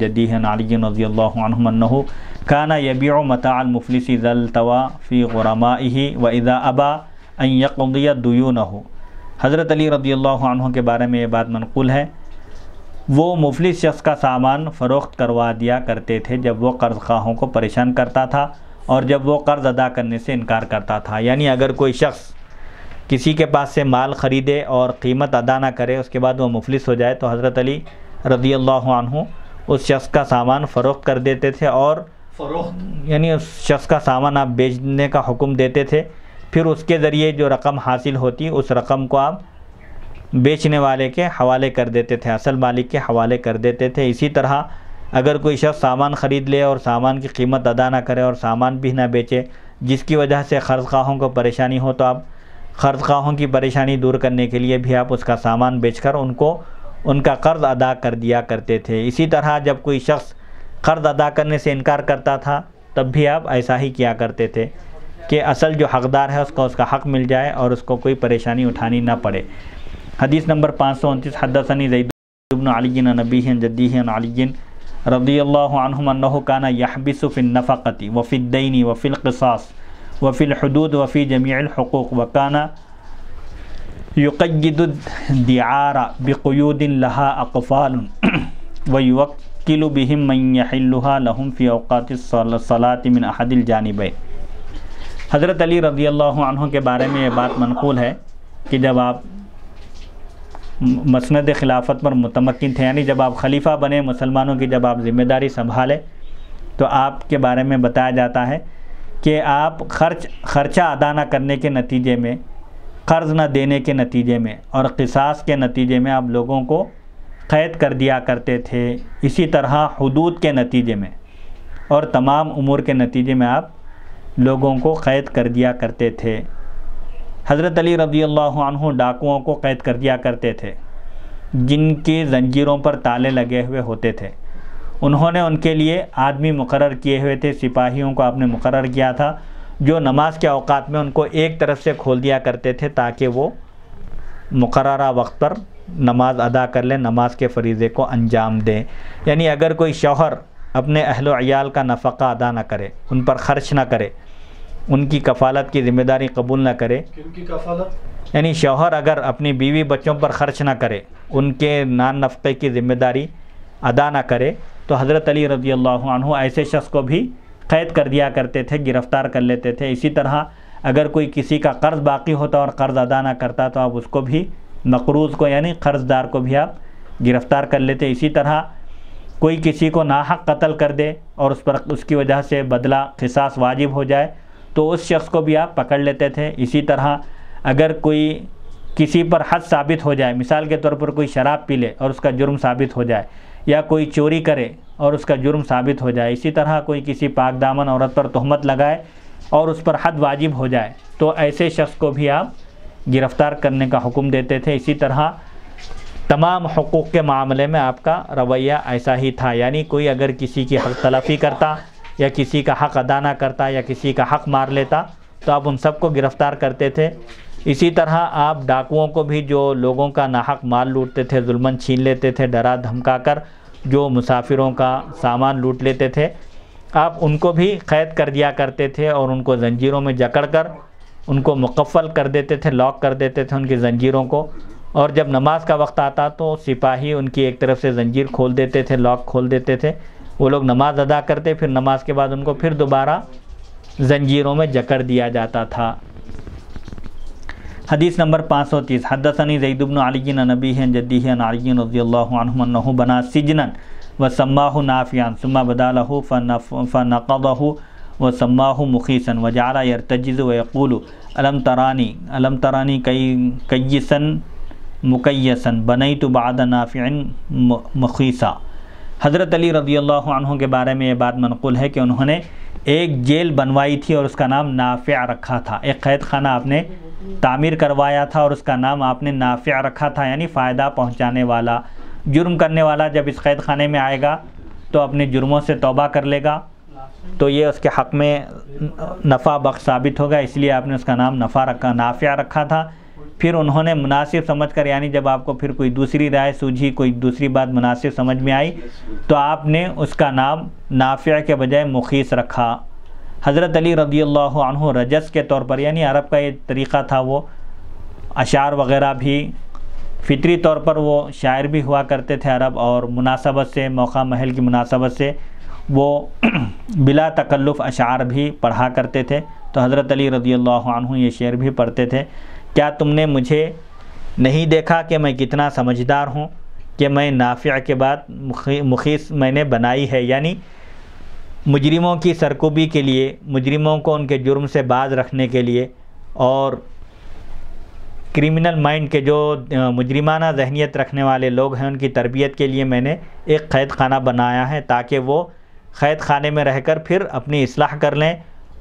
جدی ہیں علی رضی اللہ انہو کانا متاع المفلسی متعل مفلثی فی الوافی و اذا ابا ان یقضی دیونہو حضرت علی رضی اللہ عنہ کے بارے میں یہ بات منقول ہے وہ مفلس شخص کا سامان فروخت کروا دیا کرتے تھے جب وہ قرض خواہوں کو پریشان کرتا تھا اور جب وہ قرض ادا کرنے سے انکار کرتا تھا یعنی اگر کوئی شخص کسی کے پاس سے مال خریدے اور قیمت ادا نہ کرے اس کے بعد وہ مفلس ہو جائے تو حضرت علی رضی اللہ عنہ اس شخص کا سامان فروخت کر دیتے تھے اور فروخت یعنی اس شخص کا سامان آپ بیچنے کا حکم دیتے تھے پھر اس کے ذریعے جو رقم حاصل ہوتی اس رقم کو آپ بیچنے والے کے حوالے کر دیتے تھے اصل مالک کے حوالے کر دیتے تھے اسی طرح اگر کوئی شخص سامان خرید لے اور سامان کی قیمت ادا نہ کرے اور سامان بھی نہ بیچے جس کی وجہ سے قرض خواہوں کو پریشانی ہو تو آپ قرض خواہوں کی پریشانی دور کرنے کے لیے بھی آپ اس کا سامان بیچ کر ان کو ان کا قرض ادا کر دیا کرتے تھے اسی طرح جب کوئی شخص قرض ادا کرنے سے انکار کرتا تھا تب بھی آپ ایسا ہی کیا کرتے تھے کہ اصل جو حقدار ہے اس کا اس کا حق مل جائے اور اس کو کوئی پریشانی اٹھانی نہ پڑے حدیث نمبر پانچ سو انتیس حدثنی زید البن رضی اللہ عنہم انہ کانا یحبس فی النفقتی وفی الدین وفی القصاص وفی الحدود وفی جمیع الحقوق بقیود لها اقفال ویوکل بهم و یحلها لهم فی اوقات احد الجانبین حضرت علی رضی اللہ عنہ کے بارے میں یہ بات منقول ہے کہ جب آپ مسند خلافت پر متمکن تھے یعنی جب آپ خلیفہ بنے مسلمانوں کی جب آپ ذمہ داری سنبھالے تو آپ کے بارے میں بتایا جاتا ہے کہ آپ خرچ خرچہ ادا نہ کرنے کے نتیجے میں قرض نہ دینے کے نتیجے میں اور قصاص کے نتیجے میں آپ لوگوں کو قید کر دیا کرتے تھے اسی طرح حدود کے نتیجے میں اور تمام امور کے نتیجے میں آپ لوگوں کو قید کر دیا کرتے تھے حضرت علی رضی اللہ عنہ ڈاکوؤں کو قید کر دیا کرتے تھے جن کی زنجیروں پر تالے لگے ہوئے ہوتے تھے انہوں نے ان کے لیے آدمی مقرر کیے ہوئے تھے سپاہیوں کو آپ نے مقرر کیا تھا جو نماز کے اوقات میں ان کو ایک طرف سے کھول دیا کرتے تھے تاکہ وہ مقررہ وقت پر نماز ادا کر لیں نماز کے فریضے کو انجام دیں یعنی اگر کوئی شوہر اپنے اہل و عیال کا نفقہ ادا نہ کرے ان پر خرچ نہ کرے ان کی کفالت کی ذمہ داری قبول نہ کرے یعنی شوہر اگر اپنی بیوی بچوں پر خرچ نہ کرے ان کے نان نفقے کی ذمہ داری ادا نہ کرے تو حضرت علی رضی اللہ عنہ ایسے شخص کو بھی قید کر دیا کرتے تھے گرفتار کر لیتے تھے اسی طرح اگر کوئی کسی کا قرض باقی ہوتا اور قرض ادا نہ کرتا تو آپ اس کو بھی مقروض کو یعنی قرض دار کو بھی آپ گرفتار کر لیتے اسی طرح کوئی کسی کو ناحق قتل کر دے اور اس پر اس کی وجہ سے بدلہ قصاص واجب ہو جائے تو اس شخص کو بھی آپ پکڑ لیتے تھے اسی طرح اگر کوئی کسی پر حد ثابت ہو جائے مثال کے طور پر کوئی شراب پی لے اور اس کا جرم ثابت ہو جائے یا کوئی چوری کرے اور اس کا جرم ثابت ہو جائے اسی طرح کوئی کسی پاک دامن عورت پر تہمت لگائے اور اس پر حد واجب ہو جائے تو ایسے شخص کو بھی آپ گرفتار کرنے کا حکم دیتے تھے اسی طرح تمام حقوق کے معاملے میں آپ کا رویہ ایسا ہی تھا یعنی کوئی اگر کسی کی حق تلفی کرتا یا کسی کا حق ادا نہ کرتا یا کسی کا حق مار لیتا تو آپ ان سب کو گرفتار کرتے تھے اسی طرح آپ ڈاکوؤں کو بھی جو لوگوں کا ناحق مال لوٹتے تھے ظلمن چھین لیتے تھے ڈرا دھمکا کر جو مسافروں کا سامان لوٹ لیتے تھے آپ ان کو بھی قید کر دیا کرتے تھے اور ان کو زنجیروں میں جکڑ کر ان کو مقفل کر دیتے تھے لاک کر دیتے تھے ان کی زنجیروں کو اور جب نماز کا وقت آتا تو سپاہی ان کی ایک طرف سے زنجیر کھول دیتے تھے لاک کھول دیتے تھے وہ لوگ نماز ادا کرتے پھر نماز کے بعد ان کو پھر دوبارہ زنجیروں میں جکر دیا جاتا تھا حدیث نمبر پانچ سو تیس حدثنی زید البن علیغین نبی ہیں جدی جدیََََََََََََ رضی اللہ عنہ بنا سجن و سماہ نافیان ثم بدالہ لہو فن عقدہ وصماء مخیصن و جعلا یرتجز و یقول علم ترانی علم ترانی کیسن مقیسن بنیت تو بعد نافين مخیصہ حضرت علی رضی اللہ عنہ کے بارے میں یہ بات منقول ہے کہ انہوں نے ایک جیل بنوائی تھی اور اس کا نام نافع رکھا تھا ایک قید خانہ آپ نے تعمیر کروایا تھا اور اس کا نام آپ نے نافع رکھا تھا یعنی فائدہ پہنچانے والا جرم کرنے والا جب اس قید خانے میں آئے گا تو اپنے جرموں سے توبہ کر لے گا تو یہ اس کے حق میں نفع بخش ثابت ہوگا اس لیے آپ نے اس کا نام نفع رکھا نافع رکھا تھا پھر انہوں نے مناسب سمجھ کر یعنی جب آپ کو پھر کوئی دوسری رائے سوجھی کوئی دوسری بات مناسب سمجھ میں آئی تو آپ نے اس کا نام نافع کے بجائے مخیص رکھا حضرت علی رضی اللہ عنہ رجس کے طور پر یعنی عرب کا یہ طریقہ تھا وہ اشعار وغیرہ بھی فطری طور پر وہ شاعر بھی ہوا کرتے تھے عرب اور مناسبت سے موقع محل کی مناسبت سے وہ <clears throat> بلا تکلف اشعار بھی پڑھا کرتے تھے تو حضرت علی رضی اللہ عنہ یہ شعر بھی پڑھتے تھے کیا تم نے مجھے نہیں دیکھا کہ میں کتنا سمجھدار ہوں کہ میں نافع کے بعد مخیص میں نے بنائی ہے یعنی مجرموں کی سرکوبی کے لیے مجرموں کو ان کے جرم سے باز رکھنے کے لیے اور کریمنل مائنڈ کے جو مجرمانہ ذہنیت رکھنے والے لوگ ہیں ان کی تربیت کے لیے میں نے ایک قید خانہ بنایا ہے تاکہ وہ قید خانے میں رہ کر پھر اپنی اصلاح کر لیں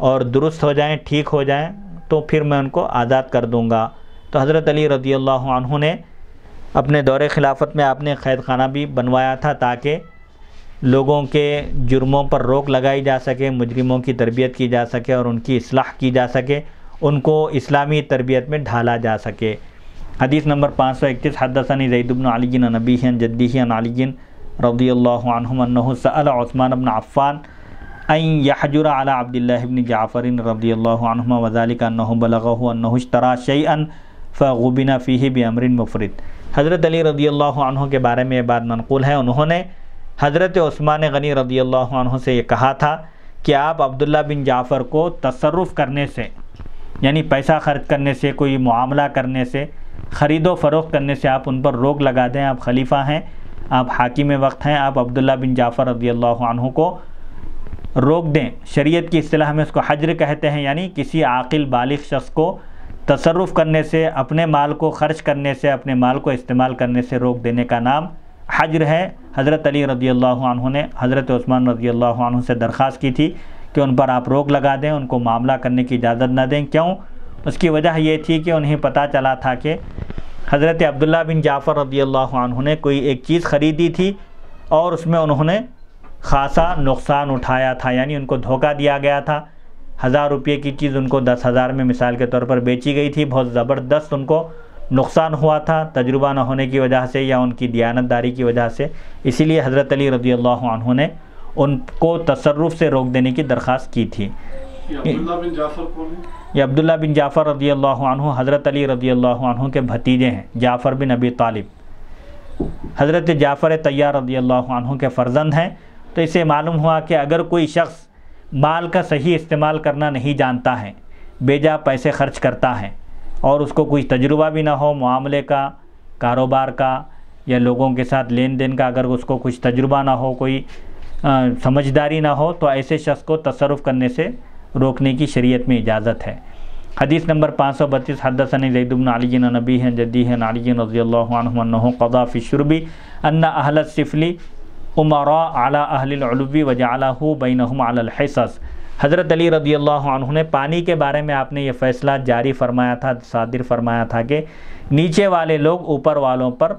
اور درست ہو جائیں ٹھیک ہو جائیں تو پھر میں ان کو آزاد کر دوں گا تو حضرت علی رضی اللہ عنہ نے اپنے دور خلافت میں اپنے قید خانہ بھی بنوایا تھا تاکہ لوگوں کے جرموں پر روک لگائی جا سکے مجرموں کی تربیت کی جا سکے اور ان کی اصلاح کی جا سکے ان کو اسلامی تربیت میں ڈھالا جا سکے حدیث نمبر پانچ سو اکتیس حدثنی زید بن علی نبی جدی علی رضی اللہ عنہ سأل عثمان بن عفان این یحجر علی عبد ابن جعفر رضی اللہ عنہما وذالک وزالب الغ النّا اشترا شیئا فغبن فیہ بامر مفرد حضرت علی رضی اللہ عنہ کے بارے میں یہ بات منقول ہے انہوں نے حضرت عثمان غنی رضی اللہ عنہ سے یہ کہا تھا کہ آپ عبداللہ بن جعفر کو تصرف کرنے سے یعنی پیسہ خرچ کرنے سے کوئی معاملہ کرنے سے خرید و فروخت کرنے سے آپ ان پر روک لگا دیں آپ خلیفہ ہیں آپ حاکم وقت ہیں آپ عبداللہ بن جعفر رضی اللہ عنہ کو روک دیں شریعت کی اصطلاح میں اس کو حجر کہتے ہیں یعنی کسی عاقل بالغ شخص کو تصرف کرنے سے اپنے مال کو خرچ کرنے سے اپنے مال کو استعمال کرنے سے روک دینے کا نام حجر ہے حضرت علی رضی اللہ عنہ نے حضرت عثمان رضی اللہ عنہ سے درخواست کی تھی کہ ان پر آپ روک لگا دیں ان کو معاملہ کرنے کی اجازت نہ دیں کیوں اس کی وجہ یہ تھی کہ انہیں پتہ چلا تھا کہ حضرت عبداللہ بن جعفر رضی اللہ عنہ نے کوئی ایک چیز خریدی تھی اور اس میں انہوں نے خاصا نقصان اٹھایا تھا یعنی ان کو دھوکہ دیا گیا تھا ہزار روپیے کی چیز ان کو دس ہزار میں مثال کے طور پر بیچی گئی تھی بہت زبردست ان کو نقصان ہوا تھا تجربہ نہ ہونے کی وجہ سے یا ان کی دیانتداری کی وجہ سے اسی لیے حضرت علی رضی اللہ عنہ نے ان کو تصرف سے روک دینے کی درخواست کی تھی یہ عبداللہ بن جعفر رضی اللہ عنہ حضرت علی رضی اللہ عنہ کے بھتیجے ہیں جعفر بن ابی طالب حضرت جعفر طیار رضی اللہ عنہ کے فرزند ہیں تو اسے معلوم ہوا کہ اگر کوئی شخص مال کا صحیح استعمال کرنا نہیں جانتا ہے بیجا پیسے خرچ کرتا ہے اور اس کو کوئی تجربہ بھی نہ ہو معاملے کا کاروبار کا یا لوگوں کے ساتھ لین دین کا اگر اس کو کچھ تجربہ نہ ہو کوئی سمجھداری نہ ہو تو ایسے شخص کو تصرف کرنے سے روکنے کی شریعت میں اجازت ہے حدیث نمبر پانچ سو بتیس حدثنی زید بن علی نبی ہیں جدی ہیں علی رضی اللہ عنہ قضا فی شربی انہ اہل السفلی امرا علیٰ اہل العلوی اللہ بینہم علی الحصص حضرت علی رضی اللہ عنہ نے پانی کے بارے میں آپ نے یہ فیصلہ جاری فرمایا تھا صادر فرمایا تھا کہ نیچے والے لوگ اوپر والوں پر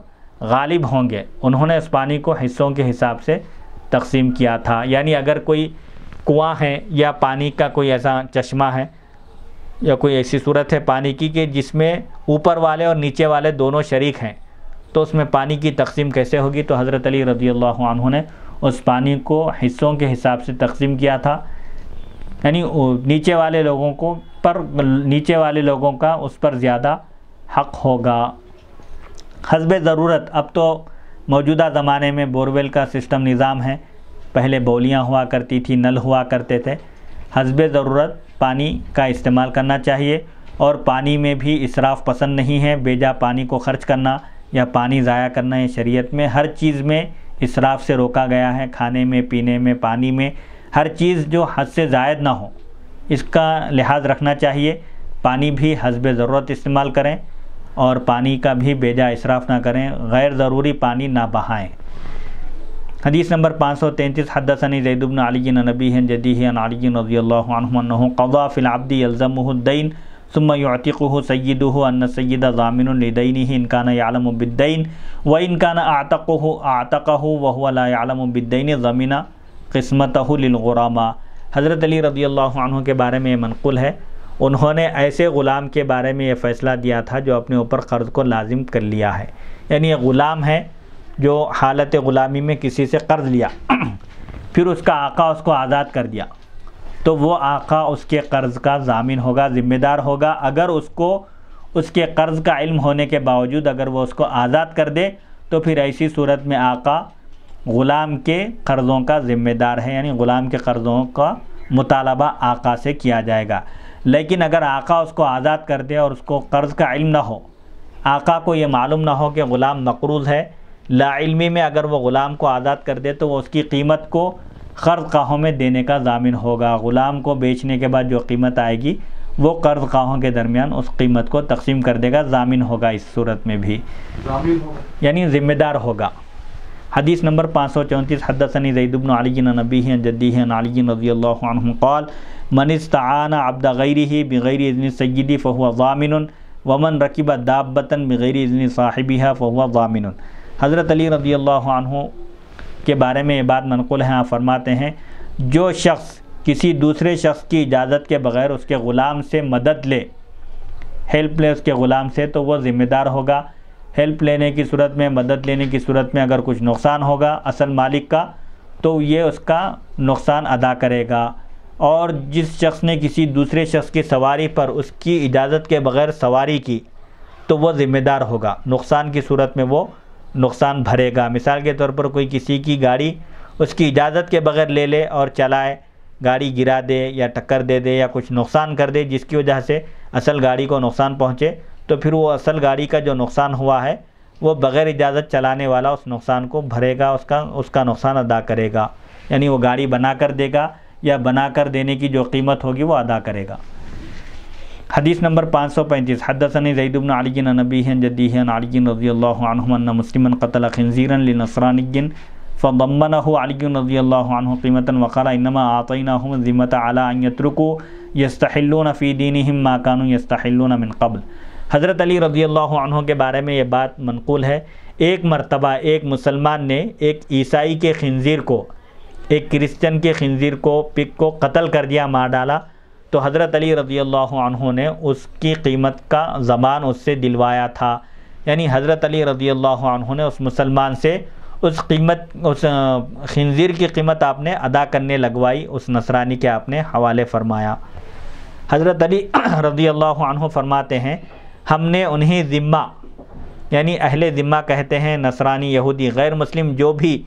غالب ہوں گے انہوں نے اس پانی کو حصوں کے حساب سے تقسیم کیا تھا یعنی اگر کوئی کنواں ہے یا پانی کا کوئی ایسا چشمہ ہے یا کوئی ایسی صورت ہے پانی کی کہ جس میں اوپر والے اور نیچے والے دونوں شریک ہیں تو اس میں پانی کی تقسیم کیسے ہوگی تو حضرت علی رضی اللہ عنہ نے اس پانی کو حصوں کے حساب سے تقسیم کیا تھا یعنی نیچے والے لوگوں کو پر نیچے والے لوگوں کا اس پر زیادہ حق ہوگا حزب ضرورت اب تو موجودہ زمانے میں بورویل کا سسٹم نظام ہے پہلے بولیاں ہوا کرتی تھی نل ہوا کرتے تھے حزب ضرورت پانی کا استعمال کرنا چاہیے اور پانی میں بھی اسراف پسند نہیں ہے بیجا پانی کو خرچ کرنا یا پانی ضائع کرنا ہے شریعت میں ہر چیز میں اسراف سے روکا گیا ہے کھانے میں پینے میں پانی میں ہر چیز جو حد سے زائد نہ ہو اس کا لحاظ رکھنا چاہیے پانی بھی حسب ضرورت استعمال کریں اور پانی کا بھی بیجا اسراف نہ کریں غیر ضروری پانی نہ بہائیں حدیث نمبر پانچ سو تینتیس حد ثنی بن علی گین نبی جدیح علی رضی اللہ عنہ قوا فلابدی الزم الدین ثم يعتقه سيده أن السيد ضامن لدينه إن كان يعلم بالدين وإن كان أعتقه أعتقه وهو لا يعلم بالدين ضمن قسمته الم حضرت علی رضی اللہ عنہ کے بارے میں یہ منقول ہے انہوں نے ایسے غلام کے بارے میں یہ فیصلہ دیا تھا جو اپنے اوپر قرض کو لازم کر لیا ہے یعنی یہ غلام ہے جو حالت غلامی میں کسی سے قرض لیا <clears throat> پھر اس کا آقا اس کو آزاد کر دیا تو وہ آقا اس کے قرض کا ضامن ہوگا ذمہ دار ہوگا اگر اس کو اس کے قرض کا علم ہونے کے باوجود اگر وہ اس کو آزاد کر دے تو پھر ایسی صورت میں آقا غلام کے قرضوں کا ذمہ دار ہے یعنی غلام کے قرضوں کا مطالبہ آقا سے کیا جائے گا لیکن اگر آقا اس کو آزاد کر دے اور اس کو قرض کا علم نہ ہو آقا کو یہ معلوم نہ ہو کہ غلام مقروض ہے لا علمی میں اگر وہ غلام کو آزاد کر دے تو وہ اس کی قیمت کو قرض قاہوں میں دینے کا ضامن ہوگا غلام کو بیچنے کے بعد جو قیمت آئے گی وہ قرض قاہوں کے درمیان اس قیمت کو تقسیم کر دے گا ضامن ہوگا اس صورت میں بھی یعنی ذمہ دار ہوگا حدیث نمبر پانچ سو چونتیس حدثنی بن علی نبی ہیں علی رضی اللہ عنہ قال من استعان غیر ہی بغیر اذن سیدی فہو ضامن ومن رقیبہ دابتا بغیر اذن صاحب فہو ضامن حضرت علی رضی اللہ عنہ کے بارے میں یہ بات منقول ہیں آپ فرماتے ہیں جو شخص کسی دوسرے شخص کی اجازت کے بغیر اس کے غلام سے مدد لے ہیلپ لے اس کے غلام سے تو وہ ذمہ دار ہوگا ہیلپ لینے کی صورت میں مدد لینے کی صورت میں اگر کچھ نقصان ہوگا اصل مالک کا تو یہ اس کا نقصان ادا کرے گا اور جس شخص نے کسی دوسرے شخص کی سواری پر اس کی اجازت کے بغیر سواری کی تو وہ ذمہ دار ہوگا نقصان کی صورت میں وہ نقصان بھرے گا مثال کے طور پر کوئی کسی کی گاڑی اس کی اجازت کے بغیر لے لے اور چلائے گاڑی گرا دے یا ٹکر دے دے یا کچھ نقصان کر دے جس کی وجہ سے اصل گاڑی کو نقصان پہنچے تو پھر وہ اصل گاڑی کا جو نقصان ہوا ہے وہ بغیر اجازت چلانے والا اس نقصان کو بھرے گا اس کا اس کا نقصان ادا کرے گا یعنی وہ گاڑی بنا کر دے گا یا بنا کر دینے کی جو قیمت ہوگی وہ ادا کرے گا حدیث نمبر پانچ سو پینتیس زید حدثنِ جدی علین جدیَََََََََََََََََََََََ علگين رضي الں مسلم عنہ قیمتا فمن انما رضی النيمتن وقالم ان ہن ظمت عليٰ اينتركو ما ہم ماقان من قبل حضرت علی رضی اللہ عنہ کے بارے میں یہ بات منقول ہے ایک مرتبہ ایک مسلمان نے ایک عیسائی کے خنزیر کو ایک کرسچن کے خنزیر کو پک کو قتل کر دیا مار ڈالا تو حضرت علی رضی اللہ عنہ نے اس کی قیمت کا زبان اس سے دلوایا تھا یعنی حضرت علی رضی اللہ عنہ نے اس مسلمان سے اس قیمت اس خنزیر کی قیمت آپ نے ادا کرنے لگوائی اس نصرانی کے آپ نے حوالے فرمایا حضرت علی <clears throat> رضی اللہ عنہ فرماتے ہیں ہم نے انہیں ذمہ یعنی اہل ذمہ کہتے ہیں نصرانی یہودی غیر مسلم جو بھی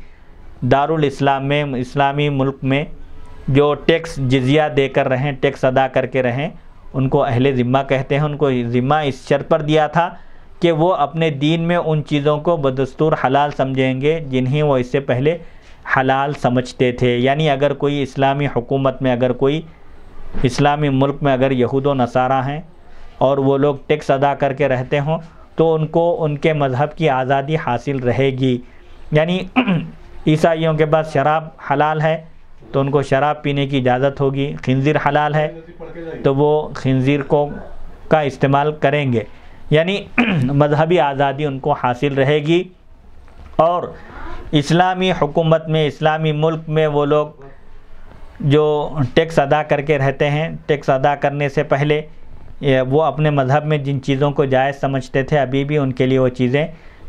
الاسلام میں اسلامی ملک میں جو ٹیکس جزیہ دے کر رہیں ٹیکس ادا کر کے رہیں ان کو اہل ذمہ کہتے ہیں ان کو ذمہ اس شرط پر دیا تھا کہ وہ اپنے دین میں ان چیزوں کو بدستور حلال سمجھیں گے جنہیں وہ اس سے پہلے حلال سمجھتے تھے یعنی اگر کوئی اسلامی حکومت میں اگر کوئی اسلامی ملک میں اگر یہود و نصارہ ہیں اور وہ لوگ ٹیکس ادا کر کے رہتے ہوں تو ان کو ان کے مذہب کی آزادی حاصل رہے گی یعنی <clears throat> عیسائیوں کے پاس شراب حلال ہے تو ان کو شراب پینے کی اجازت ہوگی خنزیر حلال ہے تو وہ خنزیر کو کا استعمال کریں گے یعنی <clears throat> مذہبی آزادی ان کو حاصل رہے گی اور اسلامی حکومت میں اسلامی ملک میں وہ لوگ جو ٹیکس ادا کر کے رہتے ہیں ٹیکس ادا کرنے سے پہلے وہ اپنے مذہب میں جن چیزوں کو جائز سمجھتے تھے ابھی بھی ان کے لیے وہ چیزیں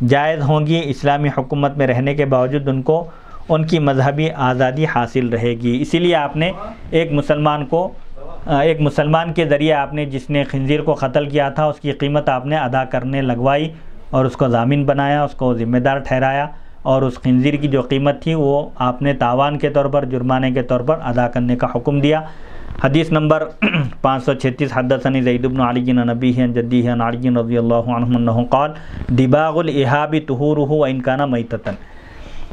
جائز ہوں گی اسلامی حکومت میں رہنے کے باوجود ان کو ان کی مذہبی آزادی حاصل رہے گی اسی لیے آپ نے ایک مسلمان کو ایک مسلمان کے ذریعے آپ نے جس نے خنزیر کو قتل کیا تھا اس کی قیمت آپ نے ادا کرنے لگوائی اور اس کو ضامن بنایا اس کو ذمہ دار ٹھہرایا اور اس خنزیر کی جو قیمت تھی وہ آپ نے تاوان کے طور پر جرمانے کے طور پر ادا کرنے کا حکم دیا حدیث نمبر <clears throat> پانچ سو چھتیس حدس عنی زید البنعلیگین نبی جدید جن رضی اللہ عنہ قال دباغ الحابی تحو رحو انکانہ میتتن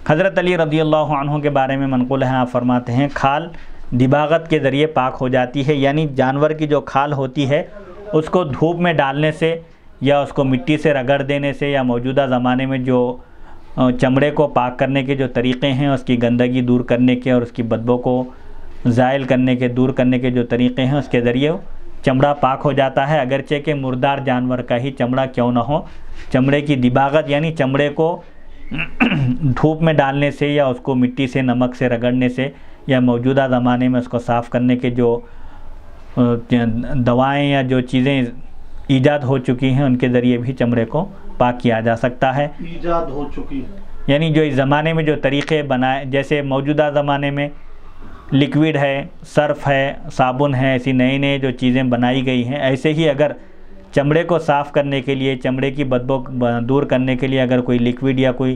حضرت علی رضی اللہ عنہ کے بارے میں منقول ہیں فرماتے ہیں کھال دباغت کے ذریعے پاک ہو جاتی ہے یعنی جانور کی جو کھال ہوتی ہے اس کو دھوپ میں ڈالنے سے یا اس کو مٹی سے رگڑ دینے سے یا موجودہ زمانے میں جو چمڑے کو پاک کرنے کے جو طریقے ہیں اس کی گندگی دور کرنے کے اور اس کی بدبو کو زائل کرنے کے دور کرنے کے جو طریقے ہیں اس کے ذریعے چمڑا پاک ہو جاتا ہے اگرچہ کہ مردار جانور کا ہی چمڑا کیوں نہ ہو چمڑے کی دباغت یعنی چمڑے کو دھوپ میں ڈالنے سے یا اس کو مٹی سے نمک سے رگڑنے سے یا موجودہ زمانے میں اس کو صاف کرنے کے جو دوائیں یا جو چیزیں ایجاد ہو چکی ہیں ان کے ذریعے بھی چمڑے کو پاک کیا جا سکتا ہے ایجاد ہو چکی یعنی جو اس زمانے میں جو طریقے بنائے جیسے موجودہ زمانے میں لکوڈ ہے سرف ہے صابن ہے ایسی نئے نئے جو چیزیں بنائی گئی ہیں ایسے ہی اگر چمڑے کو صاف کرنے کے لیے چمڑے کی بدبو دور کرنے کے لیے اگر کوئی لیکویڈ یا کوئی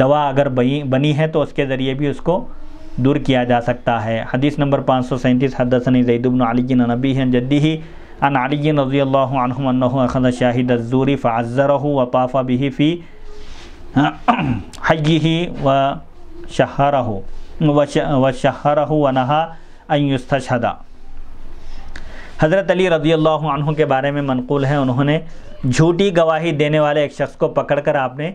دوا اگر بنی ہے تو اس کے ذریعے بھی اس کو دور کیا جا سکتا ہے حدیث نمبر پانچ سو سینتیس حدثنی زید بن علی نبی ہیں جدی ہی علی رضی اللہ عنہم انہو اخذ شاہد الزوری فعزرہ وطاف و فی حیہ حجی و شہر و شہر ان یستشہدہ حضرت علی رضی اللہ عنہ کے بارے میں منقول ہے انہوں نے جھوٹی گواہی دینے والے ایک شخص کو پکڑ کر آپ نے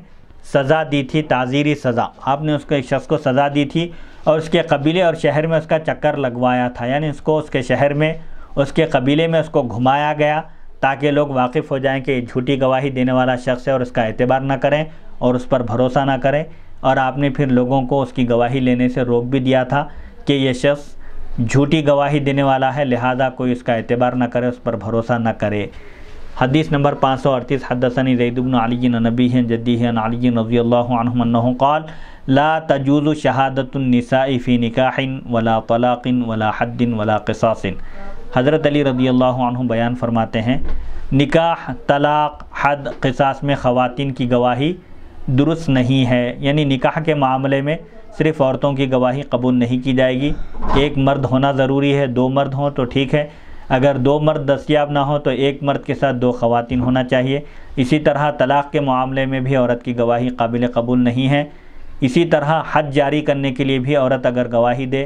سزا دی تھی تعزیری سزا آپ نے اس کو ایک شخص کو سزا دی تھی اور اس کے قبیلے اور شہر میں اس کا چکر لگوایا تھا یعنی اس کو اس کے شہر میں اس کے قبیلے میں اس کو گھمایا گیا تاکہ لوگ واقف ہو جائیں کہ جھوٹی گواہی دینے والا شخص ہے اور اس کا اعتبار نہ کریں اور اس پر بھروسہ نہ کریں اور آپ نے پھر لوگوں کو اس کی گواہی لینے سے روک بھی دیا تھا کہ یہ شخص جھوٹی گواہی دینے والا ہے لہذا کوئی اس کا اعتبار نہ کرے اس پر بھروسہ نہ کرے حدیث نمبر پانچ سو اڑتیس حدثنی نبی ہیں جدی ہیں علی رضی اللہ عنہ انہو قال لا تجوز شہادت فی نکاح ولا طلاق ولا حد ولا قصاص حضرت علی رضی اللہ عنہ بیان فرماتے ہیں نکاح طلاق حد قصاص میں خواتین کی گواہی درست نہیں ہے یعنی نکاح کے معاملے میں صرف عورتوں کی گواہی قبول نہیں کی جائے گی ایک مرد ہونا ضروری ہے دو مرد ہوں تو ٹھیک ہے اگر دو مرد دستیاب نہ ہوں تو ایک مرد کے ساتھ دو خواتین ہونا چاہیے اسی طرح طلاق کے معاملے میں بھی عورت کی گواہی قابل قبول نہیں ہے اسی طرح حد جاری کرنے کے لیے بھی عورت اگر گواہی دے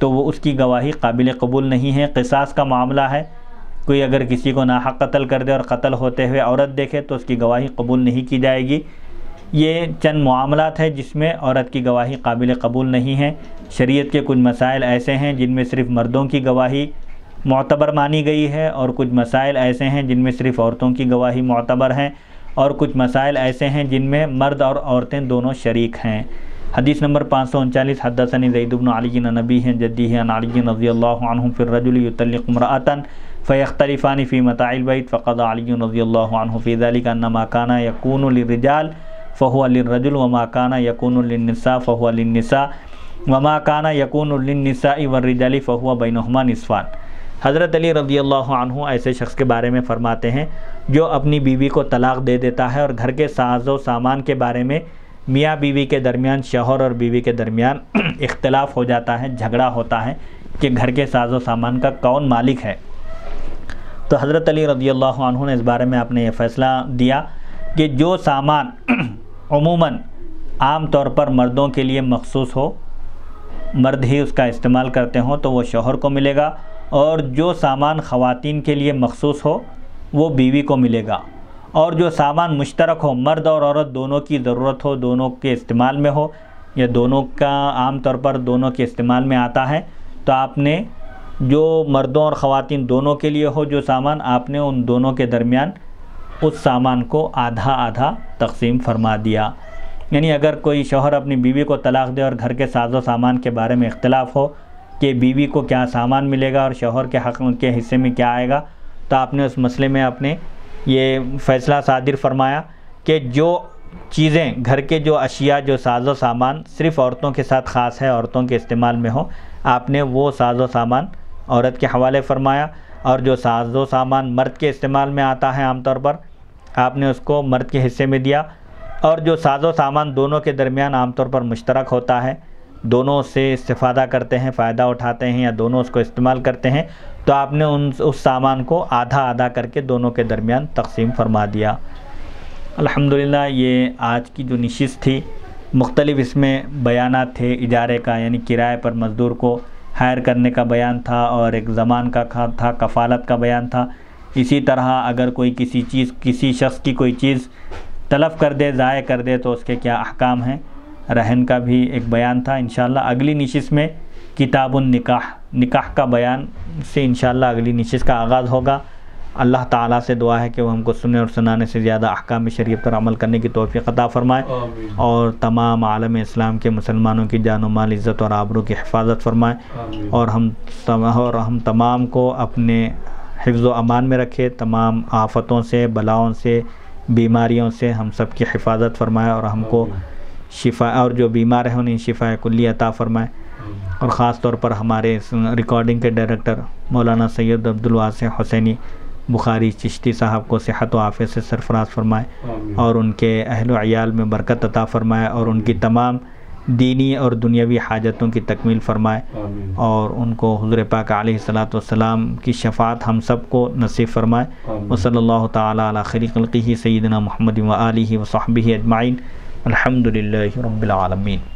تو وہ اس کی گواہی قابل قبول نہیں ہے قصاص کا معاملہ ہے کوئی اگر کسی کو ناحق قتل کر دے اور قتل ہوتے ہوئے عورت دیکھے تو اس کی گواہی قبول نہیں کی جائے گی یہ چند معاملات ہیں جس میں عورت کی گواہی قابل قبول نہیں ہیں شریعت کے کچھ مسائل ایسے ہیں جن میں صرف مردوں کی گواہی معتبر مانی گئی ہے اور کچھ مسائل ایسے ہیں جن میں صرف عورتوں کی گواہی معتبر ہیں اور کچھ مسائل ایسے ہیں جن میں مرد اور عورتیں دونوں شریک ہیں حدیث نمبر پانچ سو انچالیس حدثنی زید بن علی نبی ہیں جدی علی رضی اللہ عنہ فی الرجل یطلق فیخت فیختلفانی فی البیت فقط علی رضی اللہ عنہ فی ذالک انما کانا کانہ لرجال فہو للرجل وما کانا یقون النساء فہو للنساء وما یقون یکون للنساء والرجل فہو بینہما نصفان حضرت علی رضی اللہ عنہ ایسے شخص کے بارے میں فرماتے ہیں جو اپنی بیوی کو طلاق دے دیتا ہے اور گھر کے ساز و سامان کے بارے میں میاں بیوی کے درمیان شوہر اور بیوی کے درمیان <clears throat> اختلاف ہو جاتا ہے جھگڑا ہوتا ہے کہ گھر کے ساز و سامان کا کون مالک ہے تو حضرت علی رضی اللہ عنہ نے اس بارے میں آپ نے یہ فیصلہ دیا کہ جو سامان <clears throat> عموماً عام طور پر مردوں کے لیے مخصوص ہو مرد ہی اس کا استعمال کرتے ہوں تو وہ شوہر کو ملے گا اور جو سامان خواتین کے لیے مخصوص ہو وہ بیوی کو ملے گا اور جو سامان مشترک ہو مرد اور عورت دونوں کی ضرورت ہو دونوں کے استعمال میں ہو یا دونوں کا عام طور پر دونوں کے استعمال میں آتا ہے تو آپ نے جو مردوں اور خواتین دونوں کے لیے ہو جو سامان آپ نے ان دونوں کے درمیان اس سامان کو آدھا آدھا تقسیم فرما دیا یعنی اگر کوئی شوہر اپنی بیوی کو طلاق دے اور گھر کے ساز و سامان کے بارے میں اختلاف ہو کہ بیوی کو کیا سامان ملے گا اور شوہر کے حق کے حصے میں کیا آئے گا تو آپ نے اس مسئلے میں اپنے یہ فیصلہ صادر فرمایا کہ جو چیزیں گھر کے جو اشیاء جو ساز و سامان صرف عورتوں کے ساتھ خاص ہے عورتوں کے استعمال میں ہو آپ نے وہ ساز و سامان عورت کے حوالے فرمایا اور جو ساز و سامان مرد کے استعمال میں آتا ہے عام طور پر آپ نے اس کو مرد کے حصے میں دیا اور جو ساز و سامان دونوں کے درمیان عام طور پر مشترک ہوتا ہے دونوں سے استفادہ کرتے ہیں فائدہ اٹھاتے ہیں یا دونوں اس کو استعمال کرتے ہیں تو آپ نے ان اس سامان کو آدھا آدھا کر کے دونوں کے درمیان تقسیم فرما دیا الحمدللہ یہ آج کی جو نشست تھی مختلف اس میں بیانات تھے اجارے کا یعنی کرائے پر مزدور کو ہائر کرنے کا بیان تھا اور ایک زمان کا تھا کفالت کا بیان تھا اسی طرح اگر کوئی کسی چیز کسی شخص کی کوئی چیز تلف کر دے ضائع کر دے تو اس کے کیا احکام ہیں رہن کا بھی ایک بیان تھا انشاءاللہ اگلی نشست میں کتاب النکاح نکاح کا بیان سے انشاءاللہ اگلی نشست کا آغاز ہوگا اللہ تعالیٰ سے دعا ہے کہ وہ ہم کو سننے اور سنانے سے زیادہ احکام شریعت پر عمل کرنے کی توفیق عطا فرمائے اور تمام عالم اسلام کے مسلمانوں کی جان و مال عزت اور آبرو کی حفاظت فرمائے اور ہم اور ہم تمام کو اپنے حفظ و امان میں رکھے تمام آفتوں سے بلاؤں سے بیماریوں سے ہم سب کی حفاظت فرمائے اور ہم کو شفا اور جو بیمار ہیں انہیں شفا کلی عطا فرمائے اور خاص طور پر ہمارے ریکارڈنگ کے ڈائریکٹر مولانا سید عبد حسینی بخاری چشتی صاحب کو صحت و عافیت سے سرفراز فرمائے اور ان کے اہل و عیال میں برکت عطا فرمائے اور ان کی تمام دینی اور دنیاوی حاجتوں کی تکمیل فرمائے اور ان کو حضور پاک علیہ صلاۃ والسلام کی شفاعت ہم سب کو نصیب فرمائے و صلی اللہ تعالیٰ خیلی قلقی سیدنا محمد علیہ و صحبہ اجمعین الحمد للہ العالمین